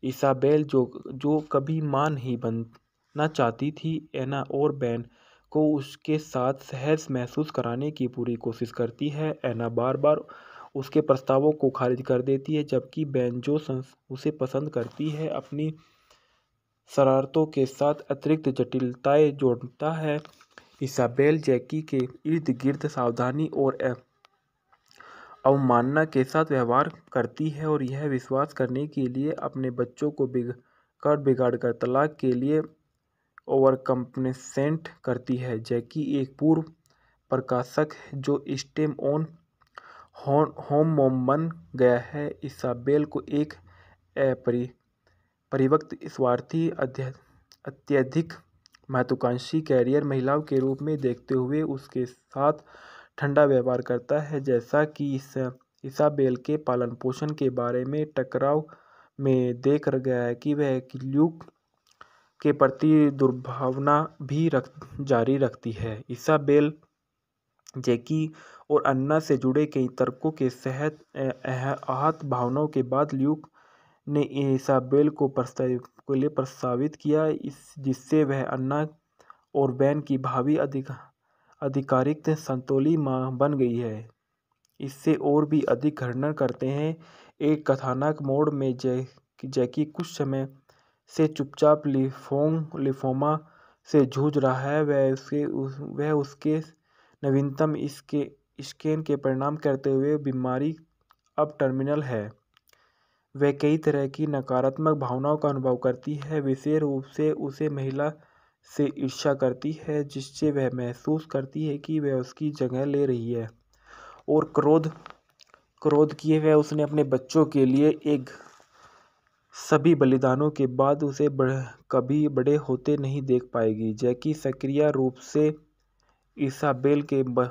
इसाबेल जो जो कभी मां नहीं बनना चाहती थी एना और बैन को उसके साथ सहज महसूस कराने की पूरी कोशिश करती है एना बार बार उसके प्रस्तावों को खारिज कर देती है जबकि बैन जो उसे पसंद करती है अपनी शरारतों के साथ अतिरिक्त जटिलताएं जोड़ता है इसाबेल जैकी के इर्द गिर्द सावधानी और अवमानना के साथ व्यवहार करती है और यह विश्वास करने के लिए अपने बच्चों को बिगाड़ बिगाड़ कर तलाक के लिए ओवरकम्पनेसेंट करती है जैकी एक पूर्व प्रकाशक है जो स्टेम ऑन बन गया है इसाबेल को एक परिवक्त स्वार्थी अत्यधिक महत्वाकांक्षी कैरियर महिलाओं के रूप में देखते हुए उसके साथ ठंडा व्यवहार करता है जैसा कि इस इसाबेल के पालन पोषण के बारे में टकराव में देख गया है कि वह ल्यूक के प्रति दुर्भावना भी रख जारी रखती है इसाबेल जैकी और अन्ना से जुड़े कई तर्कों के सहत आहत भावनाओं के बाद ल्यूक ने इसाबेल को प्रस्ताव के लिए प्रस्तावित किया इस जिससे वह अन्ना और बैन की भावी अधिक अधिकारिक संतोली माँ बन गई है इससे और भी अधिक खंडन करते हैं एक कथानक मोड़ में जै जैकी कुछ समय से चुपचाप लिफोंग लिफोमा से जूझ रहा है वह उसके वह उसके नवीनतम इसके स्कैन के परिणाम करते हुए बीमारी अब टर्मिनल है वह कई तरह की नकारात्मक भावनाओं का अनुभव करती है विशेष रूप से उसे महिला से ईर्ष्या करती है जिससे वह महसूस करती है कि वह उसकी जगह ले रही है और क्रोध क्रोध किए हुए उसने अपने बच्चों के लिए एक सभी बलिदानों के बाद उसे बड़, कभी बड़े होते नहीं देख पाएगी जैकी सक्रिय रूप से ईसाबेल के ब,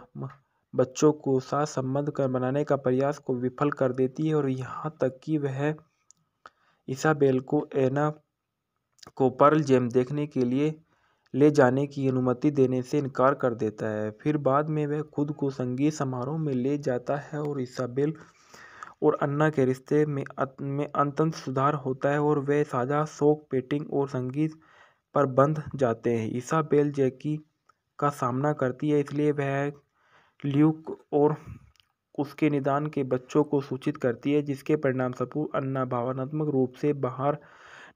बच्चों को साथ संबंध कर बनाने का प्रयास को विफल कर देती है और यहाँ तक कि वह ईसाबेल को एना को पर्ल जेम देखने के लिए ले जाने की अनुमति देने से इनकार कर देता है फिर बाद में वह खुद को संगीत समारोह में ले जाता है और इसाबेल और अन्ना के रिश्ते में में अत्यंत सुधार होता है और वे साझा शोक पेटिंग और संगीत पर बंध जाते हैं इसाबेल जैकी का सामना करती है इसलिए वह ल्यूक और उसके निदान के बच्चों को सूचित करती है जिसके परिणाम सपूर अन्ना भावनात्मक रूप से बाहर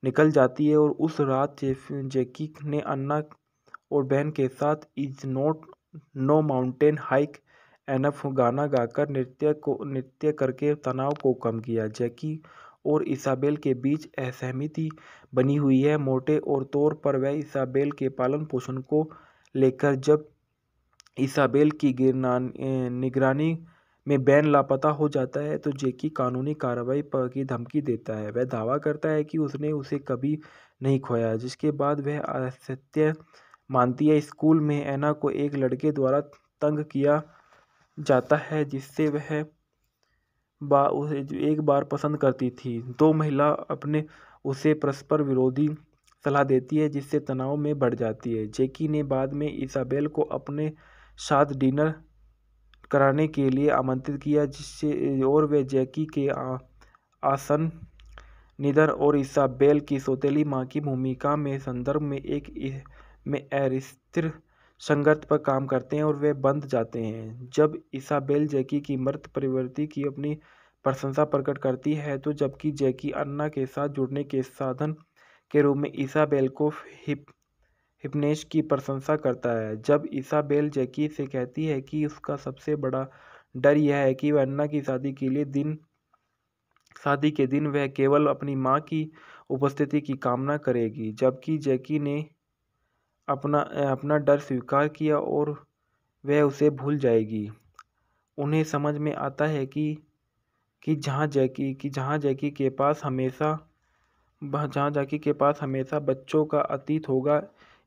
निकल जाती है और उस रात जैकी ने अन्ना और बहन के साथ is not no mountain high enough गाना गाकर नृत्य को नृत्य करके तनाव को कम किया जैकी और इसाबेल के बीच असहमति बनी हुई है मोटे और तौर पर वह इसाबेल के पालन पोषण को लेकर जब इसाबेल की निगरानी में बैन लापता हो जाता है तो जेकी कानूनी कार्रवाई पर की धमकी देता है वह दावा करता है कि उसने उसे कभी नहीं खोया जिसके बाद वह असत्य मानती है स्कूल में ऐना को एक लड़के द्वारा तंग किया जाता है जिससे वह बा एक बार पसंद करती थी दो महिला अपने उसे परस्पर विरोधी सलाह देती है जिससे तनाव में बढ़ जाती है जेकी ने बाद में इसाबेल को अपने साथ डिनर कराने के लिए आमंत्रित किया जिससे और वे जैकी के आसन निधर और इसाबेल की सौतेली माँ की भूमिका में संदर्भ में एक में अस्थिर संघर्ष पर काम करते हैं और वे बंध जाते हैं जब इसाबेल जैकी की मृत प्रवृत्ति की अपनी प्रशंसा प्रकट करती है तो जबकि जैकी अन्ना के साथ जुड़ने के साधन के रूप में इसाबेल को हिप हिपनेश की प्रशंसा करता है जब इसाबेल जैकी से कहती है कि उसका सबसे बड़ा डर यह है कि वह अन्ना की शादी के लिए दिन शादी के दिन वह केवल अपनी माँ की उपस्थिति की कामना करेगी जबकि जैकी ने अपना अपना डर स्वीकार किया और वह उसे भूल जाएगी उन्हें समझ में आता है कि कि जहाँ जैकी कि जहाँ जैकी के पास हमेशा जहाँ जैकी के पास हमेशा बच्चों का अतीत होगा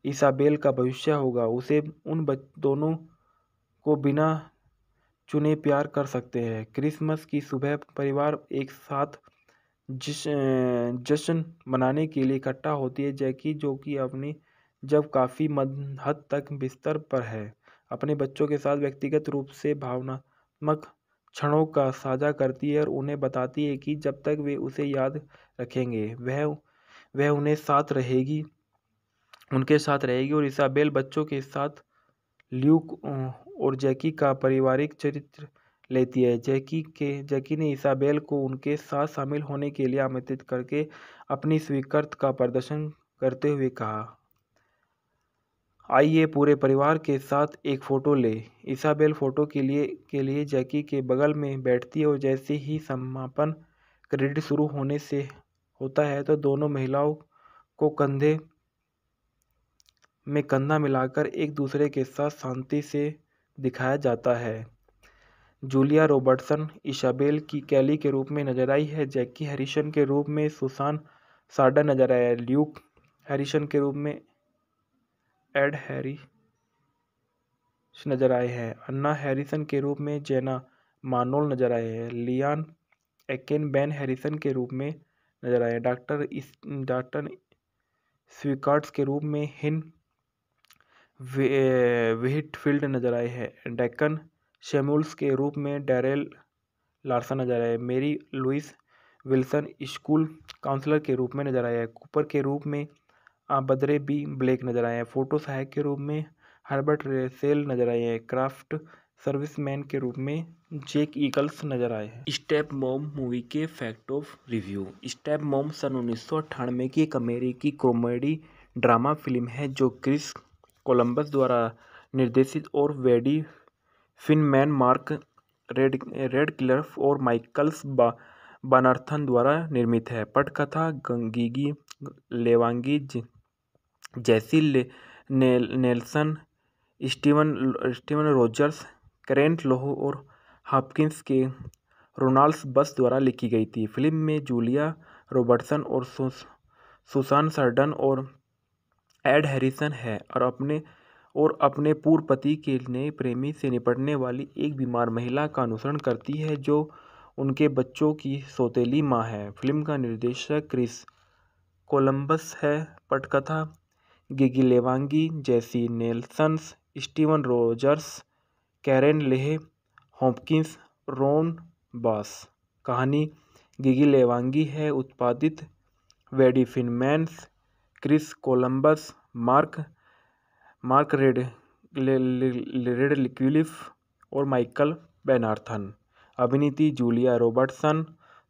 ईसाबेल का भविष्य होगा उसे उन दोनों को बिना चुने प्यार कर सकते हैं क्रिसमस की सुबह परिवार एक साथ जश्न मनाने के लिए इकट्ठा होती है जैकी जो कि अपनी जब काफ़ी हद तक बिस्तर पर है अपने बच्चों के साथ व्यक्तिगत रूप से भावनात्मक क्षणों का साझा करती है और उन्हें बताती है कि जब तक वे उसे याद रखेंगे वह वह उन्हें साथ रहेगी उनके साथ रहेगी और इसाबेल बच्चों के साथ ल्यूक और जैकी का पारिवारिक चरित्र लेती है जैकी के जैकी ने इसाबेल को उनके साथ शामिल होने के लिए आमंत्रित करके अपनी स्वीकृत का प्रदर्शन करते हुए कहा आइए पूरे परिवार के साथ एक फ़ोटो ले इसाबेल फ़ोटो के लिए के लिए जैकी के बगल में बैठती है और जैसे ही समापन क्रेडिट शुरू होने से होता है तो दोनों महिलाओं को कंधे में कंधा मिलाकर एक दूसरे के साथ शांति से दिखाया जाता है जूलिया रॉबर्टसन इशाबेल की कैली के रूप में नजर आई है जैकी हैरिसन के रूप में सुसान साडा नजर आया है ल्यूक हैरिसन के रूप में एड हैरी नजर आए हैं अन्ना हैरिसन के रूप में जेना मानोल नजर आए हैं लियान एकेन बैन हैरिसन के रूप में नजर आए डॉक्टर डॉक्टर स्वीकार्ट्स के रूप में हिन वे फील्ड नजर आए हैं डेक्कन शेमुल्स के रूप में डेरेल लार्सन नजर आए मेरी लुइस विल्सन स्कूल काउंसलर के रूप में नजर आए हैं कूपर के रूप में बदरे बी ब्लैक नजर आए हैं फोटो सहायक के रूप में हर्बर्ट रेसेल नजर आए हैं क्राफ्ट सर्विसमैन के रूप में जेक ईगल्स नजर आए हैं स्टेप मॉम मूवी के fact of review step mom सन उन्नीस में की एक अमेरिकी कॉमेडी ड्रामा फिल्म है जो क्रिस कोलंबस द्वारा निर्देशित और Wendy Finerman Mark Rad Radcliffe और माइकल्स बा बनार्थन द्वारा निर्मित है पटकथा गंगीगी लेवांगी जैसी ले, ने, Nelson Steven Steven Rogers Karen लोहो और हॉपकिंस के रोनाल्ड्स बस द्वारा लिखी गई थी फिल्म में जूलिया रॉबर्टसन और सुसान सर्डन और एड हैरिसन है और अपने और अपने पूर्व पति के नए प्रेमी से निपटने वाली एक बीमार महिला का अनुसरण करती है जो उनके बच्चों की सौतेली माँ है फिल्म का निर्देशक क्रिस कोलंबस है पटकथा Gigi Levangie Jessie नेल्सन्स Steven Rogers Karen Leigh Hopkins Ron Bass कहानी गिगी लेवांगी है उत्पादित Wendy फिनमैन्स Chris Columbus Mark Mark Rad Radcliffe और माइकल बेनार्थन अभिनीति जूलिया रॉबर्टसन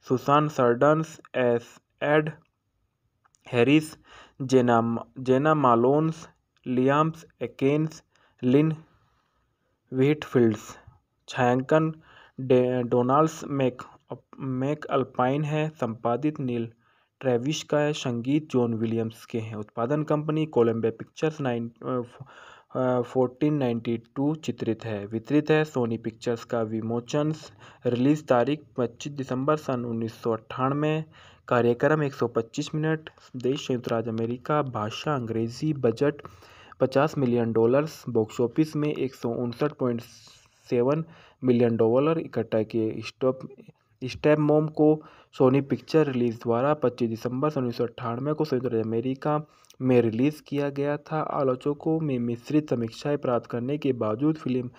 सुसान सर्डन्स एस Ed Harris Jena Jena मालोन्स लियाम्स एकेन्स Lynn व्हीटफील्ड्स छायांकन डोनाल्ड्स Mac Mac alpine है संपादित नील ट्रेविश का है संगीत जॉन विलियम्स के हैं उत्पादन company Columbia Pictures nine fourteen ninety two चित्रित है वितरित है सोनी पिक्चर्स का विमोचन रिलीज तारीख पच्चीस दिसंबर सन उन्नीस सौ अट्ठानवे कार्यक्रम एक सौ पच्चीस मिनट देश संयुक्त राज्य अमेरिका भाषा अंग्रेजी बजट पचास मिलियन डॉलर्स बॉक्स ऑफिस में एक सौ उनसठ पॉइंट सेवन मिलियन डॉलर इकट्ठा किए स्टॉप स्टैप मोम को सोनी पिक्चर रिलीज़ द्वारा 25 दिसंबर उन्नीस सौ अट्ठानवे को संयुक्त राज्य अमेरिका में रिलीज़ किया गया था आलोचकों में मिश्रित समीक्षाएं प्राप्त करने के बावजूद फिल्म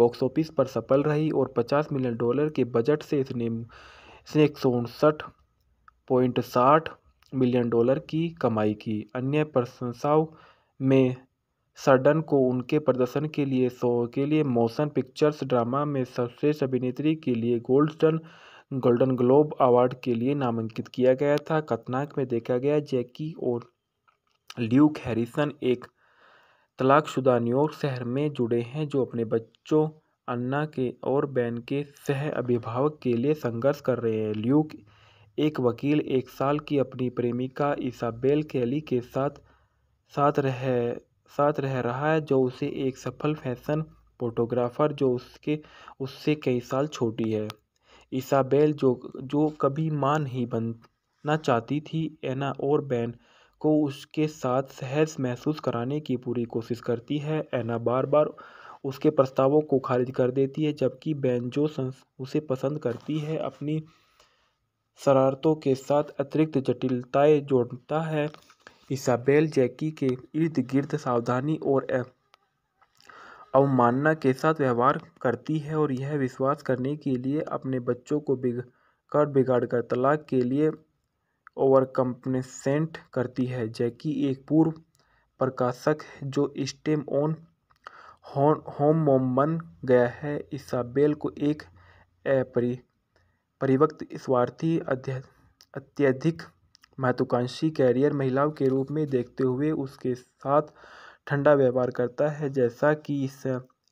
बॉक्स ऑफिस पर सफल रही और 50 मिलियन डॉलर के बजट से इसने इसने एक सौ उनसठ पॉइंट साठ मिलियन डॉलर की कमाई की अन्य प्रशंसाओं में सडन को उनके प्रदर्शन के लिए शो के लिए मोशन पिक्चर्स ड्रामा में सर्वश्रेष्ठ अभिनेत्री के लिए गोल्डन गोल्डन ग्लोब अवार्ड के लिए नामांकित किया गया था कथनाक में देखा गया जैकी और ल्यूक हैरिसन एक तलाकशुदा न्यूयॉर्क शहर में जुड़े हैं जो अपने बच्चों अन्ना के और बैन के सह अभिभावक के लिए संघर्ष कर रहे हैं ल्यूक एक वकील एक साल की अपनी प्रेमिका इसाबेल कैली के साथ साथ रह साथ रह रहा है जो उसे एक सफल फैशन फोटोग्राफर जो उसके उससे कई साल छोटी है इसाबेल जो जो कभी मां नहीं बनना चाहती थी एना और बैन को उसके साथ सहज महसूस कराने की पूरी कोशिश करती है एना बार बार उसके प्रस्तावों को खारिज कर देती है जबकि बैन जो उसे पसंद करती है अपनी शरारतों के साथ अतिरिक्त जटिलताएं जोड़ता है इसाबेल जैकी के इर्द गिर्द सावधानी और अवमानना के साथ व्यवहार करती है और यह विश्वास करने के लिए अपने बच्चों को बिगाड़ बिगाड़ कर तलाक के लिए ओवरकम्पनेसेंट करती है जैकी एक पूर्व प्रकाशक है जो स्टेम ऑन होम बन गया है इसाबेल को एक अपरि परिवक्त स्वार्थी अत्यधिक महत्वाकांक्षी कैरियर महिलाओं के रूप में देखते हुए उसके साथ ठंडा व्यवहार करता है जैसा कि इस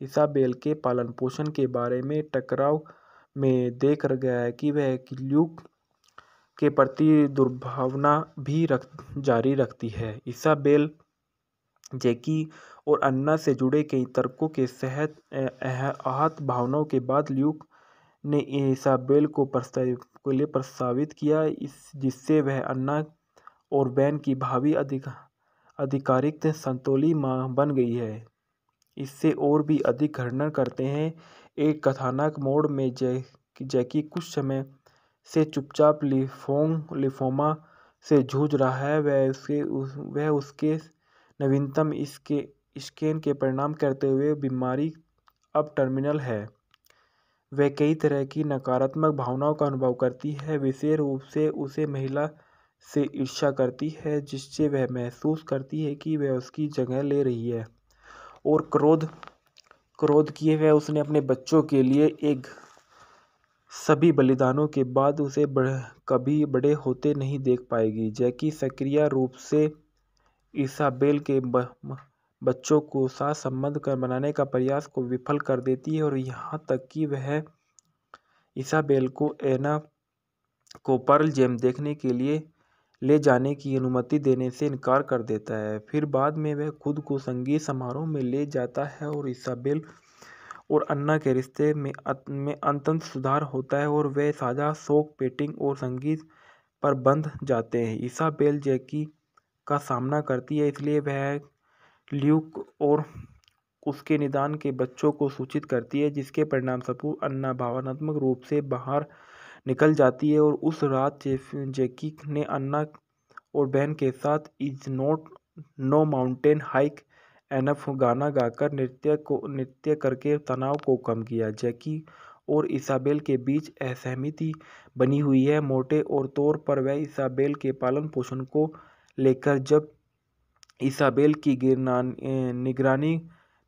इसाबेल के पालन पोषण के बारे में टकराव में देखा गया है कि वह ल्यूक के प्रति दुर्भावना भी रख जारी रखती है इसाबेल जैकी और अन्ना से जुड़े कई तर्कों के सहत आहत भावनाओं के बाद ल्यूक ने इसाबेल को प्रस्ताव के लिए प्रस्तावित किया इस जिससे वह अन्ना और बैन की भावी अधिक अधिकारिक संतोली माँ बन गई है इससे और भी अधिक खंडन करते हैं एक कथानक मोड़ में जै जैकी कुछ समय से चुपचाप लिफोंग लिफोमा से जूझ रहा है वह उसके उस, वह उसके नवीनतम इसके स्कैन के परिणाम करते हुए बीमारी अब टर्मिनल है वह कई तरह की नकारात्मक भावनाओं का अनुभव करती है विशेष रूप से उसे महिला से ईर्ष्या करती है जिससे वह महसूस करती है कि वह उसकी जगह ले रही है और क्रोध क्रोध किए हुए उसने अपने बच्चों के लिए एक सभी बलिदानों के बाद उसे बड़, कभी बड़े होते नहीं देख पाएगी जैकी सक्रिय रूप से ईसाबेल के ब, बच्चों को साथ संबंध कर बनाने का प्रयास को विफल कर देती है और यहाँ तक कि वह ईसाबेल को एना को पर्ल जेम देखने के लिए ले जाने की अनुमति देने से इनकार कर देता है फिर बाद में वह खुद को संगीत समारोह में ले जाता है और इसाबेल और अन्ना के रिश्ते में अं, में अत्यंत सुधार होता है और वे साझा शोक पेटिंग और संगीत पर बंध जाते हैं इसाबेल जैकी का सामना करती है इसलिए वह ल्यूक और उसके निदान के बच्चों को सूचित करती है जिसके परिणाम परिणामस्वरूप अन्ना भावनात्मक रूप से बाहर निकल जाती है और उस रात जैकी ने अन्ना और बहन के साथ is not no mountain high enough गाना गाकर नृत्य को नृत्य करके तनाव को कम किया जैकी और इसाबेल के बीच असहमति बनी हुई है मोटे और तौर पर वह इसाबेल के पालन पोषण को लेकर जब इसाबेल की निगरानी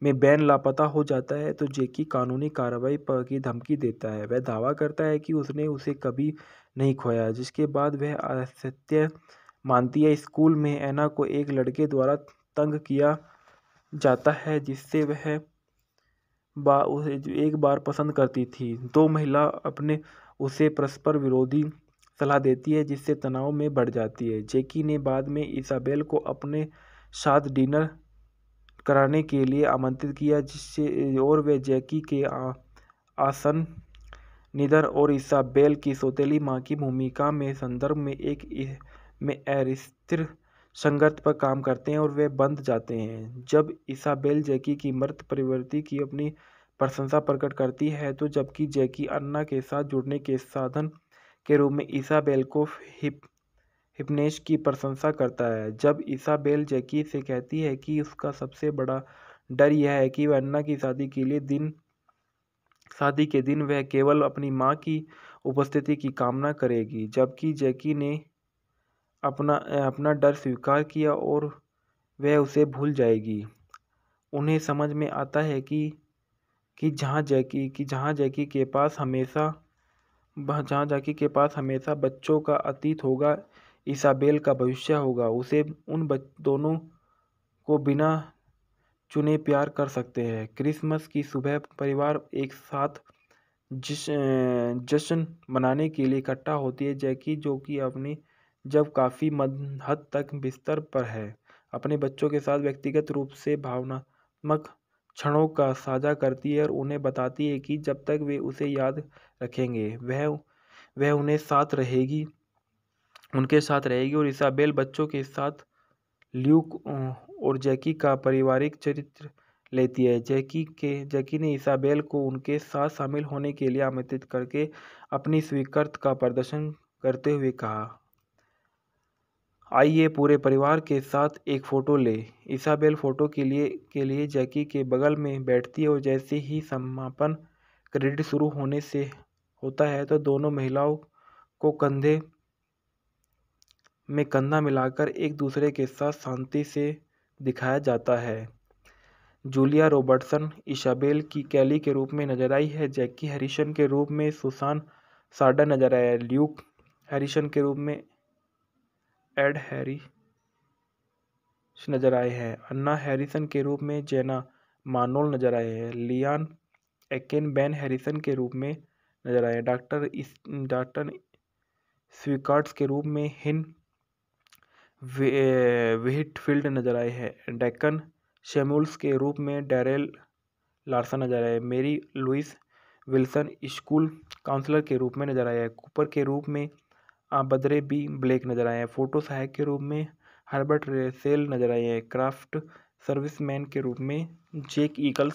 में बैन लापता हो जाता है तो जेकी कानूनी कार्रवाई पर की धमकी देता है वह दावा करता है कि उसने उसे कभी नहीं खोया जिसके बाद वह असत्य मानती है स्कूल में ऐना को एक लड़के द्वारा तंग किया जाता है जिससे वह बा उसे एक बार पसंद करती थी दो महिला अपने उसे परस्पर विरोधी सलाह देती है जिससे तनाव में बढ़ जाती है जेकी ने बाद में इसाबेल को अपने साथ डिनर कराने के लिए आमंत्रित किया जिससे और वे जैकी के आ, आसन निधर और इसाबेल की सौतेली माँ की भूमिका में संदर्भ में एक में अस्थिर संगत पर काम करते हैं और वे बंध जाते हैं जब इसाबेल जैकी की मृत परिवर्ति की अपनी प्रशंसा प्रकट करती है तो जबकि जैकी अन्ना के साथ जुड़ने के साधन के रूप में इसाबेल को हिप हिपनेश की प्रशंसा करता है जब इसाबेल जैकी से कहती है कि उसका सबसे बड़ा डर यह है कि वह अन्ना की शादी के लिए दिन शादी के दिन वह केवल अपनी माँ की उपस्थिति की कामना करेगी जबकि जैकी ने अपना अपना डर स्वीकार किया और वह उसे भूल जाएगी उन्हें समझ में आता है कि कि जहाँ जैकी कि जहाँ जैकी के पास हमेशा जहाँ जैकी के पास हमेशा बच्चों का अतीत होगा ईसाबेल का भविष्य होगा उसे उन दोनों को बिना चुने प्यार कर सकते हैं क्रिसमस की सुबह परिवार एक साथ जश्न मनाने के लिए इकट्ठा होती है जैकी जो कि अपनी जब काफ़ी हद तक बिस्तर पर है अपने बच्चों के साथ व्यक्तिगत रूप से भावनात्मक क्षणों का साझा करती है और उन्हें बताती है कि जब तक वे उसे याद रखेंगे वह वह उन्हें साथ रहेगी उनके साथ रहेगी और इसाबेल बच्चों के साथ ल्यूक और जैकी का पारिवारिक चरित्र लेती है जैकी के जैकी ने इसाबेल को उनके साथ शामिल होने के लिए आमंत्रित करके अपनी स्वीकृत का प्रदर्शन करते हुए कहा आइए पूरे परिवार के साथ एक फ़ोटो ले इसाबेल फ़ोटो के लिए के लिए जैकी के बगल में बैठती है और जैसे ही समापन क्रेडिट शुरू होने से होता है तो दोनों महिलाओं को कंधे में कंधा मिलाकर एक दूसरे के साथ शांति से दिखाया जाता है जूलिया रॉबर्टसन इशाबेल की कैली के रूप में नजर आई है जैकी हैरिसन के रूप में सुसान साडा नजर आया है ल्यूक हैरिसन के रूप में एड हैरी नजर आए हैं अन्ना हैरिसन के रूप में जेना मानोल नजर आए हैं लियान एकेन बैन हैरिसन के रूप में नजर आए डॉक्टर डॉक्टर स्वीकार्ड्स के रूप में हिन व्हिटफील्ड नजर आए हैं डेक्कन शेमुल्स के रूप में डेरेल लार्सन नजर आए मेरी लुइस विल्सन स्कूल काउंसलर के रूप में नजर आए हैं कूपर के रूप में आबद्रे बी ब्लैक नजर आए हैं फोटो सहायक के रूप में हर्बर्ट रेसेल नजर आए हैं क्राफ्ट सर्विसमैन के रूप में जेक ईगल्स